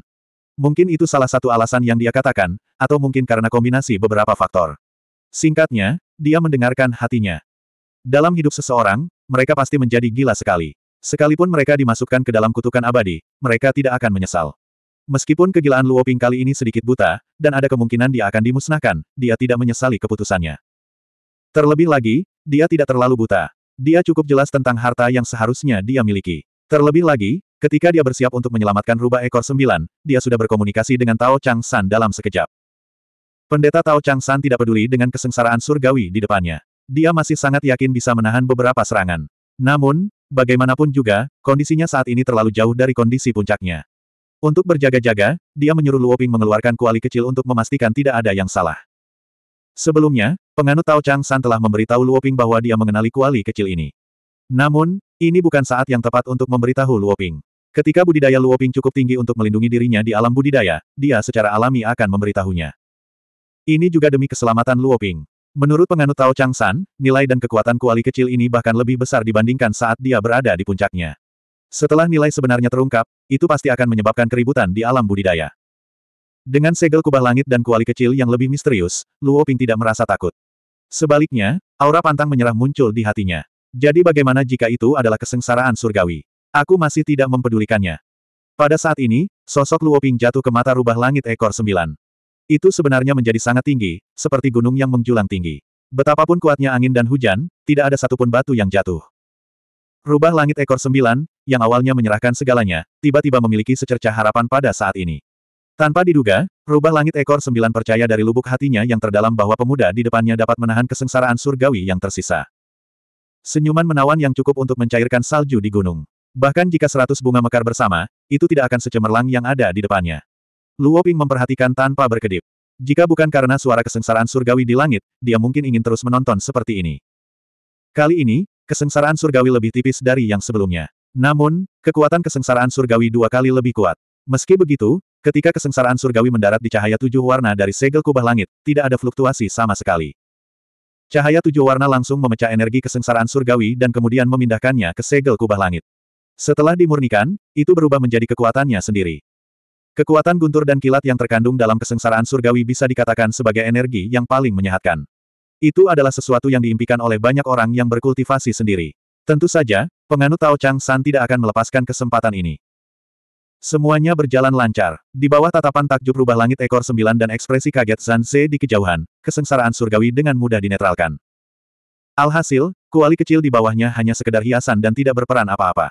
Mungkin itu salah satu alasan yang dia katakan, atau mungkin karena kombinasi beberapa faktor. Singkatnya, dia mendengarkan hatinya. Dalam hidup seseorang, mereka pasti menjadi gila sekali. Sekalipun mereka dimasukkan ke dalam kutukan abadi, mereka tidak akan menyesal. Meskipun kegilaan Luo Ping kali ini sedikit buta, dan ada kemungkinan dia akan dimusnahkan, dia tidak menyesali keputusannya. Terlebih lagi, dia tidak terlalu buta. Dia cukup jelas tentang harta yang seharusnya dia miliki. Terlebih lagi, ketika dia bersiap untuk menyelamatkan rubah ekor sembilan, dia sudah berkomunikasi dengan Tao Chang San dalam sekejap. Pendeta Tao Chang San tidak peduli dengan kesengsaraan surgawi di depannya. Dia masih sangat yakin bisa menahan beberapa serangan. Namun, bagaimanapun juga, kondisinya saat ini terlalu jauh dari kondisi puncaknya. Untuk berjaga-jaga, dia menyuruh Luoping mengeluarkan kuali kecil untuk memastikan tidak ada yang salah. Sebelumnya, Penganut Tao Chang San telah memberitahu Luoping bahwa dia mengenali kuali kecil ini. Namun, ini bukan saat yang tepat untuk memberitahu Luoping. Ketika budidaya Luoping cukup tinggi untuk melindungi dirinya di alam budidaya, dia secara alami akan memberitahunya. Ini juga demi keselamatan Luoping. Menurut penganut Tao Chang San, nilai dan kekuatan kuali kecil ini bahkan lebih besar dibandingkan saat dia berada di puncaknya. Setelah nilai sebenarnya terungkap, itu pasti akan menyebabkan keributan di alam budidaya. Dengan segel kubah langit dan kuali kecil yang lebih misterius, Luo Ping tidak merasa takut. Sebaliknya, aura pantang menyerah muncul di hatinya. Jadi bagaimana jika itu adalah kesengsaraan surgawi? Aku masih tidak mempedulikannya. Pada saat ini, sosok Luoping jatuh ke mata rubah langit ekor sembilan. Itu sebenarnya menjadi sangat tinggi, seperti gunung yang menjulang tinggi. Betapapun kuatnya angin dan hujan, tidak ada satupun batu yang jatuh. Rubah langit ekor sembilan, yang awalnya menyerahkan segalanya, tiba-tiba memiliki secercah harapan pada saat ini. Tanpa diduga, rubah langit ekor sembilan percaya dari lubuk hatinya yang terdalam bahwa pemuda di depannya dapat menahan kesengsaraan surgawi yang tersisa. Senyuman menawan yang cukup untuk mencairkan salju di gunung. Bahkan jika seratus bunga mekar bersama, itu tidak akan secemerlang yang ada di depannya. Luo Ping memperhatikan tanpa berkedip. Jika bukan karena suara kesengsaraan surgawi di langit, dia mungkin ingin terus menonton seperti ini. Kali ini, kesengsaraan surgawi lebih tipis dari yang sebelumnya. Namun, kekuatan kesengsaraan surgawi dua kali lebih kuat. Meski begitu, Ketika kesengsaraan surgawi mendarat di cahaya tujuh warna dari segel kubah langit, tidak ada fluktuasi sama sekali. Cahaya tujuh warna langsung memecah energi kesengsaraan surgawi dan kemudian memindahkannya ke segel kubah langit. Setelah dimurnikan, itu berubah menjadi kekuatannya sendiri. Kekuatan guntur dan kilat yang terkandung dalam kesengsaraan surgawi bisa dikatakan sebagai energi yang paling menyehatkan. Itu adalah sesuatu yang diimpikan oleh banyak orang yang berkultivasi sendiri. Tentu saja, penganut Tao Chang San tidak akan melepaskan kesempatan ini. Semuanya berjalan lancar. Di bawah tatapan takjub rubah langit ekor sembilan dan ekspresi kaget Zanze di kejauhan, kesengsaraan surgawi dengan mudah dinetralkan. Alhasil, kuali kecil di bawahnya hanya sekedar hiasan dan tidak berperan apa-apa.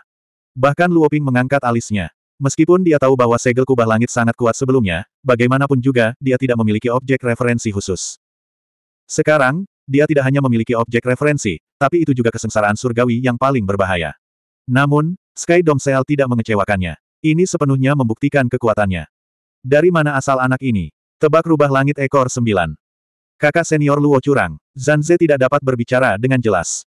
Bahkan Luoping mengangkat alisnya. Meskipun dia tahu bahwa segel kubah langit sangat kuat sebelumnya, bagaimanapun juga, dia tidak memiliki objek referensi khusus. Sekarang, dia tidak hanya memiliki objek referensi, tapi itu juga kesengsaraan surgawi yang paling berbahaya. Namun, Sky Domsel tidak mengecewakannya. Ini sepenuhnya membuktikan kekuatannya. Dari mana asal anak ini? Tebak rubah langit ekor sembilan. Kakak senior Luo curang. Zanze tidak dapat berbicara dengan jelas.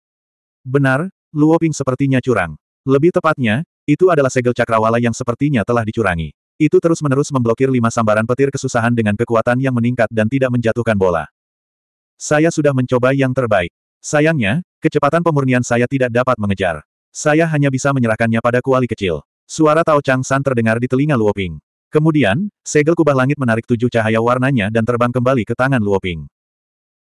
Benar, Luo Ping sepertinya curang. Lebih tepatnya, itu adalah segel cakrawala yang sepertinya telah dicurangi. Itu terus-menerus memblokir lima sambaran petir kesusahan dengan kekuatan yang meningkat dan tidak menjatuhkan bola. Saya sudah mencoba yang terbaik. Sayangnya, kecepatan pemurnian saya tidak dapat mengejar. Saya hanya bisa menyerahkannya pada kuali kecil. Suara Tao Chang San terdengar di telinga Luoping. Kemudian, segel kubah langit menarik tujuh cahaya warnanya dan terbang kembali ke tangan Luoping.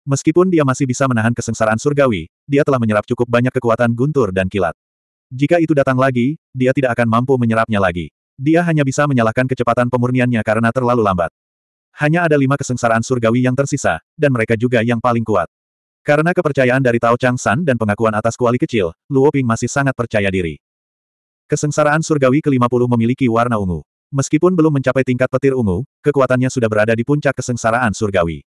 Meskipun dia masih bisa menahan kesengsaraan surgawi, dia telah menyerap cukup banyak kekuatan guntur dan kilat. Jika itu datang lagi, dia tidak akan mampu menyerapnya lagi. Dia hanya bisa menyalahkan kecepatan pemurniannya karena terlalu lambat. Hanya ada lima kesengsaraan surgawi yang tersisa, dan mereka juga yang paling kuat. Karena kepercayaan dari Tao Chang San dan pengakuan atas kuali kecil, Luo Ping masih sangat percaya diri. Kesengsaraan surgawi ke-50 memiliki warna ungu. Meskipun belum mencapai tingkat petir ungu, kekuatannya sudah berada di puncak kesengsaraan surgawi.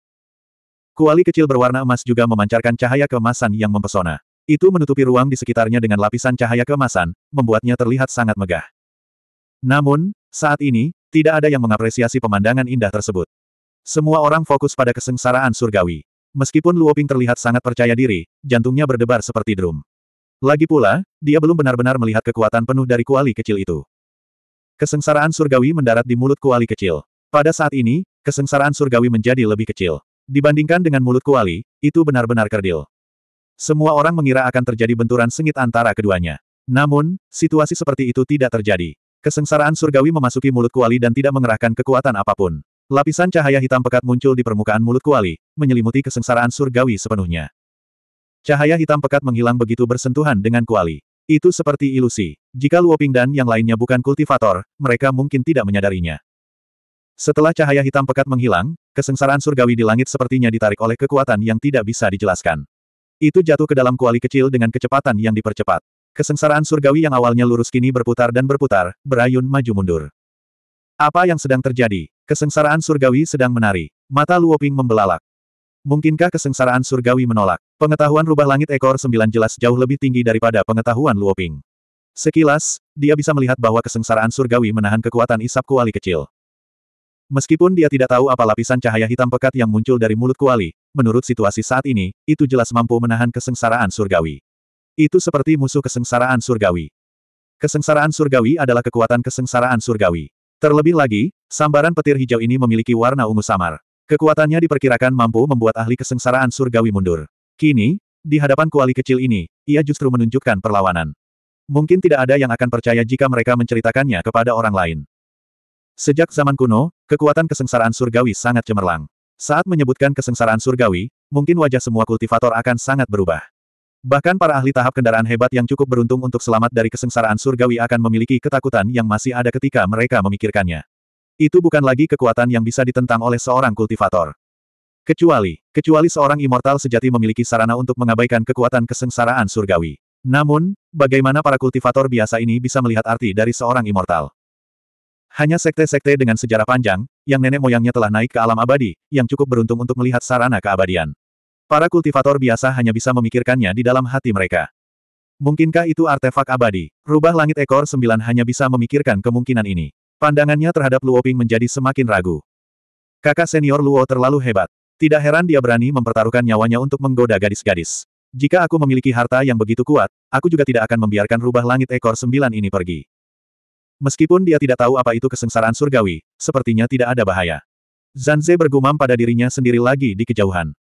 Kuali kecil berwarna emas juga memancarkan cahaya keemasan yang mempesona. Itu menutupi ruang di sekitarnya dengan lapisan cahaya keemasan, membuatnya terlihat sangat megah. Namun, saat ini, tidak ada yang mengapresiasi pemandangan indah tersebut. Semua orang fokus pada kesengsaraan surgawi. Meskipun Luoping terlihat sangat percaya diri, jantungnya berdebar seperti drum. Lagi pula, dia belum benar-benar melihat kekuatan penuh dari kuali kecil itu. Kesengsaraan surgawi mendarat di mulut kuali kecil. Pada saat ini, kesengsaraan surgawi menjadi lebih kecil. Dibandingkan dengan mulut kuali, itu benar-benar kerdil. Semua orang mengira akan terjadi benturan sengit antara keduanya. Namun, situasi seperti itu tidak terjadi. Kesengsaraan surgawi memasuki mulut kuali dan tidak mengerahkan kekuatan apapun. Lapisan cahaya hitam pekat muncul di permukaan mulut kuali, menyelimuti kesengsaraan surgawi sepenuhnya. Cahaya hitam pekat menghilang begitu bersentuhan dengan kuali. Itu seperti ilusi. Jika Luoping dan yang lainnya bukan kultivator, mereka mungkin tidak menyadarinya. Setelah cahaya hitam pekat menghilang, kesengsaraan surgawi di langit sepertinya ditarik oleh kekuatan yang tidak bisa dijelaskan. Itu jatuh ke dalam kuali kecil dengan kecepatan yang dipercepat. Kesengsaraan surgawi yang awalnya lurus kini berputar dan berputar, berayun maju mundur. Apa yang sedang terjadi? Kesengsaraan surgawi sedang menari. Mata Luoping membelalak. Mungkinkah kesengsaraan surgawi menolak? Pengetahuan rubah langit ekor sembilan jelas jauh lebih tinggi daripada pengetahuan Luoping. Sekilas, dia bisa melihat bahwa kesengsaraan surgawi menahan kekuatan isap kuali kecil. Meskipun dia tidak tahu apa lapisan cahaya hitam pekat yang muncul dari mulut kuali, menurut situasi saat ini, itu jelas mampu menahan kesengsaraan surgawi. Itu seperti musuh kesengsaraan surgawi. Kesengsaraan surgawi adalah kekuatan kesengsaraan surgawi. Terlebih lagi, sambaran petir hijau ini memiliki warna ungu samar. Kekuatannya diperkirakan mampu membuat ahli kesengsaraan surgawi mundur. Kini, di hadapan kuali kecil ini, ia justru menunjukkan perlawanan. Mungkin tidak ada yang akan percaya jika mereka menceritakannya kepada orang lain. Sejak zaman kuno, kekuatan kesengsaraan surgawi sangat cemerlang. Saat menyebutkan kesengsaraan surgawi, mungkin wajah semua kultivator akan sangat berubah. Bahkan para ahli tahap kendaraan hebat yang cukup beruntung untuk selamat dari kesengsaraan surgawi akan memiliki ketakutan yang masih ada ketika mereka memikirkannya. Itu bukan lagi kekuatan yang bisa ditentang oleh seorang kultivator. Kecuali, kecuali seorang immortal sejati memiliki sarana untuk mengabaikan kekuatan kesengsaraan surgawi. Namun, bagaimana para kultivator biasa ini bisa melihat arti dari seorang immortal? Hanya sekte-sekte dengan sejarah panjang, yang nenek moyangnya telah naik ke alam abadi, yang cukup beruntung untuk melihat sarana keabadian. Para kultivator biasa hanya bisa memikirkannya di dalam hati mereka. Mungkinkah itu artefak abadi? Rubah langit ekor sembilan hanya bisa memikirkan kemungkinan ini. Pandangannya terhadap Luo Ping menjadi semakin ragu. Kakak senior Luo terlalu hebat. Tidak heran dia berani mempertaruhkan nyawanya untuk menggoda gadis-gadis. Jika aku memiliki harta yang begitu kuat, aku juga tidak akan membiarkan rubah langit ekor sembilan ini pergi. Meskipun dia tidak tahu apa itu kesengsaraan surgawi, sepertinya tidak ada bahaya. Zanze bergumam pada dirinya sendiri lagi di kejauhan.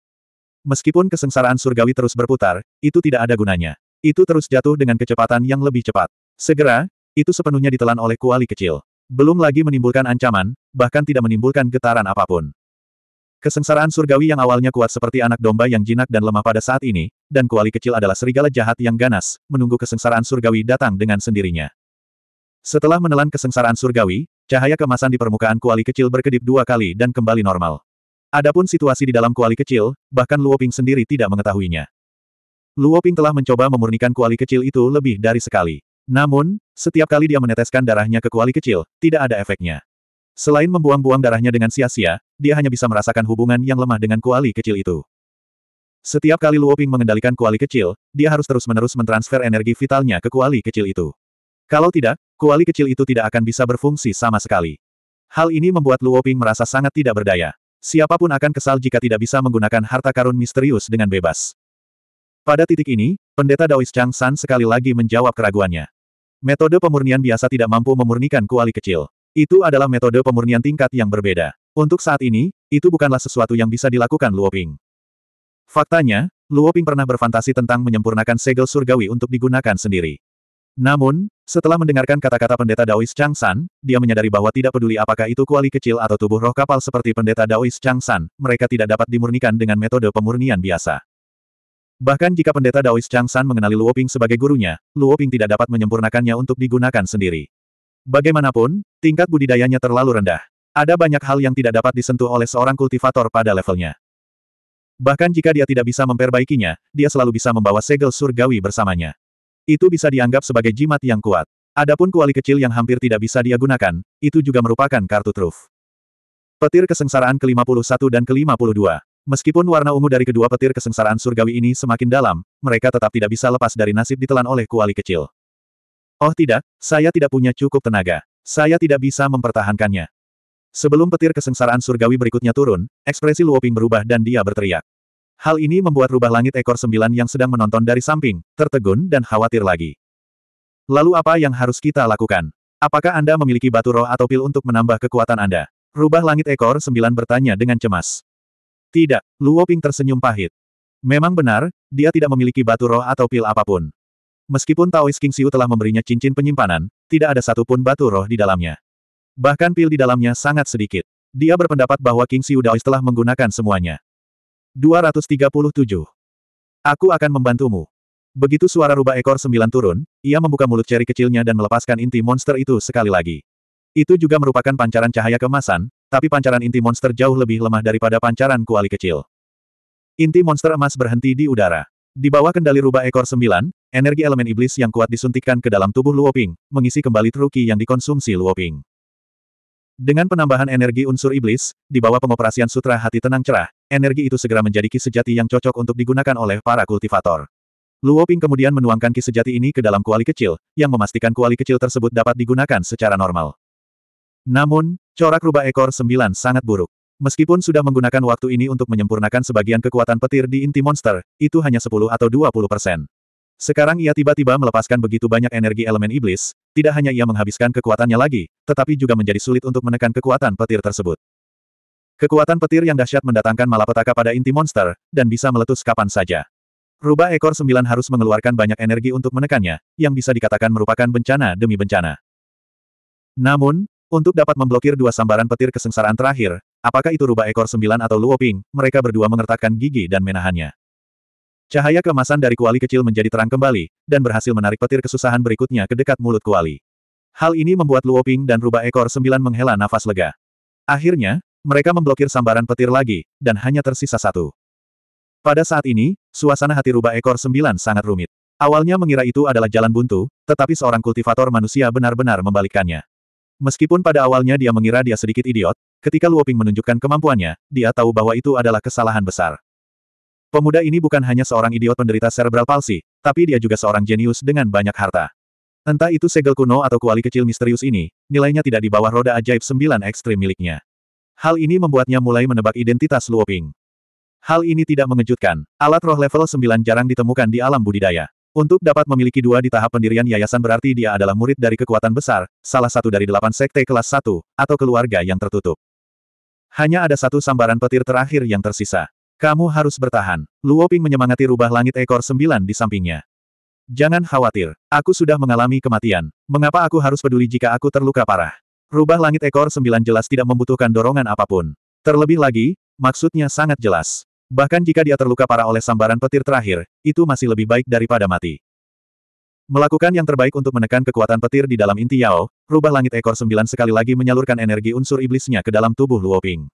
Meskipun kesengsaraan surgawi terus berputar, itu tidak ada gunanya. Itu terus jatuh dengan kecepatan yang lebih cepat. Segera, itu sepenuhnya ditelan oleh kuali kecil. Belum lagi menimbulkan ancaman, bahkan tidak menimbulkan getaran apapun. Kesengsaraan surgawi yang awalnya kuat seperti anak domba yang jinak dan lemah pada saat ini, dan kuali kecil adalah serigala jahat yang ganas, menunggu kesengsaraan surgawi datang dengan sendirinya. Setelah menelan kesengsaraan surgawi, cahaya kemasan di permukaan kuali kecil berkedip dua kali dan kembali normal. Adapun situasi di dalam kuali kecil, bahkan Luoping sendiri tidak mengetahuinya. Luoping telah mencoba memurnikan kuali kecil itu lebih dari sekali. Namun, setiap kali dia meneteskan darahnya ke kuali kecil, tidak ada efeknya. Selain membuang-buang darahnya dengan sia-sia, dia hanya bisa merasakan hubungan yang lemah dengan kuali kecil itu. Setiap kali Luoping mengendalikan kuali kecil, dia harus terus-menerus mentransfer energi vitalnya ke kuali kecil itu. Kalau tidak, kuali kecil itu tidak akan bisa berfungsi sama sekali. Hal ini membuat Luoping merasa sangat tidak berdaya. Siapapun akan kesal jika tidak bisa menggunakan harta karun misterius dengan bebas. Pada titik ini, pendeta Daois Chang San sekali lagi menjawab keraguannya. Metode pemurnian biasa tidak mampu memurnikan kuali kecil. Itu adalah metode pemurnian tingkat yang berbeda. Untuk saat ini, itu bukanlah sesuatu yang bisa dilakukan Luoping. Faktanya, Luoping pernah berfantasi tentang menyempurnakan segel surgawi untuk digunakan sendiri. Namun, setelah mendengarkan kata-kata pendeta Daois Chang San, dia menyadari bahwa tidak peduli apakah itu kuali kecil atau tubuh roh kapal seperti pendeta Daois Chang San, mereka tidak dapat dimurnikan dengan metode pemurnian biasa. Bahkan jika pendeta Daois Chang San mengenali Luoping sebagai gurunya, Luoping tidak dapat menyempurnakannya untuk digunakan sendiri. Bagaimanapun, tingkat budidayanya terlalu rendah. Ada banyak hal yang tidak dapat disentuh oleh seorang kultivator pada levelnya. Bahkan jika dia tidak bisa memperbaikinya, dia selalu bisa membawa segel surgawi bersamanya. Itu bisa dianggap sebagai jimat yang kuat. Adapun kuali kecil yang hampir tidak bisa dia gunakan, itu juga merupakan kartu truf. Petir kesengsaraan ke-51 dan ke-52. Meskipun warna ungu dari kedua petir kesengsaraan surgawi ini semakin dalam, mereka tetap tidak bisa lepas dari nasib ditelan oleh kuali kecil. Oh tidak, saya tidak punya cukup tenaga. Saya tidak bisa mempertahankannya. Sebelum petir kesengsaraan surgawi berikutnya turun, ekspresi Luoping berubah dan dia berteriak. Hal ini membuat rubah langit ekor sembilan yang sedang menonton dari samping, tertegun dan khawatir lagi. Lalu apa yang harus kita lakukan? Apakah Anda memiliki batu roh atau pil untuk menambah kekuatan Anda? Rubah langit ekor sembilan bertanya dengan cemas. Tidak, Luo Ping tersenyum pahit. Memang benar, dia tidak memiliki batu roh atau pil apapun. Meskipun Taois King Siu telah memberinya cincin penyimpanan, tidak ada satupun batu roh di dalamnya. Bahkan pil di dalamnya sangat sedikit. Dia berpendapat bahwa King Siu Daois telah menggunakan semuanya. 237. Aku akan membantumu. Begitu suara rubah ekor sembilan turun, ia membuka mulut ceri kecilnya dan melepaskan inti monster itu sekali lagi. Itu juga merupakan pancaran cahaya kemasan, tapi pancaran inti monster jauh lebih lemah daripada pancaran kuali kecil. Inti monster emas berhenti di udara. Di bawah kendali rubah ekor sembilan, energi elemen iblis yang kuat disuntikkan ke dalam tubuh Luoping, mengisi kembali truki yang dikonsumsi Luoping. Dengan penambahan energi unsur iblis, di bawah pengoperasian sutra hati tenang cerah, energi itu segera menjadi ki sejati yang cocok untuk digunakan oleh para kultivator. Luoping kemudian menuangkan ki sejati ini ke dalam kuali kecil, yang memastikan kuali kecil tersebut dapat digunakan secara normal. Namun, corak rubah ekor sembilan sangat buruk. Meskipun sudah menggunakan waktu ini untuk menyempurnakan sebagian kekuatan petir di inti monster, itu hanya 10 atau 20 persen. Sekarang ia tiba-tiba melepaskan begitu banyak energi elemen iblis, tidak hanya ia menghabiskan kekuatannya lagi, tetapi juga menjadi sulit untuk menekan kekuatan petir tersebut. Kekuatan petir yang dahsyat mendatangkan malapetaka pada inti monster, dan bisa meletus kapan saja. Rubah ekor sembilan harus mengeluarkan banyak energi untuk menekannya, yang bisa dikatakan merupakan bencana demi bencana. Namun, untuk dapat memblokir dua sambaran petir kesengsaraan terakhir, apakah itu rubah ekor sembilan atau luoping, mereka berdua mengertakkan gigi dan menahannya. Cahaya kemasan dari kuali kecil menjadi terang kembali, dan berhasil menarik petir kesusahan berikutnya ke dekat mulut kuali. Hal ini membuat Luoping dan rubah ekor sembilan menghela nafas lega. Akhirnya, mereka memblokir sambaran petir lagi, dan hanya tersisa satu. Pada saat ini, suasana hati rubah ekor sembilan sangat rumit. Awalnya mengira itu adalah jalan buntu, tetapi seorang kultivator manusia benar-benar membalikkannya. Meskipun pada awalnya dia mengira dia sedikit idiot, ketika Luoping menunjukkan kemampuannya, dia tahu bahwa itu adalah kesalahan besar. Pemuda ini bukan hanya seorang idiot penderita cerebral palsi, tapi dia juga seorang jenius dengan banyak harta. Entah itu segel kuno atau kuali kecil misterius ini, nilainya tidak di bawah roda ajaib sembilan ekstrim miliknya. Hal ini membuatnya mulai menebak identitas Luoping. Hal ini tidak mengejutkan, alat roh level 9 jarang ditemukan di alam budidaya. Untuk dapat memiliki dua di tahap pendirian yayasan berarti dia adalah murid dari kekuatan besar, salah satu dari delapan sekte kelas satu, atau keluarga yang tertutup. Hanya ada satu sambaran petir terakhir yang tersisa. Kamu harus bertahan. Luoping menyemangati rubah langit ekor sembilan di sampingnya. Jangan khawatir, aku sudah mengalami kematian. Mengapa aku harus peduli jika aku terluka parah? Rubah langit ekor sembilan jelas tidak membutuhkan dorongan apapun. Terlebih lagi, maksudnya sangat jelas. Bahkan jika dia terluka parah oleh sambaran petir terakhir, itu masih lebih baik daripada mati. Melakukan yang terbaik untuk menekan kekuatan petir di dalam inti Yao, rubah langit ekor sembilan sekali lagi menyalurkan energi unsur iblisnya ke dalam tubuh Luo Ping.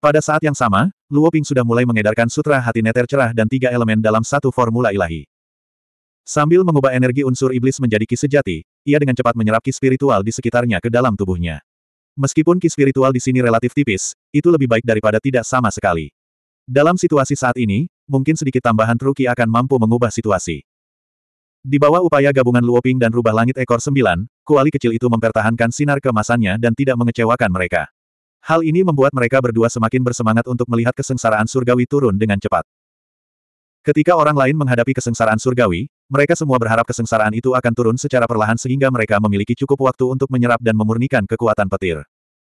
Pada saat yang sama, Luo Ping sudah mulai mengedarkan sutra hati neter cerah dan tiga elemen dalam satu formula ilahi. Sambil mengubah energi unsur iblis menjadi ki sejati, ia dengan cepat menyerap ki spiritual di sekitarnya ke dalam tubuhnya. Meskipun ki spiritual di sini relatif tipis, itu lebih baik daripada tidak sama sekali. Dalam situasi saat ini, mungkin sedikit tambahan Truki akan mampu mengubah situasi. Di bawah upaya gabungan Luoping dan rubah langit ekor sembilan, kuali kecil itu mempertahankan sinar kemasannya dan tidak mengecewakan mereka. Hal ini membuat mereka berdua semakin bersemangat untuk melihat kesengsaraan surgawi turun dengan cepat. Ketika orang lain menghadapi kesengsaraan surgawi, mereka semua berharap kesengsaraan itu akan turun secara perlahan sehingga mereka memiliki cukup waktu untuk menyerap dan memurnikan kekuatan petir.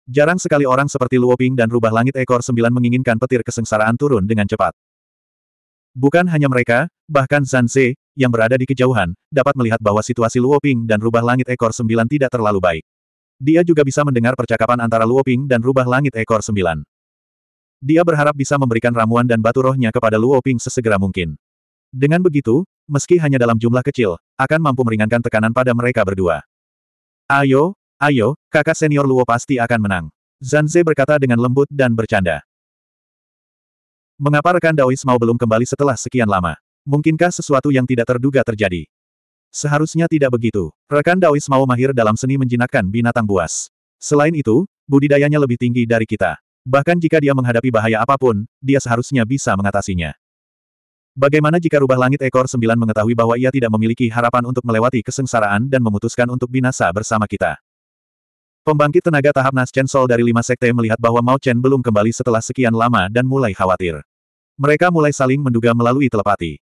Jarang sekali orang seperti Luoping dan Rubah Langit Ekor Sembilan menginginkan petir kesengsaraan turun dengan cepat. Bukan hanya mereka, bahkan Zanze, yang berada di kejauhan, dapat melihat bahwa situasi Luoping dan Rubah Langit Ekor Sembilan tidak terlalu baik. Dia juga bisa mendengar percakapan antara Luoping dan Rubah Langit Ekor Sembilan. Dia berharap bisa memberikan ramuan dan batu rohnya kepada Luoping sesegera mungkin. Dengan begitu, meski hanya dalam jumlah kecil, akan mampu meringankan tekanan pada mereka berdua. Ayo, Ayo, kakak senior Luo pasti akan menang. Zanze berkata dengan lembut dan bercanda. Mengapa rekan Daois mau belum kembali setelah sekian lama? Mungkinkah sesuatu yang tidak terduga terjadi? Seharusnya tidak begitu. Rekan Daois mau mahir dalam seni menjinakkan binatang buas. Selain itu, budidayanya lebih tinggi dari kita. Bahkan jika dia menghadapi bahaya apapun, dia seharusnya bisa mengatasinya. Bagaimana jika rubah langit ekor sembilan mengetahui bahwa ia tidak memiliki harapan untuk melewati kesengsaraan dan memutuskan untuk binasa bersama kita? Pembangkit tenaga tahap nas Chen Sol dari lima sekte melihat bahwa Mao Chen belum kembali setelah sekian lama dan mulai khawatir. Mereka mulai saling menduga melalui telepati.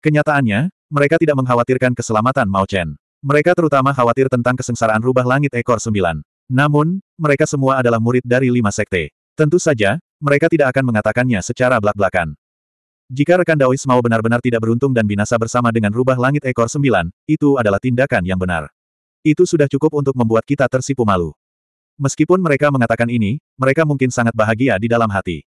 Kenyataannya, mereka tidak mengkhawatirkan keselamatan Mao Chen. Mereka terutama khawatir tentang kesengsaraan rubah langit ekor sembilan. Namun, mereka semua adalah murid dari lima sekte. Tentu saja, mereka tidak akan mengatakannya secara belak-belakan. Jika rekan Daois mau benar-benar tidak beruntung dan binasa bersama dengan rubah langit ekor sembilan, itu adalah tindakan yang benar. Itu sudah cukup untuk membuat kita tersipu malu. Meskipun mereka mengatakan ini, mereka mungkin sangat bahagia di dalam hati.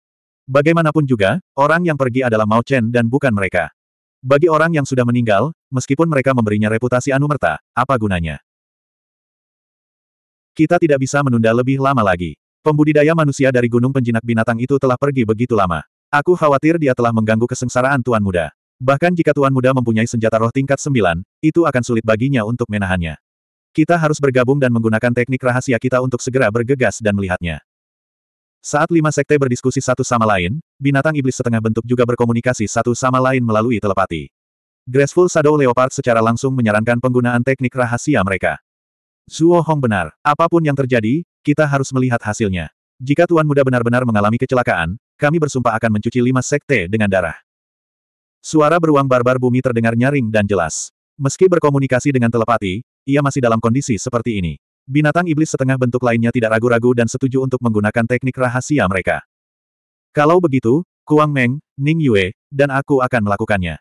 Bagaimanapun juga, orang yang pergi adalah Mao Chen dan bukan mereka. Bagi orang yang sudah meninggal, meskipun mereka memberinya reputasi anumerta, apa gunanya? Kita tidak bisa menunda lebih lama lagi. Pembudidaya manusia dari Gunung Penjinak Binatang itu telah pergi begitu lama. Aku khawatir dia telah mengganggu kesengsaraan Tuan Muda. Bahkan jika Tuan Muda mempunyai senjata roh tingkat sembilan, itu akan sulit baginya untuk menahannya. Kita harus bergabung dan menggunakan teknik rahasia kita untuk segera bergegas dan melihatnya. Saat lima sekte berdiskusi satu sama lain, binatang iblis setengah bentuk juga berkomunikasi satu sama lain melalui telepati. Graceful Shadow Leopard secara langsung menyarankan penggunaan teknik rahasia mereka. Zuo Hong benar, apapun yang terjadi, kita harus melihat hasilnya. Jika Tuan Muda benar-benar mengalami kecelakaan, kami bersumpah akan mencuci lima sekte dengan darah. Suara beruang barbar bumi terdengar nyaring dan jelas. Meski berkomunikasi dengan telepati, ia masih dalam kondisi seperti ini. Binatang iblis setengah bentuk lainnya tidak ragu-ragu dan setuju untuk menggunakan teknik rahasia mereka. Kalau begitu, Kuang Meng, Ning Yue, dan aku akan melakukannya.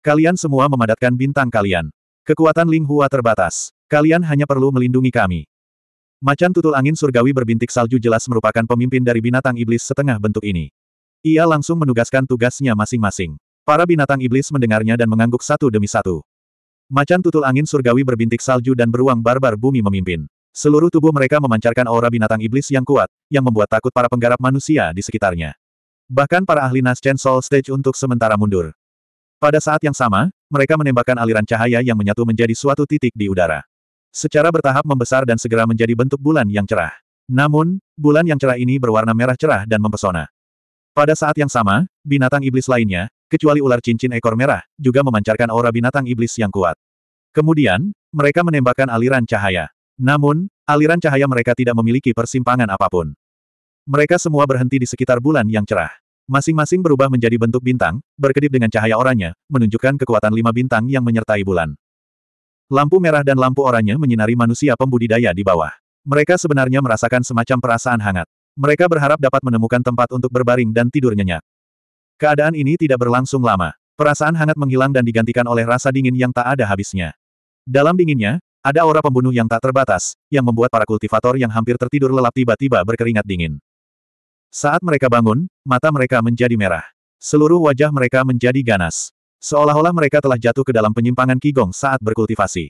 Kalian semua memadatkan bintang kalian. Kekuatan Ling Hua terbatas. Kalian hanya perlu melindungi kami. Macan tutul angin surgawi berbintik salju jelas merupakan pemimpin dari binatang iblis setengah bentuk ini. Ia langsung menugaskan tugasnya masing-masing. Para binatang iblis mendengarnya dan mengangguk satu demi satu. Macan tutul angin surgawi berbintik salju dan beruang barbar bumi memimpin. Seluruh tubuh mereka memancarkan aura binatang iblis yang kuat, yang membuat takut para penggarap manusia di sekitarnya. Bahkan para ahli Naschen Soul Stage untuk sementara mundur. Pada saat yang sama, mereka menembakkan aliran cahaya yang menyatu menjadi suatu titik di udara. Secara bertahap membesar dan segera menjadi bentuk bulan yang cerah. Namun, bulan yang cerah ini berwarna merah cerah dan mempesona. Pada saat yang sama, binatang iblis lainnya, kecuali ular cincin ekor merah, juga memancarkan aura binatang iblis yang kuat. Kemudian, mereka menembakkan aliran cahaya. Namun, aliran cahaya mereka tidak memiliki persimpangan apapun. Mereka semua berhenti di sekitar bulan yang cerah. Masing-masing berubah menjadi bentuk bintang, berkedip dengan cahaya oranye, menunjukkan kekuatan lima bintang yang menyertai bulan. Lampu merah dan lampu oranye menyinari manusia pembudidaya di bawah. Mereka sebenarnya merasakan semacam perasaan hangat. Mereka berharap dapat menemukan tempat untuk berbaring dan tidur nyenyak. Keadaan ini tidak berlangsung lama. Perasaan hangat menghilang dan digantikan oleh rasa dingin yang tak ada habisnya. Dalam dinginnya, ada aura pembunuh yang tak terbatas, yang membuat para kultivator yang hampir tertidur lelap tiba-tiba berkeringat dingin. Saat mereka bangun, mata mereka menjadi merah. Seluruh wajah mereka menjadi ganas. Seolah-olah mereka telah jatuh ke dalam penyimpangan kigong saat berkultivasi.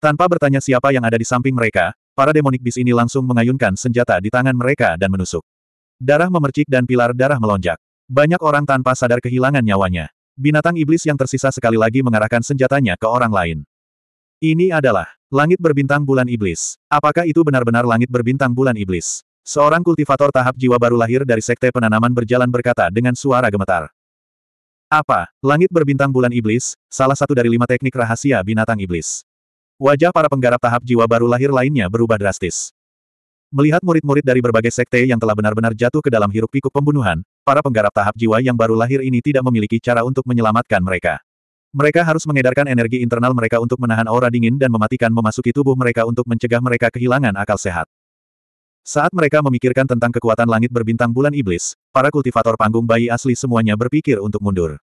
Tanpa bertanya siapa yang ada di samping mereka, para demonik bis ini langsung mengayunkan senjata di tangan mereka dan menusuk. Darah memercik dan pilar darah melonjak. Banyak orang tanpa sadar kehilangan nyawanya. Binatang iblis yang tersisa sekali lagi mengarahkan senjatanya ke orang lain. Ini adalah langit berbintang bulan iblis. Apakah itu benar-benar langit berbintang bulan iblis? Seorang kultivator tahap jiwa baru lahir dari sekte penanaman berjalan berkata dengan suara gemetar. Apa? Langit berbintang bulan iblis, salah satu dari lima teknik rahasia binatang iblis. Wajah para penggarap tahap jiwa baru lahir lainnya berubah drastis. Melihat murid-murid dari berbagai sekte yang telah benar-benar jatuh ke dalam hiruk-pikuk pembunuhan, para penggarap tahap jiwa yang baru lahir ini tidak memiliki cara untuk menyelamatkan mereka. Mereka harus mengedarkan energi internal mereka untuk menahan aura dingin dan mematikan memasuki tubuh mereka untuk mencegah mereka kehilangan akal sehat. Saat mereka memikirkan tentang kekuatan langit berbintang bulan iblis, para kultivator panggung bayi asli semuanya berpikir untuk mundur.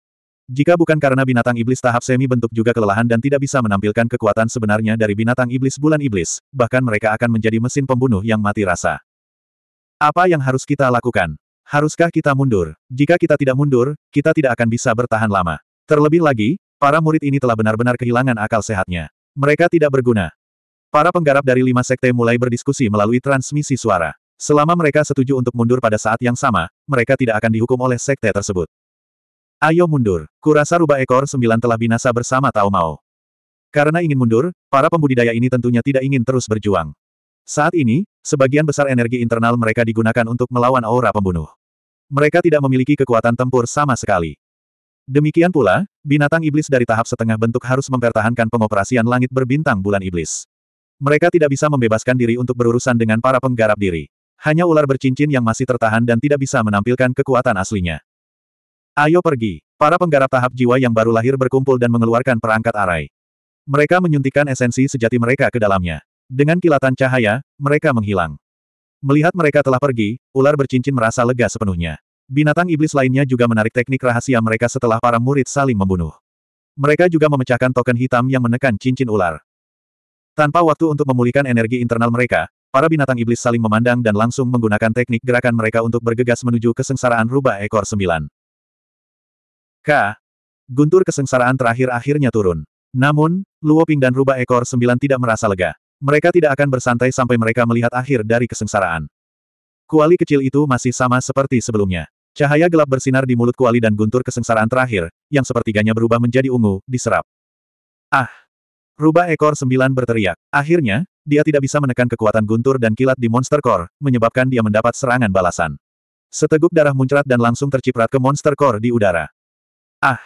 Jika bukan karena binatang iblis tahap semi bentuk juga kelelahan dan tidak bisa menampilkan kekuatan sebenarnya dari binatang iblis bulan iblis, bahkan mereka akan menjadi mesin pembunuh yang mati rasa. Apa yang harus kita lakukan? Haruskah kita mundur? Jika kita tidak mundur, kita tidak akan bisa bertahan lama. Terlebih lagi, para murid ini telah benar-benar kehilangan akal sehatnya. Mereka tidak berguna. Para penggarap dari lima sekte mulai berdiskusi melalui transmisi suara. Selama mereka setuju untuk mundur pada saat yang sama, mereka tidak akan dihukum oleh sekte tersebut. Ayo mundur. Kurasa rubah ekor sembilan telah binasa bersama Tao Mao. Karena ingin mundur, para pembudidaya ini tentunya tidak ingin terus berjuang. Saat ini, sebagian besar energi internal mereka digunakan untuk melawan aura pembunuh. Mereka tidak memiliki kekuatan tempur sama sekali. Demikian pula, binatang iblis dari tahap setengah bentuk harus mempertahankan pengoperasian langit berbintang bulan iblis. Mereka tidak bisa membebaskan diri untuk berurusan dengan para penggarap diri. Hanya ular bercincin yang masih tertahan dan tidak bisa menampilkan kekuatan aslinya. Ayo pergi. Para penggarap tahap jiwa yang baru lahir berkumpul dan mengeluarkan perangkat arai. Mereka menyuntikkan esensi sejati mereka ke dalamnya. Dengan kilatan cahaya, mereka menghilang. Melihat mereka telah pergi, ular bercincin merasa lega sepenuhnya. Binatang iblis lainnya juga menarik teknik rahasia mereka setelah para murid saling membunuh. Mereka juga memecahkan token hitam yang menekan cincin ular. Tanpa waktu untuk memulihkan energi internal mereka, para binatang iblis saling memandang dan langsung menggunakan teknik gerakan mereka untuk bergegas menuju kesengsaraan rubah ekor sembilan. K. Guntur kesengsaraan terakhir akhirnya turun. Namun, Luo Ping dan rubah ekor sembilan tidak merasa lega. Mereka tidak akan bersantai sampai mereka melihat akhir dari kesengsaraan. Kuali kecil itu masih sama seperti sebelumnya. Cahaya gelap bersinar di mulut kuali dan guntur kesengsaraan terakhir, yang sepertiganya berubah menjadi ungu, diserap. Ah! Rubah ekor sembilan berteriak. Akhirnya, dia tidak bisa menekan kekuatan guntur dan kilat di Monster Core, menyebabkan dia mendapat serangan balasan. Seteguk darah muncrat dan langsung terciprat ke Monster Core di udara. Ah!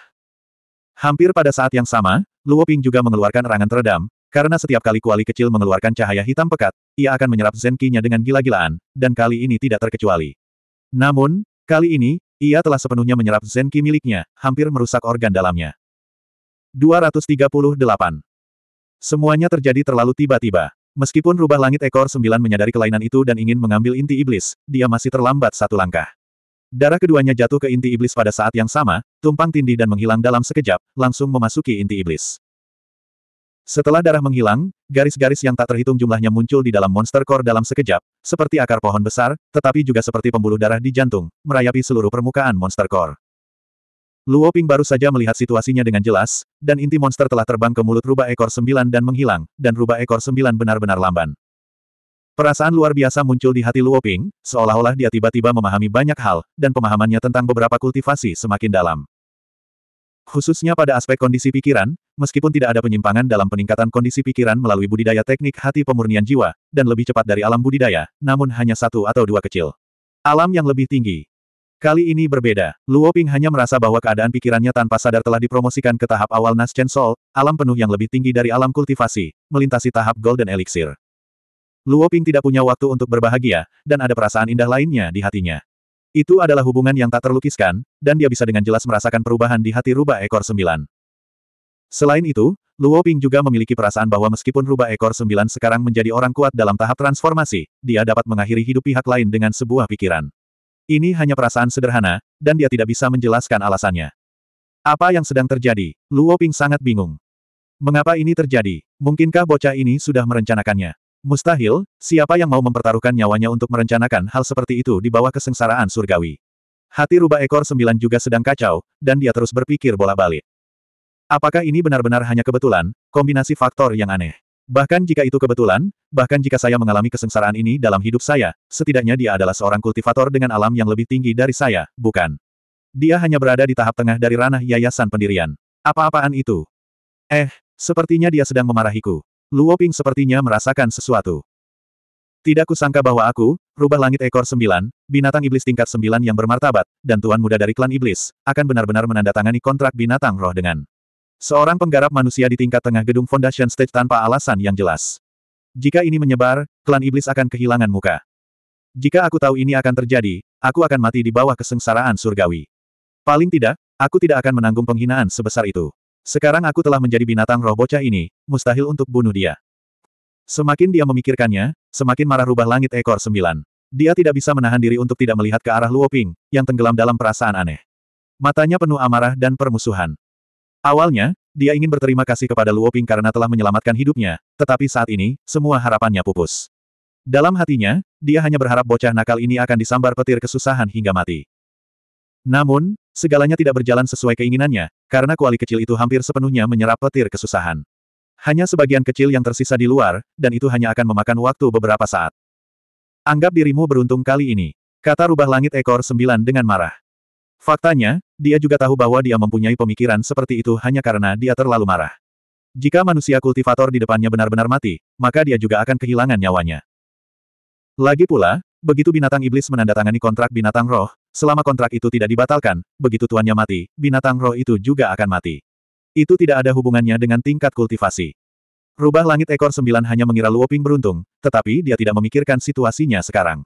Hampir pada saat yang sama, Luo Ping juga mengeluarkan rangan teredam, karena setiap kali kuali kecil mengeluarkan cahaya hitam pekat, ia akan menyerap zenkinya dengan gila-gilaan, dan kali ini tidak terkecuali. Namun, kali ini, ia telah sepenuhnya menyerap zenki miliknya, hampir merusak organ dalamnya. 238. Semuanya terjadi terlalu tiba-tiba. Meskipun rubah langit ekor sembilan menyadari kelainan itu dan ingin mengambil inti iblis, dia masih terlambat satu langkah. Darah keduanya jatuh ke inti iblis pada saat yang sama, tumpang tindih dan menghilang dalam sekejap, langsung memasuki inti iblis. Setelah darah menghilang, garis-garis yang tak terhitung jumlahnya muncul di dalam monster core dalam sekejap, seperti akar pohon besar, tetapi juga seperti pembuluh darah di jantung, merayapi seluruh permukaan monster core. Luo Ping baru saja melihat situasinya dengan jelas, dan inti monster telah terbang ke mulut rubah ekor sembilan dan menghilang, dan rubah ekor sembilan benar-benar lamban. Perasaan luar biasa muncul di hati Luo Ping, seolah-olah dia tiba-tiba memahami banyak hal, dan pemahamannya tentang beberapa kultivasi semakin dalam. Khususnya pada aspek kondisi pikiran, meskipun tidak ada penyimpangan dalam peningkatan kondisi pikiran melalui budidaya teknik hati pemurnian jiwa, dan lebih cepat dari alam budidaya, namun hanya satu atau dua kecil. Alam yang lebih tinggi. Kali ini berbeda, Luo Ping hanya merasa bahwa keadaan pikirannya tanpa sadar telah dipromosikan ke tahap awal Naschen Soul, alam penuh yang lebih tinggi dari alam kultivasi, melintasi tahap Golden Elixir. Luo Ping tidak punya waktu untuk berbahagia, dan ada perasaan indah lainnya di hatinya. Itu adalah hubungan yang tak terlukiskan, dan dia bisa dengan jelas merasakan perubahan di hati rubah ekor sembilan. Selain itu, Luo Ping juga memiliki perasaan bahwa meskipun rubah ekor sembilan sekarang menjadi orang kuat dalam tahap transformasi, dia dapat mengakhiri hidup pihak lain dengan sebuah pikiran. Ini hanya perasaan sederhana, dan dia tidak bisa menjelaskan alasannya. Apa yang sedang terjadi? Luo Ping sangat bingung. Mengapa ini terjadi? Mungkinkah bocah ini sudah merencanakannya? Mustahil, siapa yang mau mempertaruhkan nyawanya untuk merencanakan hal seperti itu di bawah kesengsaraan surgawi. Hati rubah ekor sembilan juga sedang kacau, dan dia terus berpikir bola balik. Apakah ini benar-benar hanya kebetulan, kombinasi faktor yang aneh? Bahkan jika itu kebetulan, bahkan jika saya mengalami kesengsaraan ini dalam hidup saya, setidaknya dia adalah seorang kultivator dengan alam yang lebih tinggi dari saya, bukan? Dia hanya berada di tahap tengah dari ranah yayasan pendirian. Apa-apaan itu? Eh, sepertinya dia sedang memarahiku. Luo Ping sepertinya merasakan sesuatu. Tidak kusangka bahwa aku, rubah langit ekor sembilan, binatang iblis tingkat sembilan yang bermartabat, dan tuan muda dari klan iblis, akan benar-benar menandatangani kontrak binatang roh dengan seorang penggarap manusia di tingkat tengah gedung Foundation Stage tanpa alasan yang jelas. Jika ini menyebar, klan iblis akan kehilangan muka. Jika aku tahu ini akan terjadi, aku akan mati di bawah kesengsaraan surgawi. Paling tidak, aku tidak akan menanggung penghinaan sebesar itu. Sekarang aku telah menjadi binatang roh bocah ini, mustahil untuk bunuh dia. Semakin dia memikirkannya, semakin marah rubah langit ekor sembilan. Dia tidak bisa menahan diri untuk tidak melihat ke arah Luoping, yang tenggelam dalam perasaan aneh. Matanya penuh amarah dan permusuhan. Awalnya, dia ingin berterima kasih kepada Luoping karena telah menyelamatkan hidupnya, tetapi saat ini, semua harapannya pupus. Dalam hatinya, dia hanya berharap bocah nakal ini akan disambar petir kesusahan hingga mati. Namun, Segalanya tidak berjalan sesuai keinginannya, karena kuali kecil itu hampir sepenuhnya menyerap petir kesusahan. Hanya sebagian kecil yang tersisa di luar, dan itu hanya akan memakan waktu beberapa saat. Anggap dirimu beruntung kali ini, kata rubah langit ekor sembilan dengan marah. Faktanya, dia juga tahu bahwa dia mempunyai pemikiran seperti itu hanya karena dia terlalu marah. Jika manusia kultivator di depannya benar-benar mati, maka dia juga akan kehilangan nyawanya. Lagi pula, Begitu binatang iblis menandatangani kontrak binatang roh, selama kontrak itu tidak dibatalkan, begitu tuannya mati, binatang roh itu juga akan mati. Itu tidak ada hubungannya dengan tingkat kultivasi. Rubah langit ekor sembilan hanya mengira Luoping beruntung, tetapi dia tidak memikirkan situasinya sekarang.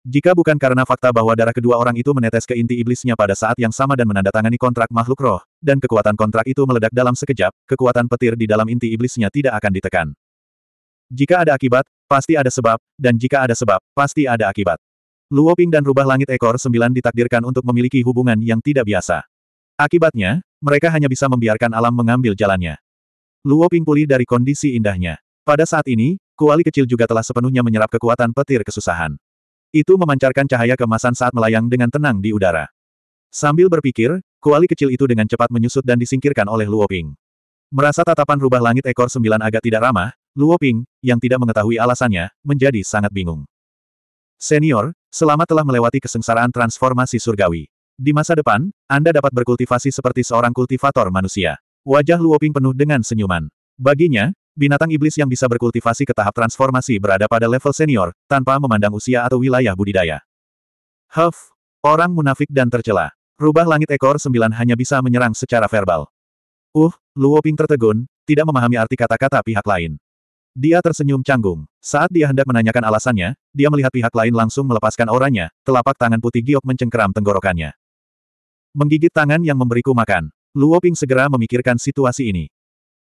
Jika bukan karena fakta bahwa darah kedua orang itu menetes ke inti iblisnya pada saat yang sama dan menandatangani kontrak makhluk roh, dan kekuatan kontrak itu meledak dalam sekejap, kekuatan petir di dalam inti iblisnya tidak akan ditekan. Jika ada akibat, Pasti ada sebab, dan jika ada sebab, pasti ada akibat. Luoping dan rubah langit ekor sembilan ditakdirkan untuk memiliki hubungan yang tidak biasa. Akibatnya, mereka hanya bisa membiarkan alam mengambil jalannya. Luoping pulih dari kondisi indahnya. Pada saat ini, kuali kecil juga telah sepenuhnya menyerap kekuatan petir kesusahan. Itu memancarkan cahaya kemasan saat melayang dengan tenang di udara. Sambil berpikir, kuali kecil itu dengan cepat menyusut dan disingkirkan oleh Luoping. Merasa tatapan rubah langit ekor sembilan agak tidak ramah, Luo Ping, yang tidak mengetahui alasannya, menjadi sangat bingung. Senior, selamat telah melewati kesengsaraan transformasi surgawi. Di masa depan, Anda dapat berkultivasi seperti seorang kultivator manusia. Wajah Luo Ping penuh dengan senyuman. Baginya, binatang iblis yang bisa berkultivasi ke tahap transformasi berada pada level senior, tanpa memandang usia atau wilayah budidaya. Huff, orang munafik dan tercela. Rubah langit ekor sembilan hanya bisa menyerang secara verbal. Uh, Luo Ping tertegun, tidak memahami arti kata-kata pihak lain. Dia tersenyum canggung. Saat dia hendak menanyakan alasannya, dia melihat pihak lain langsung melepaskan orangnya, telapak tangan putih giok mencengkeram tenggorokannya. Menggigit tangan yang memberiku makan. Luo Ping segera memikirkan situasi ini.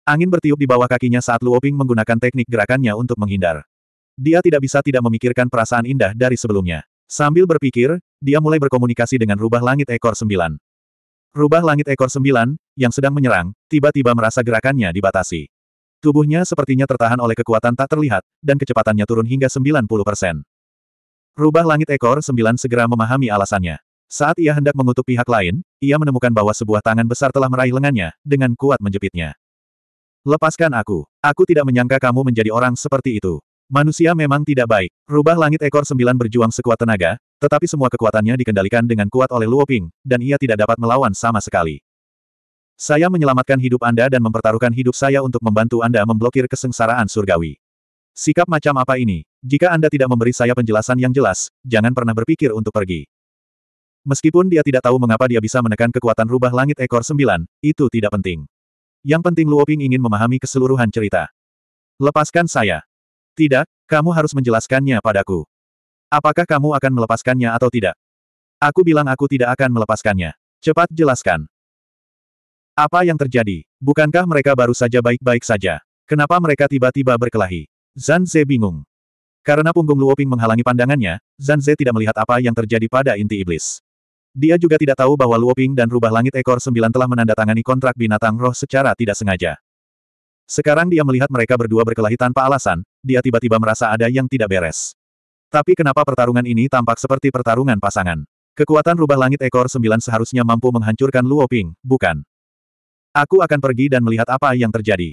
Angin bertiup di bawah kakinya saat Luo Ping menggunakan teknik gerakannya untuk menghindar. Dia tidak bisa tidak memikirkan perasaan indah dari sebelumnya. Sambil berpikir, dia mulai berkomunikasi dengan rubah langit ekor sembilan. Rubah langit ekor sembilan, yang sedang menyerang, tiba-tiba merasa gerakannya dibatasi. Tubuhnya sepertinya tertahan oleh kekuatan tak terlihat, dan kecepatannya turun hingga 90 persen. Rubah langit ekor sembilan segera memahami alasannya. Saat ia hendak mengutuk pihak lain, ia menemukan bahwa sebuah tangan besar telah meraih lengannya, dengan kuat menjepitnya. Lepaskan aku. Aku tidak menyangka kamu menjadi orang seperti itu. Manusia memang tidak baik. Rubah langit ekor sembilan berjuang sekuat tenaga, tetapi semua kekuatannya dikendalikan dengan kuat oleh Luoping, dan ia tidak dapat melawan sama sekali. Saya menyelamatkan hidup Anda dan mempertaruhkan hidup saya untuk membantu Anda memblokir kesengsaraan surgawi. Sikap macam apa ini? Jika Anda tidak memberi saya penjelasan yang jelas, jangan pernah berpikir untuk pergi. Meskipun dia tidak tahu mengapa dia bisa menekan kekuatan rubah langit ekor sembilan, itu tidak penting. Yang penting Luoping ingin memahami keseluruhan cerita. Lepaskan saya. Tidak, kamu harus menjelaskannya padaku. Apakah kamu akan melepaskannya atau tidak? Aku bilang aku tidak akan melepaskannya. Cepat jelaskan. Apa yang terjadi? Bukankah mereka baru saja baik-baik saja? Kenapa mereka tiba-tiba berkelahi? Zan Ze bingung. Karena punggung Luoping menghalangi pandangannya, Zan Ze tidak melihat apa yang terjadi pada inti iblis. Dia juga tidak tahu bahwa Luoping dan rubah langit ekor sembilan telah menandatangani kontrak binatang roh secara tidak sengaja. Sekarang dia melihat mereka berdua berkelahi tanpa alasan, dia tiba-tiba merasa ada yang tidak beres. Tapi kenapa pertarungan ini tampak seperti pertarungan pasangan? Kekuatan rubah langit ekor sembilan seharusnya mampu menghancurkan Luoping, bukan? Aku akan pergi dan melihat apa yang terjadi.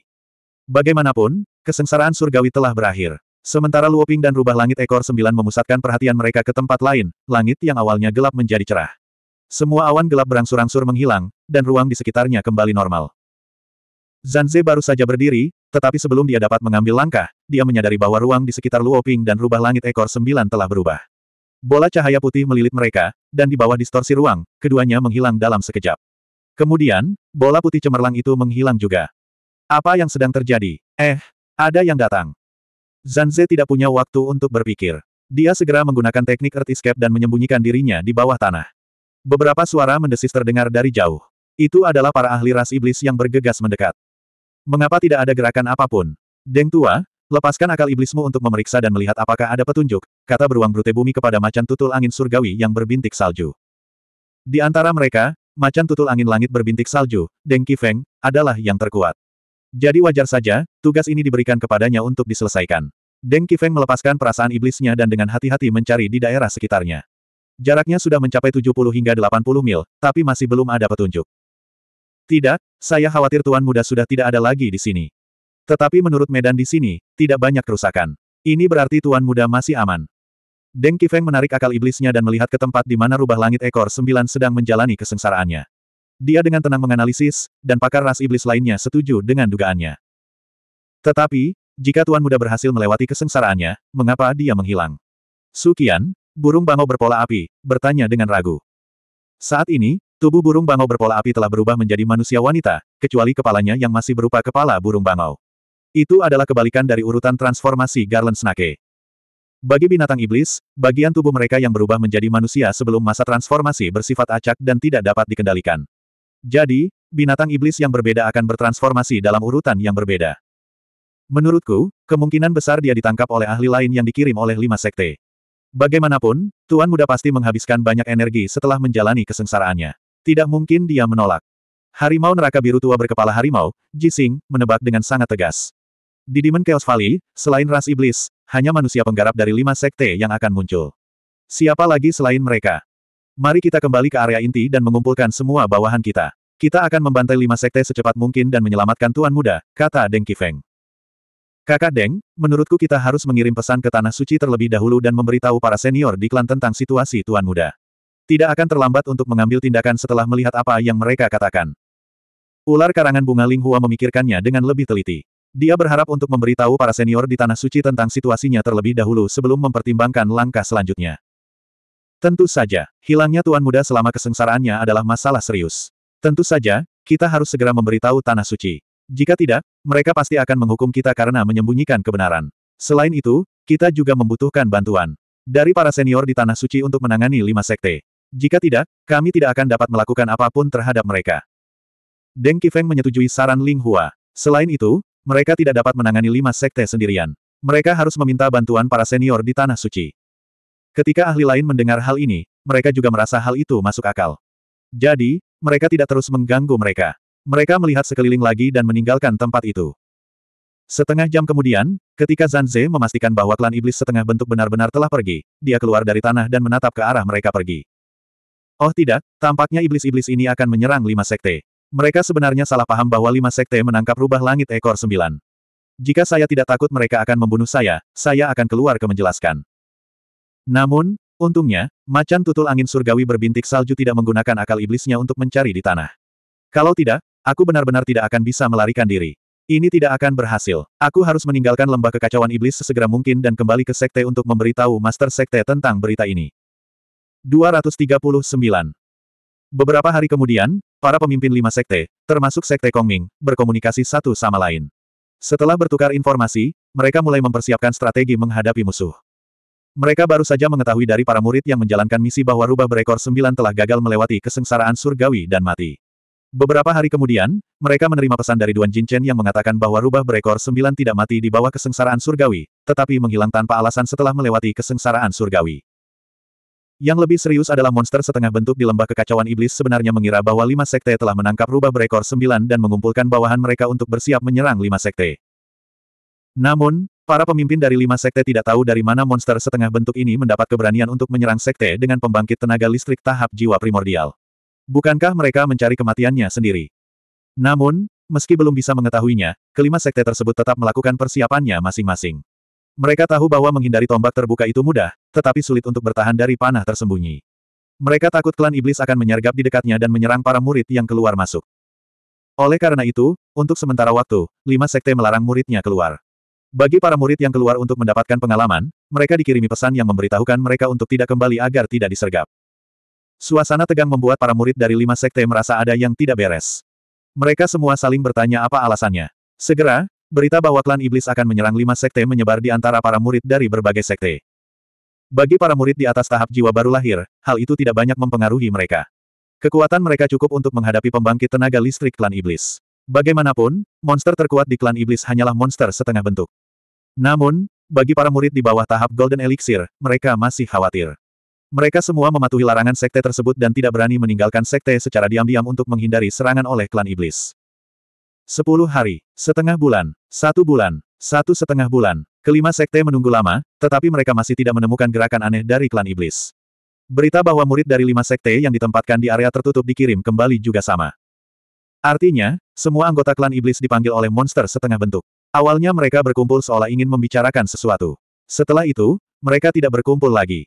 Bagaimanapun, kesengsaraan surgawi telah berakhir. Sementara Luoping dan rubah langit ekor sembilan memusatkan perhatian mereka ke tempat lain, langit yang awalnya gelap menjadi cerah. Semua awan gelap berangsur-angsur menghilang, dan ruang di sekitarnya kembali normal. Zanze baru saja berdiri, tetapi sebelum dia dapat mengambil langkah, dia menyadari bahwa ruang di sekitar Luoping dan rubah langit ekor sembilan telah berubah. Bola cahaya putih melilit mereka, dan di bawah distorsi ruang, keduanya menghilang dalam sekejap. Kemudian, bola putih cemerlang itu menghilang juga. Apa yang sedang terjadi? Eh, ada yang datang. Zanze tidak punya waktu untuk berpikir. Dia segera menggunakan teknik Earth Escape dan menyembunyikan dirinya di bawah tanah. Beberapa suara mendesis terdengar dari jauh. Itu adalah para ahli ras iblis yang bergegas mendekat. Mengapa tidak ada gerakan apapun? Deng tua, lepaskan akal iblismu untuk memeriksa dan melihat apakah ada petunjuk, kata beruang brute bumi kepada macan tutul angin surgawi yang berbintik salju. Di antara mereka, macan tutul angin langit berbintik salju, Deng Kifeng, adalah yang terkuat. Jadi wajar saja, tugas ini diberikan kepadanya untuk diselesaikan. Deng Kifeng melepaskan perasaan iblisnya dan dengan hati-hati mencari di daerah sekitarnya. Jaraknya sudah mencapai 70 hingga 80 mil, tapi masih belum ada petunjuk. Tidak, saya khawatir Tuan Muda sudah tidak ada lagi di sini. Tetapi menurut medan di sini, tidak banyak kerusakan. Ini berarti Tuan Muda masih aman. Deng Qifeng menarik akal iblisnya dan melihat ke tempat di mana rubah langit ekor sembilan sedang menjalani kesengsaraannya. Dia dengan tenang menganalisis, dan pakar ras iblis lainnya setuju dengan dugaannya. Tetapi, jika Tuan Muda berhasil melewati kesengsaraannya, mengapa dia menghilang? Sukian, burung bangau berpola api, bertanya dengan ragu. Saat ini, tubuh burung bangau berpola api telah berubah menjadi manusia wanita, kecuali kepalanya yang masih berupa kepala burung bangau. Itu adalah kebalikan dari urutan transformasi Garland Snake. Bagi binatang iblis, bagian tubuh mereka yang berubah menjadi manusia sebelum masa transformasi bersifat acak dan tidak dapat dikendalikan. Jadi, binatang iblis yang berbeda akan bertransformasi dalam urutan yang berbeda. Menurutku, kemungkinan besar dia ditangkap oleh ahli lain yang dikirim oleh lima sekte. Bagaimanapun, Tuan Muda pasti menghabiskan banyak energi setelah menjalani kesengsaraannya. Tidak mungkin dia menolak. Harimau neraka biru tua berkepala harimau, Jising, menebak dengan sangat tegas. Di Demon Chaos Valley, selain ras iblis, hanya manusia penggarap dari lima sekte yang akan muncul. Siapa lagi selain mereka? Mari kita kembali ke area inti dan mengumpulkan semua bawahan kita. Kita akan membantai lima sekte secepat mungkin dan menyelamatkan Tuan Muda, kata Deng Kifeng. Kakak Deng, menurutku kita harus mengirim pesan ke Tanah Suci terlebih dahulu dan memberitahu para senior di klan tentang situasi Tuan Muda. Tidak akan terlambat untuk mengambil tindakan setelah melihat apa yang mereka katakan. Ular karangan bunga Linghua memikirkannya dengan lebih teliti. Dia berharap untuk memberitahu para senior di Tanah Suci tentang situasinya terlebih dahulu sebelum mempertimbangkan langkah selanjutnya. Tentu saja, hilangnya Tuan Muda selama kesengsaraannya adalah masalah serius. Tentu saja, kita harus segera memberitahu Tanah Suci. Jika tidak, mereka pasti akan menghukum kita karena menyembunyikan kebenaran. Selain itu, kita juga membutuhkan bantuan dari para senior di Tanah Suci untuk menangani lima sekte. Jika tidak, kami tidak akan dapat melakukan apapun terhadap mereka. Deng Kifeng menyetujui saran Ling Hua. Selain itu, mereka tidak dapat menangani lima sekte sendirian. Mereka harus meminta bantuan para senior di Tanah Suci. Ketika ahli lain mendengar hal ini, mereka juga merasa hal itu masuk akal. Jadi, mereka tidak terus mengganggu mereka. Mereka melihat sekeliling lagi dan meninggalkan tempat itu. Setengah jam kemudian, ketika Zanze memastikan bahwa klan iblis setengah bentuk benar-benar telah pergi, dia keluar dari tanah dan menatap ke arah mereka pergi. Oh tidak, tampaknya iblis-iblis ini akan menyerang lima sekte. Mereka sebenarnya salah paham bahwa lima sekte menangkap rubah langit ekor sembilan. Jika saya tidak takut mereka akan membunuh saya, saya akan keluar ke menjelaskan. Namun, untungnya, macan tutul angin surgawi berbintik salju tidak menggunakan akal iblisnya untuk mencari di tanah. Kalau tidak, aku benar-benar tidak akan bisa melarikan diri. Ini tidak akan berhasil. Aku harus meninggalkan lembah kekacauan iblis sesegera mungkin dan kembali ke sekte untuk memberitahu master sekte tentang berita ini. 239. Beberapa hari kemudian, Para pemimpin lima sekte, termasuk sekte Kongming, berkomunikasi satu sama lain. Setelah bertukar informasi, mereka mulai mempersiapkan strategi menghadapi musuh. Mereka baru saja mengetahui dari para murid yang menjalankan misi bahwa rubah berekor sembilan telah gagal melewati kesengsaraan surgawi dan mati. Beberapa hari kemudian, mereka menerima pesan dari Duan Jinchen yang mengatakan bahwa rubah berekor sembilan tidak mati di bawah kesengsaraan surgawi, tetapi menghilang tanpa alasan setelah melewati kesengsaraan surgawi. Yang lebih serius adalah monster setengah bentuk di lembah kekacauan iblis sebenarnya mengira bahwa lima sekte telah menangkap rubah berekor sembilan dan mengumpulkan bawahan mereka untuk bersiap menyerang lima sekte. Namun, para pemimpin dari lima sekte tidak tahu dari mana monster setengah bentuk ini mendapat keberanian untuk menyerang sekte dengan pembangkit tenaga listrik tahap jiwa primordial. Bukankah mereka mencari kematiannya sendiri? Namun, meski belum bisa mengetahuinya, kelima sekte tersebut tetap melakukan persiapannya masing-masing. Mereka tahu bahwa menghindari tombak terbuka itu mudah, tetapi sulit untuk bertahan dari panah tersembunyi. Mereka takut klan iblis akan menyergap di dekatnya dan menyerang para murid yang keluar masuk. Oleh karena itu, untuk sementara waktu, lima sekte melarang muridnya keluar. Bagi para murid yang keluar untuk mendapatkan pengalaman, mereka dikirimi pesan yang memberitahukan mereka untuk tidak kembali agar tidak disergap. Suasana tegang membuat para murid dari lima sekte merasa ada yang tidak beres. Mereka semua saling bertanya apa alasannya. Segera, Berita bahwa klan iblis akan menyerang lima sekte menyebar di antara para murid dari berbagai sekte. Bagi para murid di atas tahap jiwa baru lahir, hal itu tidak banyak mempengaruhi mereka. Kekuatan mereka cukup untuk menghadapi pembangkit tenaga listrik klan iblis. Bagaimanapun, monster terkuat di klan iblis hanyalah monster setengah bentuk. Namun, bagi para murid di bawah tahap Golden Elixir, mereka masih khawatir. Mereka semua mematuhi larangan sekte tersebut dan tidak berani meninggalkan sekte secara diam-diam untuk menghindari serangan oleh klan iblis. Sepuluh hari, setengah bulan, satu bulan, satu setengah bulan, kelima sekte menunggu lama, tetapi mereka masih tidak menemukan gerakan aneh dari klan iblis. Berita bahwa murid dari lima sekte yang ditempatkan di area tertutup dikirim kembali juga sama. Artinya, semua anggota klan iblis dipanggil oleh monster setengah bentuk. Awalnya mereka berkumpul seolah ingin membicarakan sesuatu. Setelah itu, mereka tidak berkumpul lagi.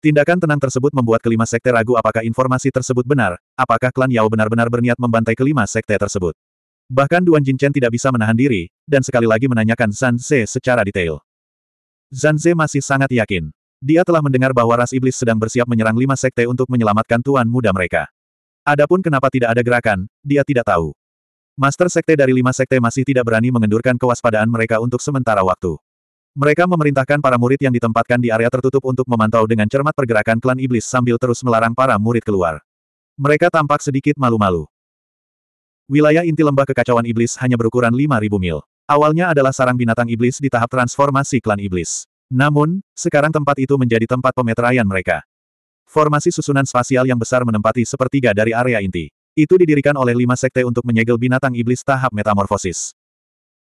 Tindakan tenang tersebut membuat kelima sekte ragu apakah informasi tersebut benar, apakah klan Yao benar-benar berniat membantai kelima sekte tersebut. Bahkan Duan Jinchen tidak bisa menahan diri, dan sekali lagi menanyakan Zan secara detail. Zan masih sangat yakin. Dia telah mendengar bahwa ras iblis sedang bersiap menyerang lima sekte untuk menyelamatkan tuan muda mereka. Adapun kenapa tidak ada gerakan, dia tidak tahu. Master sekte dari lima sekte masih tidak berani mengendurkan kewaspadaan mereka untuk sementara waktu. Mereka memerintahkan para murid yang ditempatkan di area tertutup untuk memantau dengan cermat pergerakan klan iblis sambil terus melarang para murid keluar. Mereka tampak sedikit malu-malu. Wilayah inti lembah kekacauan iblis hanya berukuran 5.000 mil. Awalnya adalah sarang binatang iblis di tahap transformasi klan iblis. Namun, sekarang tempat itu menjadi tempat pemeteraian mereka. Formasi susunan spasial yang besar menempati sepertiga dari area inti. Itu didirikan oleh lima sekte untuk menyegel binatang iblis tahap metamorfosis.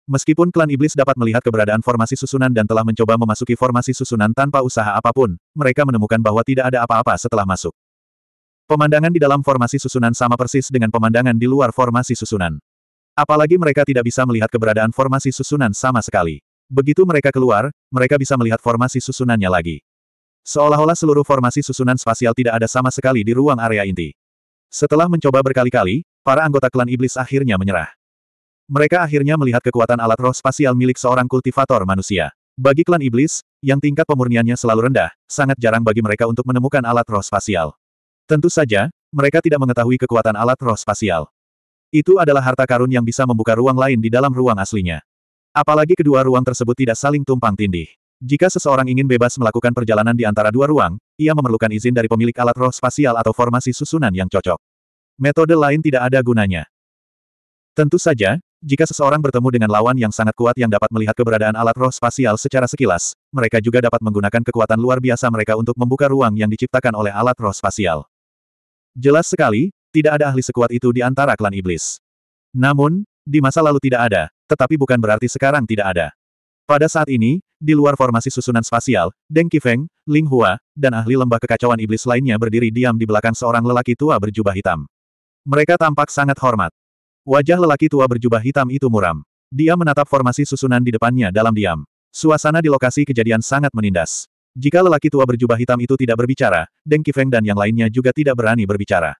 Meskipun klan iblis dapat melihat keberadaan formasi susunan dan telah mencoba memasuki formasi susunan tanpa usaha apapun, mereka menemukan bahwa tidak ada apa-apa setelah masuk. Pemandangan di dalam formasi susunan sama persis dengan pemandangan di luar formasi susunan. Apalagi mereka tidak bisa melihat keberadaan formasi susunan sama sekali. Begitu mereka keluar, mereka bisa melihat formasi susunannya lagi. Seolah-olah seluruh formasi susunan spasial tidak ada sama sekali di ruang area inti. Setelah mencoba berkali-kali, para anggota klan iblis akhirnya menyerah. Mereka akhirnya melihat kekuatan alat roh spasial milik seorang kultivator manusia. Bagi klan iblis, yang tingkat pemurniannya selalu rendah, sangat jarang bagi mereka untuk menemukan alat roh spasial. Tentu saja, mereka tidak mengetahui kekuatan alat roh spasial. Itu adalah harta karun yang bisa membuka ruang lain di dalam ruang aslinya. Apalagi kedua ruang tersebut tidak saling tumpang tindih. Jika seseorang ingin bebas melakukan perjalanan di antara dua ruang, ia memerlukan izin dari pemilik alat roh spasial atau formasi susunan yang cocok. Metode lain tidak ada gunanya. Tentu saja, jika seseorang bertemu dengan lawan yang sangat kuat yang dapat melihat keberadaan alat roh spasial secara sekilas, mereka juga dapat menggunakan kekuatan luar biasa mereka untuk membuka ruang yang diciptakan oleh alat roh spasial. Jelas sekali, tidak ada ahli sekuat itu di antara klan iblis. Namun, di masa lalu tidak ada, tetapi bukan berarti sekarang tidak ada. Pada saat ini, di luar formasi susunan spasial, Deng Qifeng, Ling Hua, dan ahli lembah kekacauan iblis lainnya berdiri diam di belakang seorang lelaki tua berjubah hitam. Mereka tampak sangat hormat. Wajah lelaki tua berjubah hitam itu muram. Dia menatap formasi susunan di depannya dalam diam. Suasana di lokasi kejadian sangat menindas. Jika lelaki tua berjubah hitam itu tidak berbicara, Deng Kifeng dan yang lainnya juga tidak berani berbicara.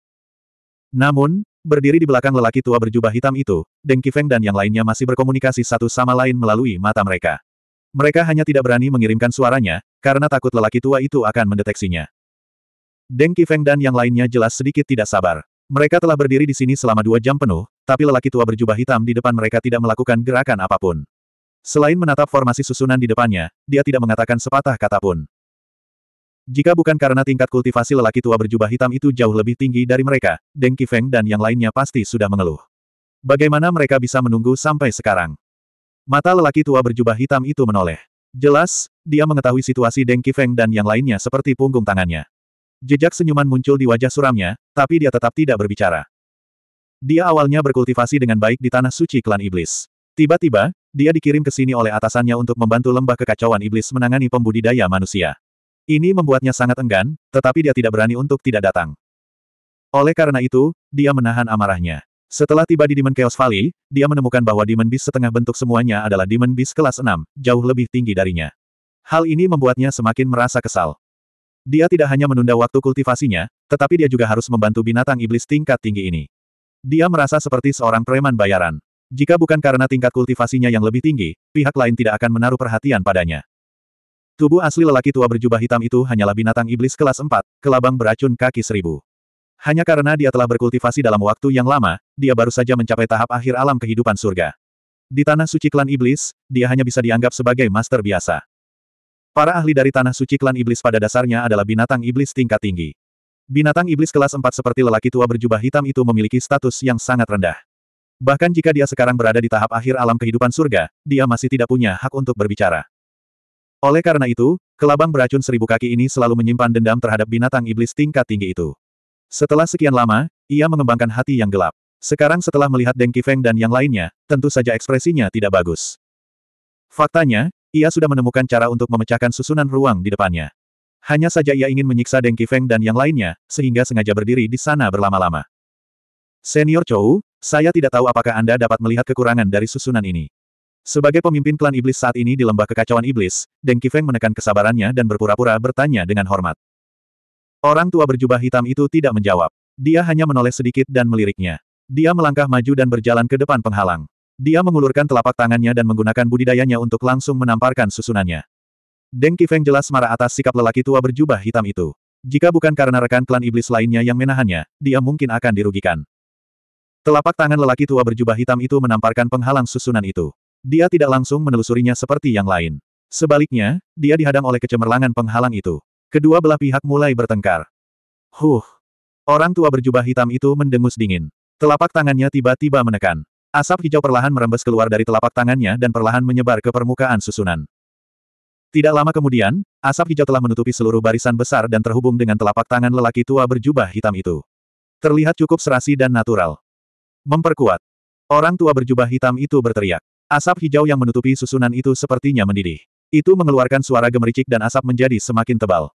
Namun, berdiri di belakang lelaki tua berjubah hitam itu, Deng Kifeng dan yang lainnya masih berkomunikasi satu sama lain melalui mata mereka. Mereka hanya tidak berani mengirimkan suaranya, karena takut lelaki tua itu akan mendeteksinya. Deng Kifeng dan yang lainnya jelas sedikit tidak sabar. Mereka telah berdiri di sini selama dua jam penuh, tapi lelaki tua berjubah hitam di depan mereka tidak melakukan gerakan apapun. Selain menatap formasi susunan di depannya, dia tidak mengatakan sepatah kata pun. Jika bukan karena tingkat kultivasi lelaki tua berjubah hitam itu jauh lebih tinggi dari mereka, Deng Qifeng dan yang lainnya pasti sudah mengeluh. Bagaimana mereka bisa menunggu sampai sekarang? Mata lelaki tua berjubah hitam itu menoleh. Jelas, dia mengetahui situasi Deng Qifeng dan yang lainnya seperti punggung tangannya. Jejak senyuman muncul di wajah suramnya, tapi dia tetap tidak berbicara. Dia awalnya berkultivasi dengan baik di tanah suci klan iblis. Tiba-tiba, dia dikirim ke sini oleh atasannya untuk membantu lembah kekacauan iblis menangani pembudidaya manusia. Ini membuatnya sangat enggan, tetapi dia tidak berani untuk tidak datang. Oleh karena itu, dia menahan amarahnya. Setelah tiba di Demon Chaos Valley, dia menemukan bahwa Demon Beast setengah bentuk semuanya adalah Demon Beast kelas 6, jauh lebih tinggi darinya. Hal ini membuatnya semakin merasa kesal. Dia tidak hanya menunda waktu kultivasinya, tetapi dia juga harus membantu binatang iblis tingkat tinggi ini. Dia merasa seperti seorang preman bayaran. Jika bukan karena tingkat kultivasinya yang lebih tinggi, pihak lain tidak akan menaruh perhatian padanya. Tubuh asli lelaki tua berjubah hitam itu hanyalah binatang iblis kelas 4, kelabang beracun kaki seribu. Hanya karena dia telah berkultivasi dalam waktu yang lama, dia baru saja mencapai tahap akhir alam kehidupan surga. Di tanah suci klan iblis, dia hanya bisa dianggap sebagai master biasa. Para ahli dari tanah suci klan iblis pada dasarnya adalah binatang iblis tingkat tinggi. Binatang iblis kelas 4 seperti lelaki tua berjubah hitam itu memiliki status yang sangat rendah. Bahkan jika dia sekarang berada di tahap akhir alam kehidupan surga, dia masih tidak punya hak untuk berbicara. Oleh karena itu, kelabang beracun seribu kaki ini selalu menyimpan dendam terhadap binatang iblis tingkat tinggi itu. Setelah sekian lama, ia mengembangkan hati yang gelap. Sekarang setelah melihat Deng Kifeng dan yang lainnya, tentu saja ekspresinya tidak bagus. Faktanya, ia sudah menemukan cara untuk memecahkan susunan ruang di depannya. Hanya saja ia ingin menyiksa Deng Kifeng dan yang lainnya, sehingga sengaja berdiri di sana berlama-lama. Senior Chou, saya tidak tahu apakah Anda dapat melihat kekurangan dari susunan ini. Sebagai pemimpin klan iblis saat ini di lembah kekacauan iblis, Deng Qifeng menekan kesabarannya dan berpura-pura bertanya dengan hormat. Orang tua berjubah hitam itu tidak menjawab. Dia hanya menoleh sedikit dan meliriknya. Dia melangkah maju dan berjalan ke depan penghalang. Dia mengulurkan telapak tangannya dan menggunakan budidayanya untuk langsung menamparkan susunannya. Deng Qifeng jelas marah atas sikap lelaki tua berjubah hitam itu. Jika bukan karena rekan klan iblis lainnya yang menahannya, dia mungkin akan dirugikan. Telapak tangan lelaki tua berjubah hitam itu menamparkan penghalang susunan itu. Dia tidak langsung menelusurinya seperti yang lain. Sebaliknya, dia dihadang oleh kecemerlangan penghalang itu. Kedua belah pihak mulai bertengkar. Huh! Orang tua berjubah hitam itu mendengus dingin. Telapak tangannya tiba-tiba menekan. Asap hijau perlahan merembes keluar dari telapak tangannya dan perlahan menyebar ke permukaan susunan. Tidak lama kemudian, asap hijau telah menutupi seluruh barisan besar dan terhubung dengan telapak tangan lelaki tua berjubah hitam itu. Terlihat cukup serasi dan natural. Memperkuat. Orang tua berjubah hitam itu berteriak. Asap hijau yang menutupi susunan itu sepertinya mendidih. Itu mengeluarkan suara gemericik dan asap menjadi semakin tebal.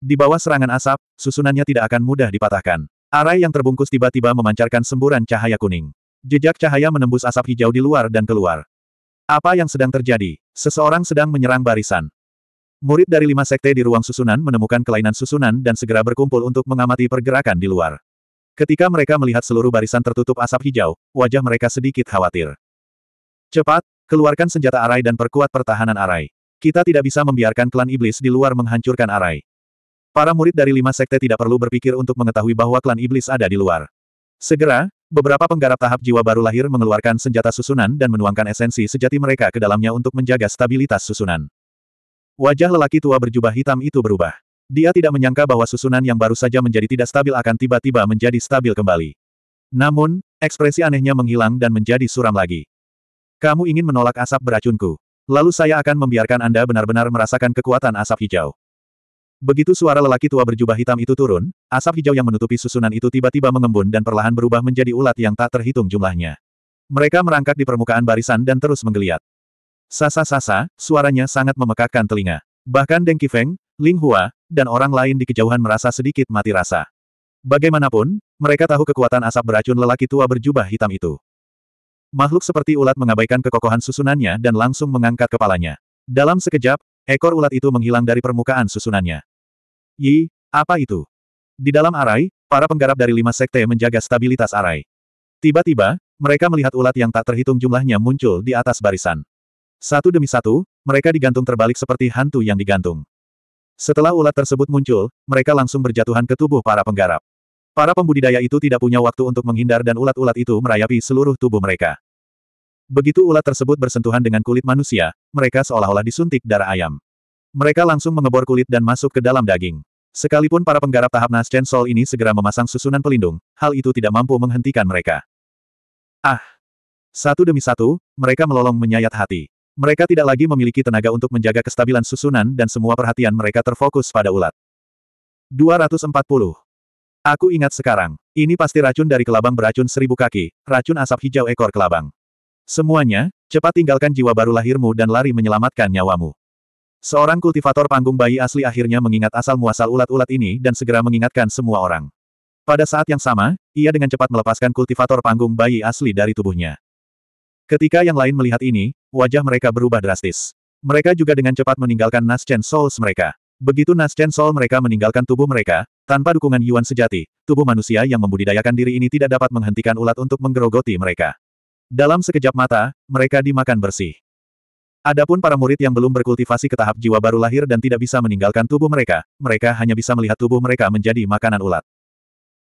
Di bawah serangan asap, susunannya tidak akan mudah dipatahkan. Arai yang terbungkus tiba-tiba memancarkan semburan cahaya kuning. Jejak cahaya menembus asap hijau di luar dan keluar. Apa yang sedang terjadi? Seseorang sedang menyerang barisan. Murid dari lima sekte di ruang susunan menemukan kelainan susunan dan segera berkumpul untuk mengamati pergerakan di luar. Ketika mereka melihat seluruh barisan tertutup asap hijau, wajah mereka sedikit khawatir. Cepat, keluarkan senjata Arai dan perkuat pertahanan Arai. Kita tidak bisa membiarkan klan iblis di luar menghancurkan Arai. Para murid dari lima sekte tidak perlu berpikir untuk mengetahui bahwa klan iblis ada di luar. Segera, beberapa penggarap tahap jiwa baru lahir mengeluarkan senjata susunan dan menuangkan esensi sejati mereka ke dalamnya untuk menjaga stabilitas susunan. Wajah lelaki tua berjubah hitam itu berubah. Dia tidak menyangka bahwa susunan yang baru saja menjadi tidak stabil akan tiba-tiba menjadi stabil kembali. Namun, ekspresi anehnya menghilang dan menjadi suram lagi. Kamu ingin menolak asap beracunku. Lalu saya akan membiarkan Anda benar-benar merasakan kekuatan asap hijau. Begitu suara lelaki tua berjubah hitam itu turun, asap hijau yang menutupi susunan itu tiba-tiba mengembun dan perlahan berubah menjadi ulat yang tak terhitung jumlahnya. Mereka merangkak di permukaan barisan dan terus menggeliat. Sasa-sasa, suaranya sangat memekakkan telinga. Bahkan Deng Kifeng, Ling Hua, dan orang lain di kejauhan merasa sedikit mati rasa. Bagaimanapun, mereka tahu kekuatan asap beracun lelaki tua berjubah hitam itu. Makhluk seperti ulat mengabaikan kekokohan susunannya dan langsung mengangkat kepalanya. Dalam sekejap, ekor ulat itu menghilang dari permukaan susunannya. Yi, apa itu? Di dalam arai, para penggarap dari lima sekte menjaga stabilitas arai. Tiba-tiba, mereka melihat ulat yang tak terhitung jumlahnya muncul di atas barisan. Satu demi satu, mereka digantung terbalik seperti hantu yang digantung. Setelah ulat tersebut muncul, mereka langsung berjatuhan ke tubuh para penggarap. Para pembudidaya itu tidak punya waktu untuk menghindar dan ulat-ulat itu merayapi seluruh tubuh mereka. Begitu ulat tersebut bersentuhan dengan kulit manusia, mereka seolah-olah disuntik darah ayam. Mereka langsung mengebor kulit dan masuk ke dalam daging. Sekalipun para penggarap tahap Nascent Soul ini segera memasang susunan pelindung, hal itu tidak mampu menghentikan mereka. Ah! Satu demi satu, mereka melolong menyayat hati. Mereka tidak lagi memiliki tenaga untuk menjaga kestabilan susunan dan semua perhatian mereka terfokus pada ulat. 240. Aku ingat sekarang. Ini pasti racun dari kelabang beracun seribu kaki, racun asap hijau ekor kelabang. Semuanya, cepat tinggalkan jiwa baru lahirmu dan lari menyelamatkan nyawamu. Seorang kultivator panggung bayi asli akhirnya mengingat asal-muasal ulat-ulat ini dan segera mengingatkan semua orang. Pada saat yang sama, ia dengan cepat melepaskan kultivator panggung bayi asli dari tubuhnya. Ketika yang lain melihat ini, wajah mereka berubah drastis. Mereka juga dengan cepat meninggalkan Naschen Souls mereka. Begitu Naschen Soul mereka meninggalkan tubuh mereka, tanpa dukungan Yuan sejati, tubuh manusia yang membudidayakan diri ini tidak dapat menghentikan ulat untuk menggerogoti mereka. Dalam sekejap mata, mereka dimakan bersih. Adapun para murid yang belum berkultivasi ke tahap jiwa baru lahir dan tidak bisa meninggalkan tubuh mereka, mereka hanya bisa melihat tubuh mereka menjadi makanan ulat.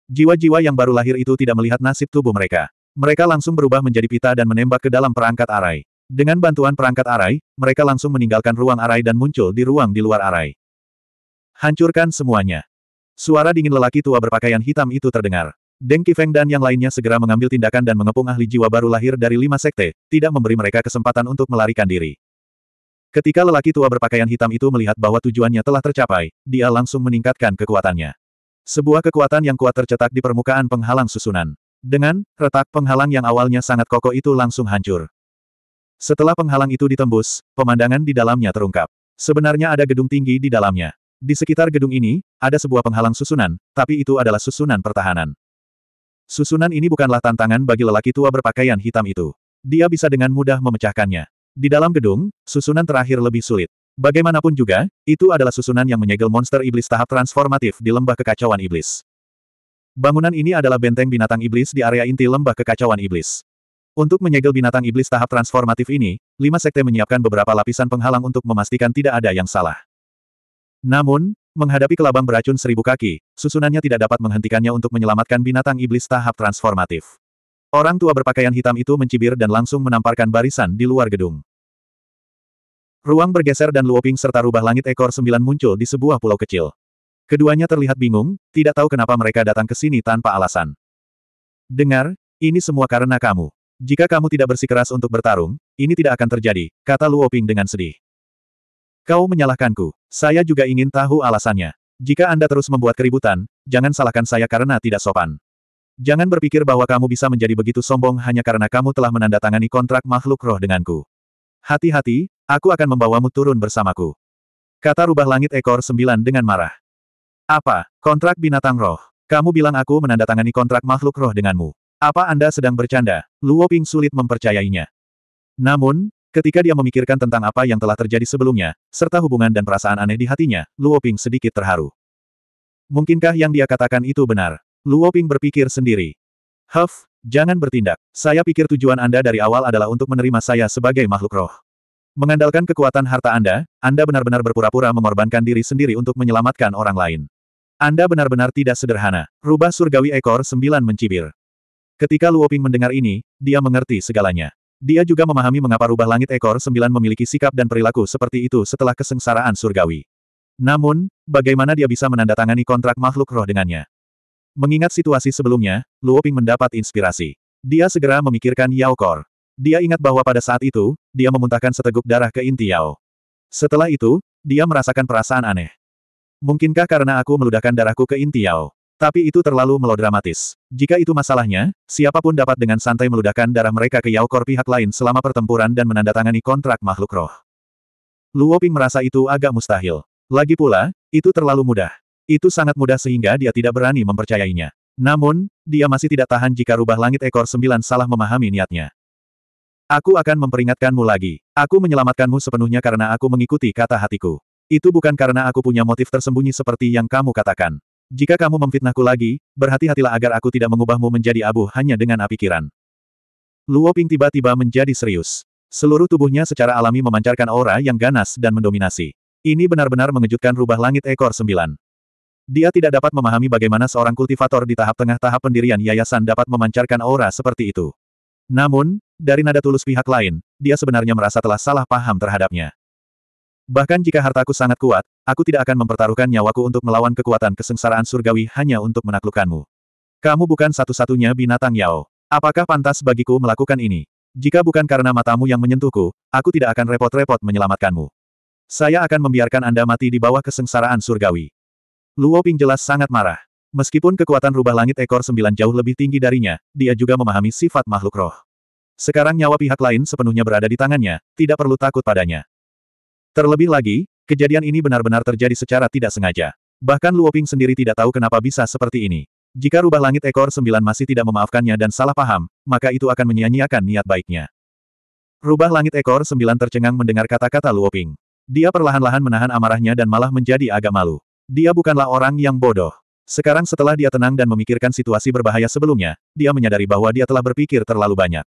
Jiwa-jiwa yang baru lahir itu tidak melihat nasib tubuh mereka. Mereka langsung berubah menjadi pita dan menembak ke dalam perangkat arai. Dengan bantuan perangkat arai, mereka langsung meninggalkan ruang arai dan muncul di ruang di luar arai. Hancurkan semuanya. Suara dingin lelaki tua berpakaian hitam itu terdengar. Deng Qifeng dan yang lainnya segera mengambil tindakan dan mengepung ahli jiwa baru lahir dari lima sekte, tidak memberi mereka kesempatan untuk melarikan diri. Ketika lelaki tua berpakaian hitam itu melihat bahwa tujuannya telah tercapai, dia langsung meningkatkan kekuatannya. Sebuah kekuatan yang kuat tercetak di permukaan penghalang susunan. Dengan, retak penghalang yang awalnya sangat kokoh itu langsung hancur. Setelah penghalang itu ditembus, pemandangan di dalamnya terungkap. Sebenarnya ada gedung tinggi di dalamnya. Di sekitar gedung ini, ada sebuah penghalang susunan, tapi itu adalah susunan pertahanan. Susunan ini bukanlah tantangan bagi lelaki tua berpakaian hitam itu. Dia bisa dengan mudah memecahkannya. Di dalam gedung, susunan terakhir lebih sulit. Bagaimanapun juga, itu adalah susunan yang menyegel monster iblis tahap transformatif di lembah kekacauan iblis. Bangunan ini adalah benteng binatang iblis di area inti lembah kekacauan iblis. Untuk menyegel binatang iblis tahap transformatif ini, lima sekte menyiapkan beberapa lapisan penghalang untuk memastikan tidak ada yang salah. Namun, menghadapi kelabang beracun seribu kaki, susunannya tidak dapat menghentikannya untuk menyelamatkan binatang iblis tahap transformatif. Orang tua berpakaian hitam itu mencibir dan langsung menamparkan barisan di luar gedung. Ruang bergeser dan Luoping serta rubah langit ekor sembilan muncul di sebuah pulau kecil. Keduanya terlihat bingung, tidak tahu kenapa mereka datang ke sini tanpa alasan. Dengar, ini semua karena kamu. Jika kamu tidak bersikeras untuk bertarung, ini tidak akan terjadi, kata Luoping dengan sedih. Kau menyalahkanku. Saya juga ingin tahu alasannya. Jika Anda terus membuat keributan, jangan salahkan saya karena tidak sopan. Jangan berpikir bahwa kamu bisa menjadi begitu sombong hanya karena kamu telah menandatangani kontrak makhluk roh denganku. Hati-hati, aku akan membawamu turun bersamaku. Kata rubah langit ekor sembilan dengan marah. Apa? Kontrak binatang roh. Kamu bilang aku menandatangani kontrak makhluk roh denganmu. Apa Anda sedang bercanda? Luo Ping sulit mempercayainya. Namun, ketika dia memikirkan tentang apa yang telah terjadi sebelumnya, serta hubungan dan perasaan aneh di hatinya, Luo Ping sedikit terharu. Mungkinkah yang dia katakan itu benar? Luo Ping berpikir sendiri. Huff, jangan bertindak. Saya pikir tujuan Anda dari awal adalah untuk menerima saya sebagai makhluk roh. Mengandalkan kekuatan harta Anda, Anda benar-benar berpura-pura mengorbankan diri sendiri untuk menyelamatkan orang lain. Anda benar-benar tidak sederhana. Rubah surgawi ekor sembilan mencibir. Ketika Luoping mendengar ini, dia mengerti segalanya. Dia juga memahami mengapa rubah langit ekor sembilan memiliki sikap dan perilaku seperti itu setelah kesengsaraan surgawi. Namun, bagaimana dia bisa menandatangani kontrak makhluk roh dengannya? Mengingat situasi sebelumnya, Luoping mendapat inspirasi. Dia segera memikirkan Yao Kor. Dia ingat bahwa pada saat itu, dia memuntahkan seteguk darah ke inti Yao. Setelah itu, dia merasakan perasaan aneh. Mungkinkah karena aku meludahkan darahku ke inti Yao? Tapi itu terlalu melodramatis. Jika itu masalahnya, siapapun dapat dengan santai meludahkan darah mereka ke Yao Kor pihak lain selama pertempuran dan menandatangani kontrak makhluk roh. Luo Ping merasa itu agak mustahil. Lagi pula, itu terlalu mudah. Itu sangat mudah sehingga dia tidak berani mempercayainya. Namun, dia masih tidak tahan jika rubah langit ekor sembilan salah memahami niatnya. Aku akan memperingatkanmu lagi. Aku menyelamatkanmu sepenuhnya karena aku mengikuti kata hatiku. Itu bukan karena aku punya motif tersembunyi seperti yang kamu katakan. Jika kamu memfitnahku lagi, berhati-hatilah agar aku tidak mengubahmu menjadi abu hanya dengan apikiran. Luo Ping tiba-tiba menjadi serius. Seluruh tubuhnya secara alami memancarkan aura yang ganas dan mendominasi. Ini benar-benar mengejutkan rubah langit ekor sembilan. Dia tidak dapat memahami bagaimana seorang kultivator di tahap tengah tahap pendirian yayasan dapat memancarkan aura seperti itu. Namun, dari nada tulus pihak lain, dia sebenarnya merasa telah salah paham terhadapnya. Bahkan jika hartaku sangat kuat, aku tidak akan mempertaruhkan nyawaku untuk melawan kekuatan kesengsaraan surgawi hanya untuk menaklukkanmu. Kamu bukan satu-satunya binatang Yao. Apakah pantas bagiku melakukan ini? Jika bukan karena matamu yang menyentuhku, aku tidak akan repot-repot menyelamatkanmu. Saya akan membiarkan Anda mati di bawah kesengsaraan surgawi. Luo Ping jelas sangat marah. Meskipun kekuatan rubah langit ekor sembilan jauh lebih tinggi darinya, dia juga memahami sifat makhluk roh. Sekarang nyawa pihak lain sepenuhnya berada di tangannya, tidak perlu takut padanya. Terlebih lagi, kejadian ini benar-benar terjadi secara tidak sengaja. Bahkan Luoping sendiri tidak tahu kenapa bisa seperti ini. Jika rubah langit ekor sembilan masih tidak memaafkannya dan salah paham, maka itu akan menyia-nyiakan niat baiknya. Rubah langit ekor sembilan tercengang mendengar kata-kata Luoping. Dia perlahan-lahan menahan amarahnya dan malah menjadi agak malu. Dia bukanlah orang yang bodoh. Sekarang setelah dia tenang dan memikirkan situasi berbahaya sebelumnya, dia menyadari bahwa dia telah berpikir terlalu banyak.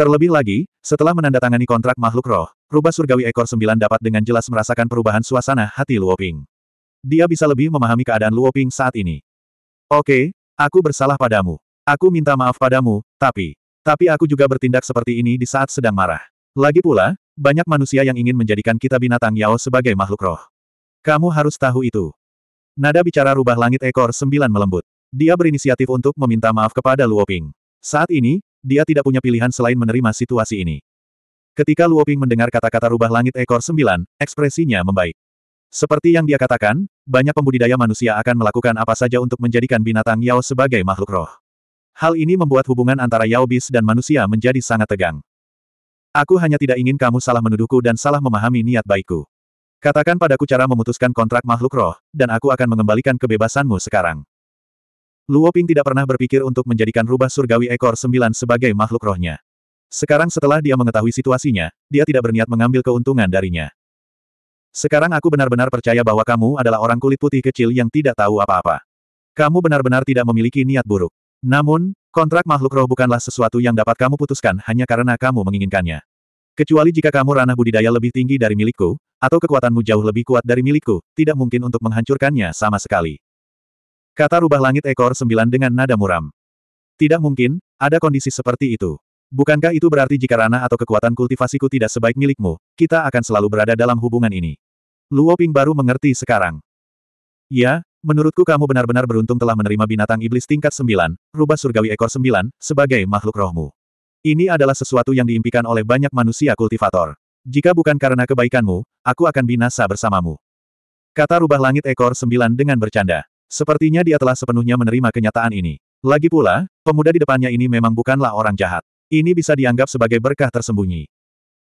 Terlebih lagi, setelah menandatangani kontrak makhluk roh, rubah surgawi ekor sembilan dapat dengan jelas merasakan perubahan suasana hati Luoping. Dia bisa lebih memahami keadaan Luoping saat ini. Oke, aku bersalah padamu. Aku minta maaf padamu, tapi... Tapi aku juga bertindak seperti ini di saat sedang marah. Lagi pula, banyak manusia yang ingin menjadikan kita binatang Yao sebagai makhluk roh. Kamu harus tahu itu. Nada bicara rubah langit ekor sembilan melembut. Dia berinisiatif untuk meminta maaf kepada Luoping. Saat ini, dia tidak punya pilihan selain menerima situasi ini. Ketika Luo Ping mendengar kata-kata rubah langit ekor sembilan, ekspresinya membaik. Seperti yang dia katakan, banyak pembudidaya manusia akan melakukan apa saja untuk menjadikan binatang Yao sebagai makhluk roh. Hal ini membuat hubungan antara Yao Bis dan manusia menjadi sangat tegang. Aku hanya tidak ingin kamu salah menuduhku dan salah memahami niat baikku. Katakan padaku cara memutuskan kontrak makhluk roh, dan aku akan mengembalikan kebebasanmu sekarang. Luo Ping tidak pernah berpikir untuk menjadikan rubah surgawi ekor sembilan sebagai makhluk rohnya. Sekarang setelah dia mengetahui situasinya, dia tidak berniat mengambil keuntungan darinya. Sekarang aku benar-benar percaya bahwa kamu adalah orang kulit putih kecil yang tidak tahu apa-apa. Kamu benar-benar tidak memiliki niat buruk. Namun, kontrak makhluk roh bukanlah sesuatu yang dapat kamu putuskan hanya karena kamu menginginkannya. Kecuali jika kamu ranah budidaya lebih tinggi dari milikku, atau kekuatanmu jauh lebih kuat dari milikku, tidak mungkin untuk menghancurkannya sama sekali. Kata rubah langit ekor sembilan dengan nada muram. Tidak mungkin, ada kondisi seperti itu. Bukankah itu berarti jika rana atau kekuatan kultivasiku tidak sebaik milikmu, kita akan selalu berada dalam hubungan ini? Luo Ping baru mengerti sekarang. Ya, menurutku kamu benar-benar beruntung telah menerima binatang iblis tingkat sembilan, rubah surgawi ekor sembilan, sebagai makhluk rohmu. Ini adalah sesuatu yang diimpikan oleh banyak manusia kultivator. Jika bukan karena kebaikanmu, aku akan binasa bersamamu. Kata rubah langit ekor sembilan dengan bercanda. Sepertinya dia telah sepenuhnya menerima kenyataan ini. Lagi pula, pemuda di depannya ini memang bukanlah orang jahat. Ini bisa dianggap sebagai berkah tersembunyi.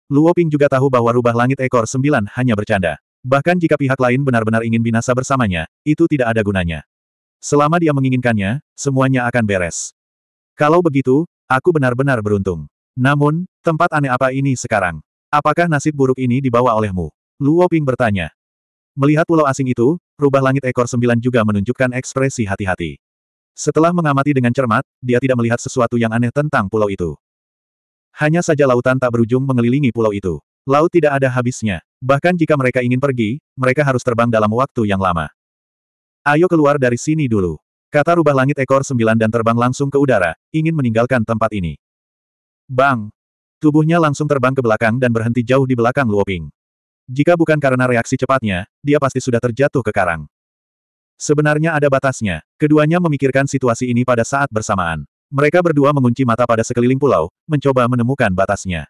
Luo Ping juga tahu bahwa rubah langit ekor sembilan hanya bercanda. Bahkan jika pihak lain benar-benar ingin binasa bersamanya, itu tidak ada gunanya. Selama dia menginginkannya, semuanya akan beres. Kalau begitu, aku benar-benar beruntung. Namun, tempat aneh apa ini sekarang? Apakah nasib buruk ini dibawa olehmu? Luo Ping bertanya. Melihat pulau asing itu, rubah langit ekor sembilan juga menunjukkan ekspresi hati-hati. Setelah mengamati dengan cermat, dia tidak melihat sesuatu yang aneh tentang pulau itu. Hanya saja lautan tak berujung mengelilingi pulau itu. Laut tidak ada habisnya. Bahkan jika mereka ingin pergi, mereka harus terbang dalam waktu yang lama. Ayo keluar dari sini dulu. Kata rubah langit ekor sembilan dan terbang langsung ke udara, ingin meninggalkan tempat ini. Bang! Tubuhnya langsung terbang ke belakang dan berhenti jauh di belakang Luoping. Jika bukan karena reaksi cepatnya, dia pasti sudah terjatuh ke karang. Sebenarnya ada batasnya. Keduanya memikirkan situasi ini pada saat bersamaan. Mereka berdua mengunci mata pada sekeliling pulau, mencoba menemukan batasnya.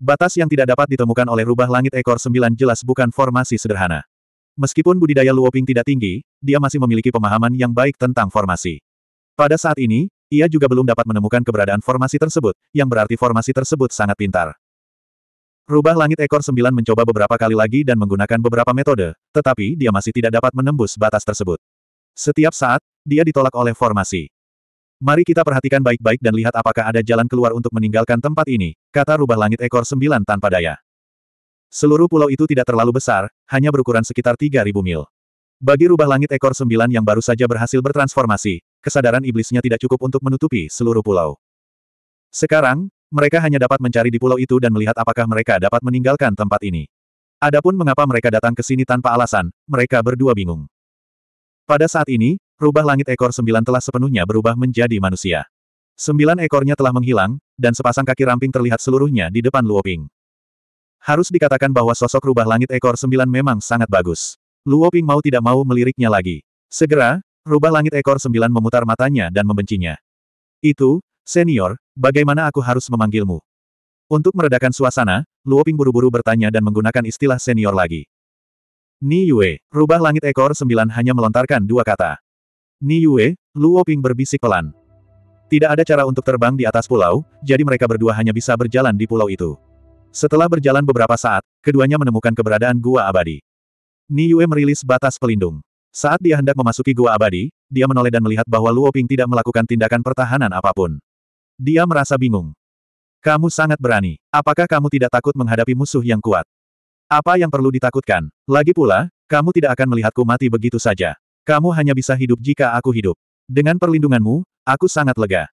Batas yang tidak dapat ditemukan oleh rubah langit ekor sembilan jelas bukan formasi sederhana. Meskipun budidaya Luoping tidak tinggi, dia masih memiliki pemahaman yang baik tentang formasi. Pada saat ini, ia juga belum dapat menemukan keberadaan formasi tersebut, yang berarti formasi tersebut sangat pintar. Rubah langit ekor sembilan mencoba beberapa kali lagi dan menggunakan beberapa metode, tetapi dia masih tidak dapat menembus batas tersebut. Setiap saat, dia ditolak oleh formasi. Mari kita perhatikan baik-baik dan lihat apakah ada jalan keluar untuk meninggalkan tempat ini, kata rubah langit ekor sembilan tanpa daya. Seluruh pulau itu tidak terlalu besar, hanya berukuran sekitar 3.000 mil. Bagi rubah langit ekor sembilan yang baru saja berhasil bertransformasi, kesadaran iblisnya tidak cukup untuk menutupi seluruh pulau. Sekarang, mereka hanya dapat mencari di pulau itu dan melihat apakah mereka dapat meninggalkan tempat ini. Adapun mengapa mereka datang ke sini tanpa alasan, mereka berdua bingung. Pada saat ini, rubah langit ekor sembilan telah sepenuhnya berubah menjadi manusia. Sembilan ekornya telah menghilang, dan sepasang kaki ramping terlihat seluruhnya di depan Luoping. Harus dikatakan bahwa sosok rubah langit ekor sembilan memang sangat bagus. Luoping mau tidak mau meliriknya lagi. Segera, rubah langit ekor sembilan memutar matanya dan membencinya. Itu, Senior, bagaimana aku harus memanggilmu? Untuk meredakan suasana, Luoping buru-buru bertanya dan menggunakan istilah senior lagi. Ni Yue, rubah langit ekor sembilan hanya melontarkan dua kata. Ni Yue, Luoping berbisik pelan. Tidak ada cara untuk terbang di atas pulau, jadi mereka berdua hanya bisa berjalan di pulau itu. Setelah berjalan beberapa saat, keduanya menemukan keberadaan gua abadi. Ni Yue merilis batas pelindung. Saat dia hendak memasuki gua abadi, dia menoleh dan melihat bahwa Luoping tidak melakukan tindakan pertahanan apapun. Dia merasa bingung. Kamu sangat berani. Apakah kamu tidak takut menghadapi musuh yang kuat? Apa yang perlu ditakutkan? Lagi pula, kamu tidak akan melihatku mati begitu saja. Kamu hanya bisa hidup jika aku hidup. Dengan perlindunganmu, aku sangat lega.